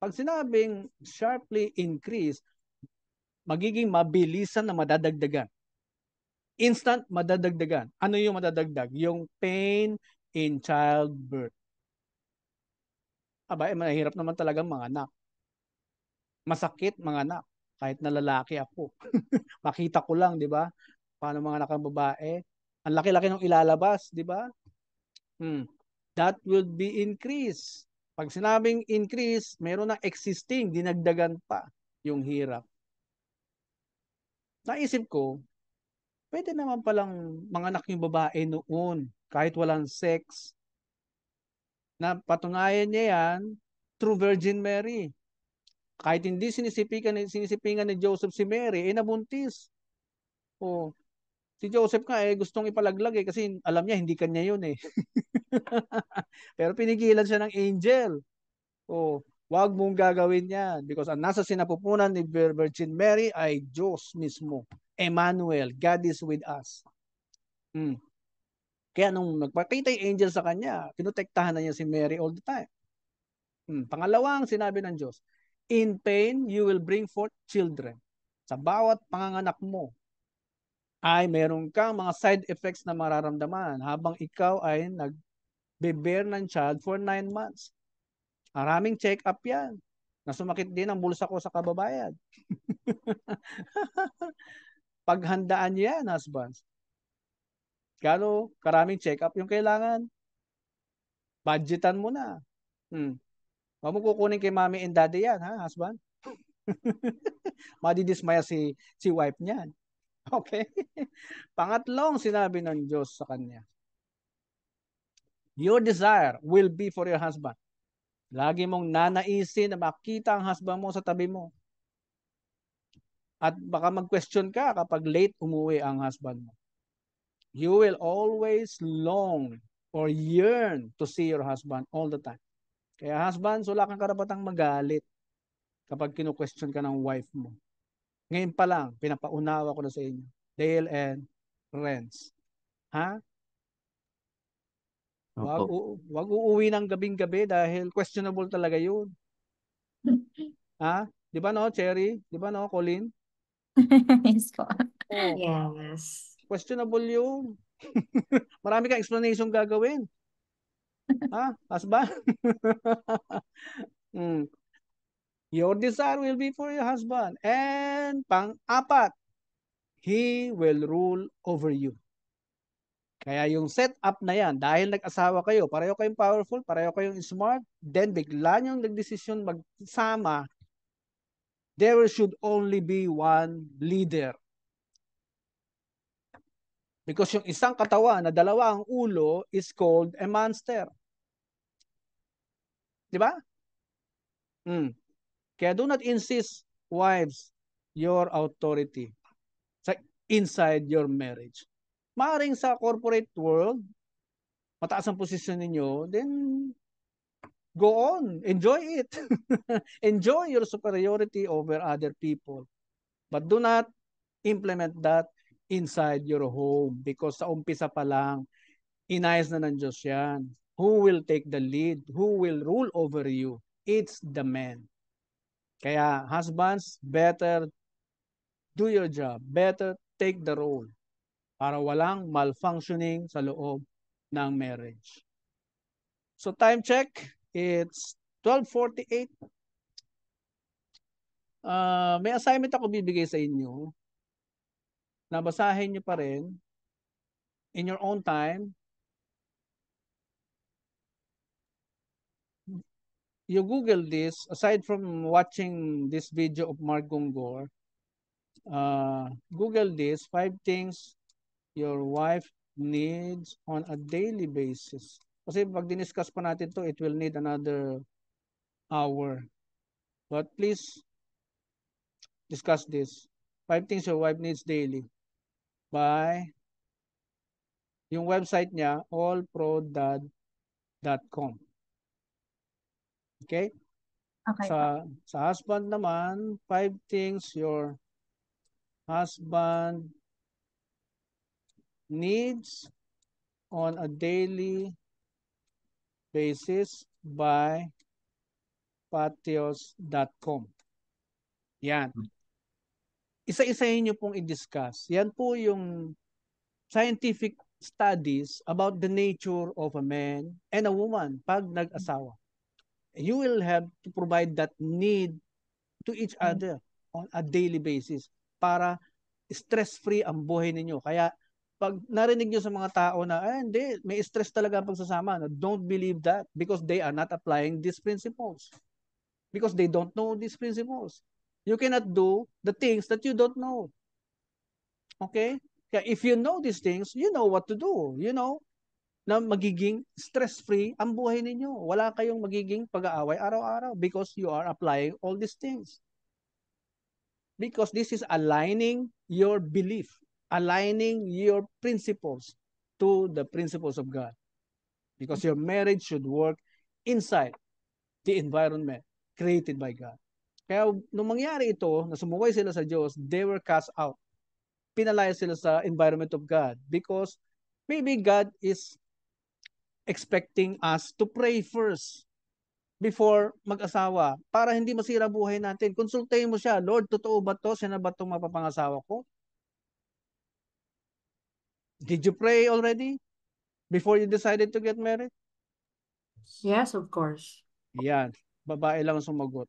Pag sinabing sharply increase, magiging mabilisan na madadagdagan instant madadagdagan. Ano yung madadagdag? Yung pain in childbirth. Aba, eh, mahirap naman talaga mga anak. Masakit mga anak. Kahit na lalaki ako. Makita ko lang, di ba? Paano mga anak ang babae? Ang laki-laki ng ilalabas, di ba? Hmm. That will be increase. Pag sinabing increase, meron na existing, dinagdagan pa yung hirap. Naisip ko, pwede naman palang anak yung babae noon kahit walang sex. Na patunayan niya yan through Virgin Mary. Kahit hindi sinisipikan, sinisipingan ni Joseph si Mary, eh nabuntis. O, oh, si Joseph ka eh gustong ipalaglag eh kasi alam niya hindi kanya yun eh. Pero pinigilan siya ng angel. O, oh, wag mong gagawin yan because ang nasa sinapupunan ni Virgin Mary ay Diyos mismo. Emmanuel, God is with us. Hmm. Kaya nung nagpakita yung angel sa kanya, pinotektahan na niya si Mary all the time. Hmm. Pangalawang sinabi ng Diyos, In pain, you will bring forth children. Sa bawat panganganak mo, ay meron kang mga side effects na mararamdaman habang ikaw ay nagbe-bear ng child for 9 months. Maraming check-up yan. na sumakit din ang bulsa ko sa kababayan. paghandaan niya yan, husbands. Gano, karaming check-up yung kailangan. Budgetan mo na. Hmm. Huwag mo kukunin kay mommy and daddy yan, ha, husband? Madidismaya si, si wife niyan. Okay? Pangatlong sinabi ng Diyos sa kanya. Your desire will be for your husband. Lagi mong nanaisin na makita ang husband mo sa tabi mo. At baka mag-question ka kapag late umuwi ang husband mo. You will always long or yearn to see your husband all the time. Kaya husband, wala kang karapatang magalit kapag kinu-question ka ng wife mo. Ngayon pa lang, pinapaunawa ko na sa inyo. Dale and Renz. Ha? Wag, u- wag uuwi ng gabing-gabi dahil questionable talaga yun. ha? Di ba no, Cherry? Di ba no, Colin? yes ko. Oh. Yes. Questionable yun. Marami kang explanation gagawin. ha? As ba? mm. Your desire will be for your husband. And pang-apat, he will rule over you. Kaya yung setup na yan, dahil nag-asawa kayo, pareho kayong powerful, pareho kayong smart, then bigla niyong nagdesisyon magsama, there should only be one leader. Because yung isang katawan na dalawang ulo is called a monster. Di ba? Mm. Kaya do not insist, wives, your authority sa inside your marriage. Maring sa corporate world, mataas ang posisyon ninyo, then Go on, enjoy it. enjoy your superiority over other people. But do not implement that inside your home because sa umpisa pa lang, inayos na ng Diyos yan. Who will take the lead? Who will rule over you? It's the man. Kaya husbands, better do your job. Better take the role para walang malfunctioning sa loob ng marriage. So time check, It's 12.48. Uh, ah, may assignment ako bibigay sa inyo. Nabasahin nyo pa rin in your own time. You Google this, aside from watching this video of Mark Gongor, uh, ah, Google this, five things your wife needs on a daily basis. Kasi pag diniscuss pa natin to, it will need another hour. But please discuss this. Five things your wife needs daily. By yung website niya, allprodad.com. Okay? Okay. Sa, sa husband naman, five things your husband needs on a daily basis by patios.com. Yan. Hmm. Isa-isahin niyo pong i-discuss. Yan po yung scientific studies about the nature of a man and a woman pag nag-asawa. You will have to provide that need to each hmm. other on a daily basis para stress-free ang buhay ninyo. Kaya pag narinig nyo sa mga tao na, eh, hindi, may stress talaga ang pagsasama. No? Don't believe that because they are not applying these principles. Because they don't know these principles. You cannot do the things that you don't know. Okay? Kaya if you know these things, you know what to do. You know na magiging stress-free ang buhay ninyo. Wala kayong magiging pag-aaway araw-araw because you are applying all these things. Because this is aligning your belief aligning your principles to the principles of God. Because your marriage should work inside the environment created by God. Kaya nung mangyari ito, na sumukay sila sa Diyos, they were cast out. Pinalaya sila sa environment of God because maybe God is expecting us to pray first before mag-asawa para hindi masira buhay natin. Konsultahin mo siya, Lord, totoo ba to? Siya ba itong mapapangasawa ko? Did you pray already before you decided to get married? Yes, of course. Yan. Babae lang sumagot.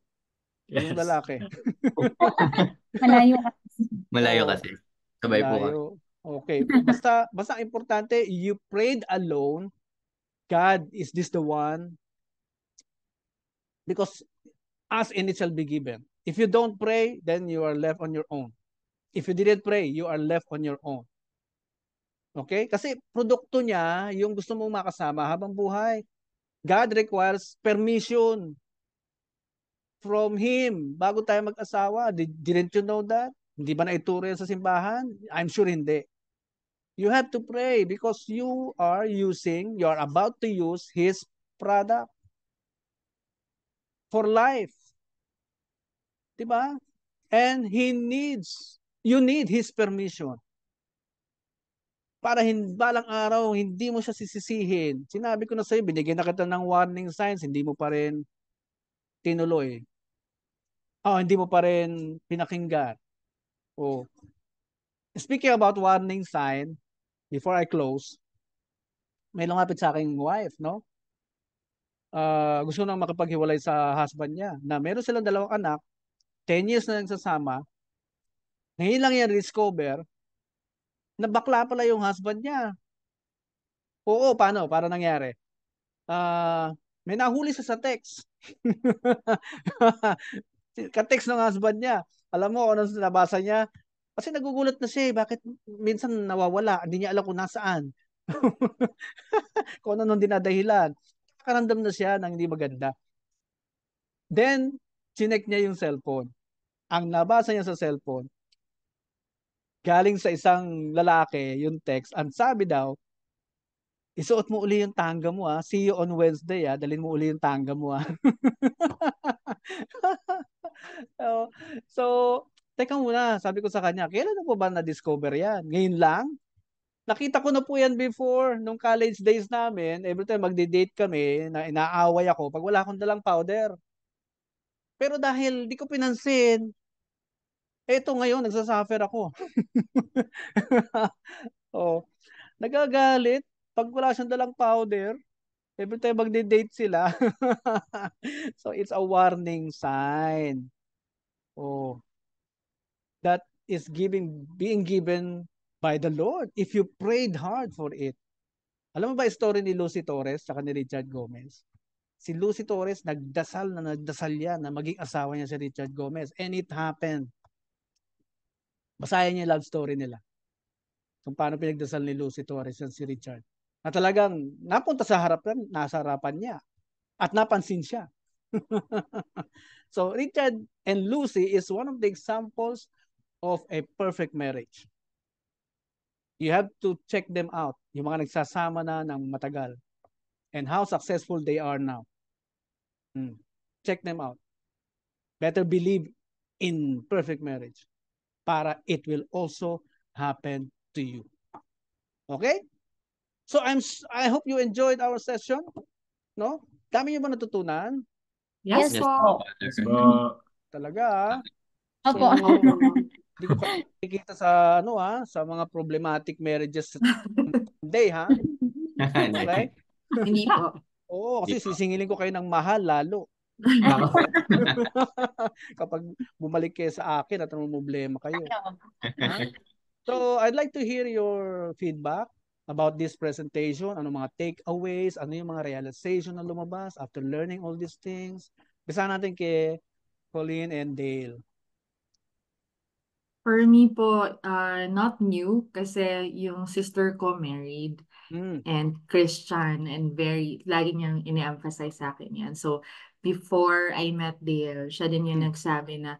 Yes. Yung lalaki. Malayo kasi. Malayo kasi. Sabay po ka. Okay. Basta, basta importante, you prayed alone. God, is this the one? Because as and it shall be given. If you don't pray, then you are left on your own. If you didn't pray, you are left on your own. Okay? Kasi produkto niya, yung gusto mong makasama habang buhay. God requires permission from Him bago tayo mag-asawa. didn't you know that? Hindi ba naituro yan sa simbahan? I'm sure hindi. You have to pray because you are using, you are about to use His product for life. Diba? And He needs, you need His permission para hindi balang araw hindi mo siya sisisihin. Sinabi ko na sa iyo, binigyan na kita ng warning signs, hindi mo pa rin tinuloy. Oh, hindi mo pa rin pinakinggan. Oh. Speaking about warning sign, before I close, may lumapit sa aking wife, no? Uh, gusto nang makipaghiwalay sa husband niya na meron silang dalawang anak, 10 years na nagsasama, ngayon lang yan discover nabakla pala yung husband niya. Oo, paano? Para nangyari? Uh, may nahuli sa sa text. Katext ng husband niya. Alam mo, ano nabasa niya? Kasi nagugulat na siya eh. Bakit minsan nawawala? Hindi niya alam kung nasaan. kung ano nung dinadahilan. Nakaramdam na siya ng hindi maganda. Then, chinek niya yung cellphone. Ang nabasa niya sa cellphone, galing sa isang lalaki yung text. Ang sabi daw, isuot mo uli yung tanga mo ah. See you on Wednesday ah. dalhin mo uli yung tanga mo ah. so, so, teka muna, sabi ko sa kanya, kailan na po ba na-discover yan? Ngayon lang? Nakita ko na po yan before, nung college days namin, every time magde-date kami, na inaaway ako pag wala akong dalang powder. Pero dahil di ko pinansin, Eto ngayon, nagsasuffer ako. oh. Nagagalit. Pag wala siyang dalang powder, every time magde-date sila. so it's a warning sign. Oh. That is giving being given by the Lord if you prayed hard for it. Alam mo ba story ni Lucy Torres at ni Richard Gomez? Si Lucy Torres nagdasal na nagdasal yan na maging asawa niya si Richard Gomez and it happened basahin niya yung love story nila. Kung paano pinagdasal ni Lucy Torres at si Richard. Na talagang napunta sa harapan, nasa harapan niya. At napansin siya. so Richard and Lucy is one of the examples of a perfect marriage. You have to check them out, yung mga nagsasama na ng matagal and how successful they are now. Hmm. Check them out. Better believe in perfect marriage para it will also happen to you. Okay? So I'm I hope you enjoyed our session. No? Dami niyo ba natutunan? Yes, yes po. Yes, po. Talaga. Opo. So, Hindi ko pa nakikita sa ano ha, sa mga problematic marriages day ha. Right? Hindi po. Oo, kasi sisingilin ko kayo ng mahal lalo. Kapag bumalik kayo sa akin at may problema kayo. so, I'd like to hear your feedback about this presentation, ano mga takeaways, ano yung mga realization na lumabas after learning all these things. Bisa natin kay Colleen and Dale. For me po, uh, not new kasi yung sister ko married mm. and Christian and very, lagi niyang ine-emphasize sa akin yan. So, before I met Dale, siya din yung hmm. nagsabi na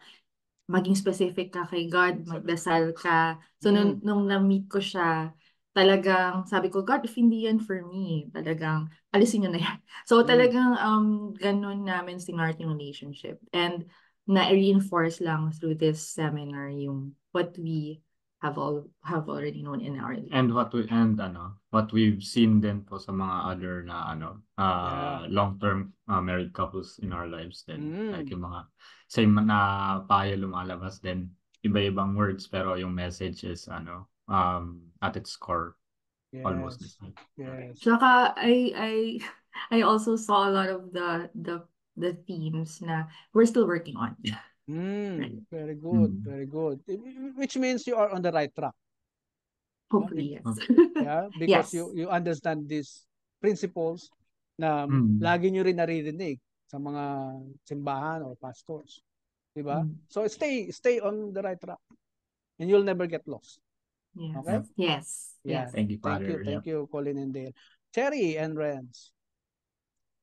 maging specific ka kay God, magdasal ka. So, hmm. nung, nung na-meet ko siya, talagang sabi ko, God, if hindi yan for me, talagang alisin nyo na yan. So, hmm. talagang um, ganun namin singart yung relationship. And na-reinforce lang through this seminar yung what we have all have already known in our and what we and ano what we've seen then po sa mga other na ano uh, yeah. long term uh, ah, married couples in our lives then mm. like yung mga same na payo lumalabas then iba-ibang words pero yung message is ano um at its core yes. almost the same. Yes. Saka I I I also saw a lot of the the the themes na we're still working on. Yeah. Mm, very good, mm. very good. Which means you are on the right track. Hopefully, yes. yeah, because yes. you you understand these principles na mm. lagi nyo rin naririnig sa mga simbahan or pastors. 'Di ba? Mm. So stay stay on the right track and you'll never get lost. Yes. Okay? Yes. Yeah. Yes. Thank you, Father. Thank you, thank yeah. you Colin and Dale. Terry and Renz.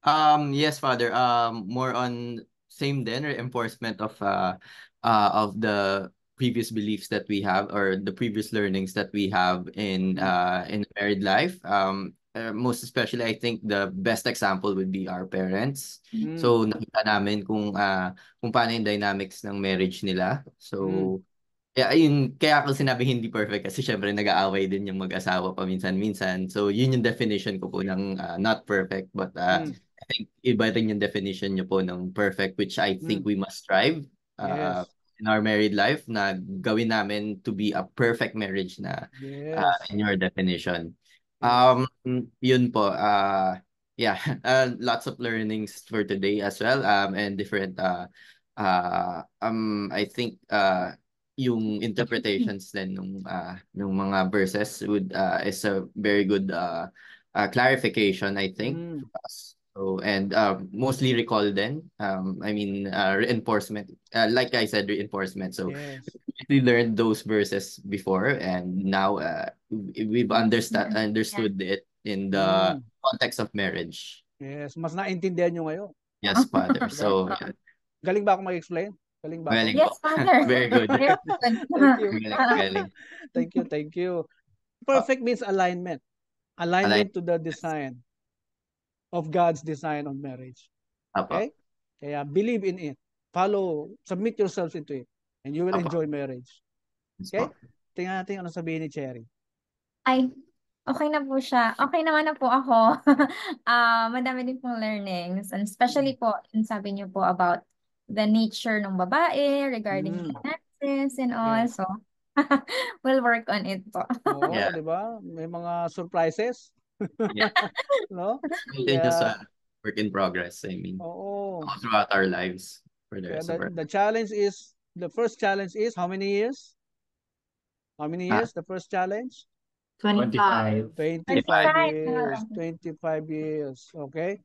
Um yes, Father. Um more on same then reinforcement of uh, uh of the previous beliefs that we have or the previous learnings that we have in mm-hmm. uh in married life um uh, most especially I think the best example would be our parents. Mm. So nakita namin kung uh, kung paano yung dynamics ng marriage nila. So mm. Mm-hmm. yeah, yun, kaya ako sinabi hindi perfect kasi syempre nag-aaway din yung mag-asawa paminsan-minsan. So yun yung definition ko po ng uh, not perfect but uh, mm. I think iba rin yung definition niyo po ng perfect which I think mm. we must strive uh, yes. in our married life na gawin namin to be a perfect marriage na yes. uh, in your definition. Um yun po uh yeah, uh, lots of learnings for today as well um and different uh uh um I think uh yung interpretations then nung uh, nung mga verses would uh, is a very good uh, uh clarification I think mm. for us So, and uh mostly recall then. Um, I mean, uh, reinforcement. Uh, like I said, reinforcement. So yes. we learned those verses before, and now uh, we've understand understood yeah. it in the mm. context of marriage. Yes, mas naintindihan nyo ngayon. Yes, Father. So, yeah. Galing ba ako mag-explain? Galing ba? Galing yes, Father. Very good. thank you. Galing, Thank you, thank you. Perfect means alignment. Alignment, alignment. to the design. of God's design on marriage. Apo. Okay? Kaya believe in it. Follow, submit yourselves into it and you will Apo. enjoy marriage. Okay? Tingnan natin ano sabihin ni Cherry. Ay, okay na po siya. Okay naman na po ako. uh, madami din pong learnings. And especially mm. po, yung sabi niyo po about the nature ng babae regarding mm. finances and all. Yeah. So, we'll work on it po. Oo, yeah. di ba? May mga surprises yeah. no? Continuous yeah. work in progress, I mean. Oo. All throughout our lives. For the, yeah, the, our... the challenge is, the first challenge is how many years? How many ah. years? Ah. The first challenge? 25. 25. 25 years. 25 years. Okay?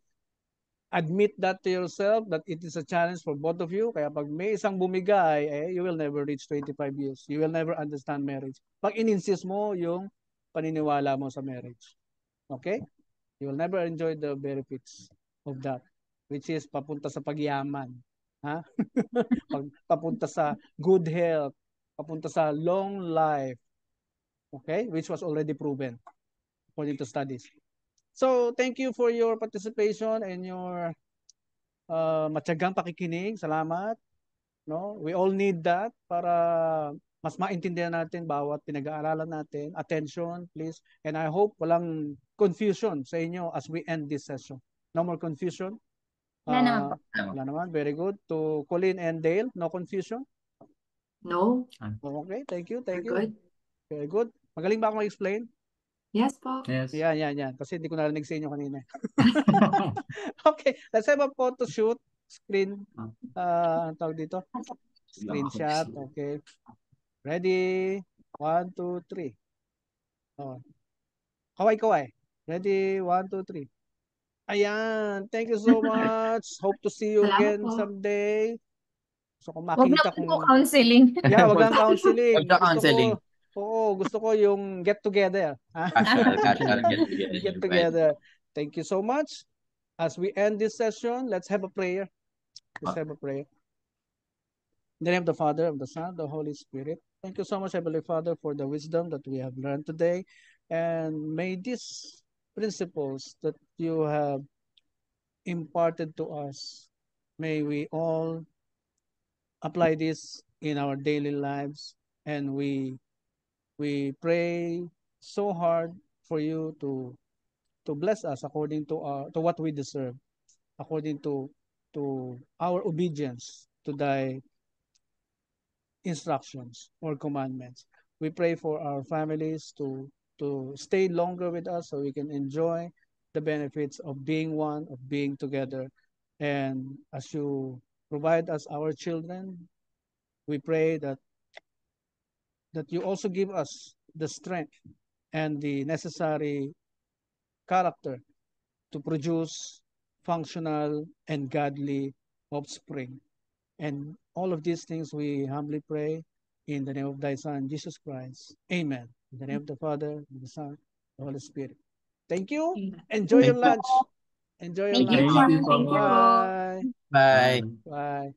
Admit that to yourself that it is a challenge for both of you. Kaya pag may isang bumigay, eh, you will never reach 25 years. You will never understand marriage. Pag in-insist mo yung paniniwala mo sa marriage. Okay? You will never enjoy the benefits of that which is papunta sa pagyaman. Ha? Pag, papunta sa good health, papunta sa long life. Okay? Which was already proven according to studies. So, thank you for your participation and your uh, matyagang pakikinig. Salamat. No? We all need that para mas maintindihan natin bawat pinag-aaralan natin. Attention, please. And I hope walang confusion sa inyo as we end this session? No more confusion? Wala uh, naman ah, po. Wala naman. Very good. To Colleen and Dale, no confusion? No. Okay, thank you, thank We're you. Good. Very good. Magaling ba ako mag-explain? Yes po. Yes. Yan, yan, yan. Kasi hindi ko narinig sa inyo kanina. okay, let's have a photo shoot. Screen. Uh, tawag dito. Screenshot. Okay. Ready? One, two, three. Oh. Kaway, kaway. Ready? One, two, three. Ayan. Thank you so much. Hope to see you Salamat again po. someday. So kung Huwag na makita po kong... counseling. Yeah, wag lang counseling. Huwag na Gusto ko- counseling. Oo, gusto ko yung get together. Ah, Casual, get together. get together. Thank you so much. As we end this session, let's have a prayer. Let's have a prayer. In the name of the Father, of the Son, the Holy Spirit. Thank you so much, Heavenly Father, for the wisdom that we have learned today. And may this principles that you have imparted to us. May we all apply this in our daily lives and we we pray so hard for you to to bless us according to our to what we deserve according to to our obedience to thy instructions or commandments we pray for our families to to stay longer with us so we can enjoy the benefits of being one, of being together. And as you provide us our children, we pray that that you also give us the strength and the necessary character to produce functional and godly offspring. And all of these things we humbly pray in the name of thy Son, Jesus Christ. Amen. In the name of the Father, the Son, the Holy Spirit. Thank you. Enjoy Thank your lunch. Enjoy your lunch. You. Bye. Bye. Bye. Bye.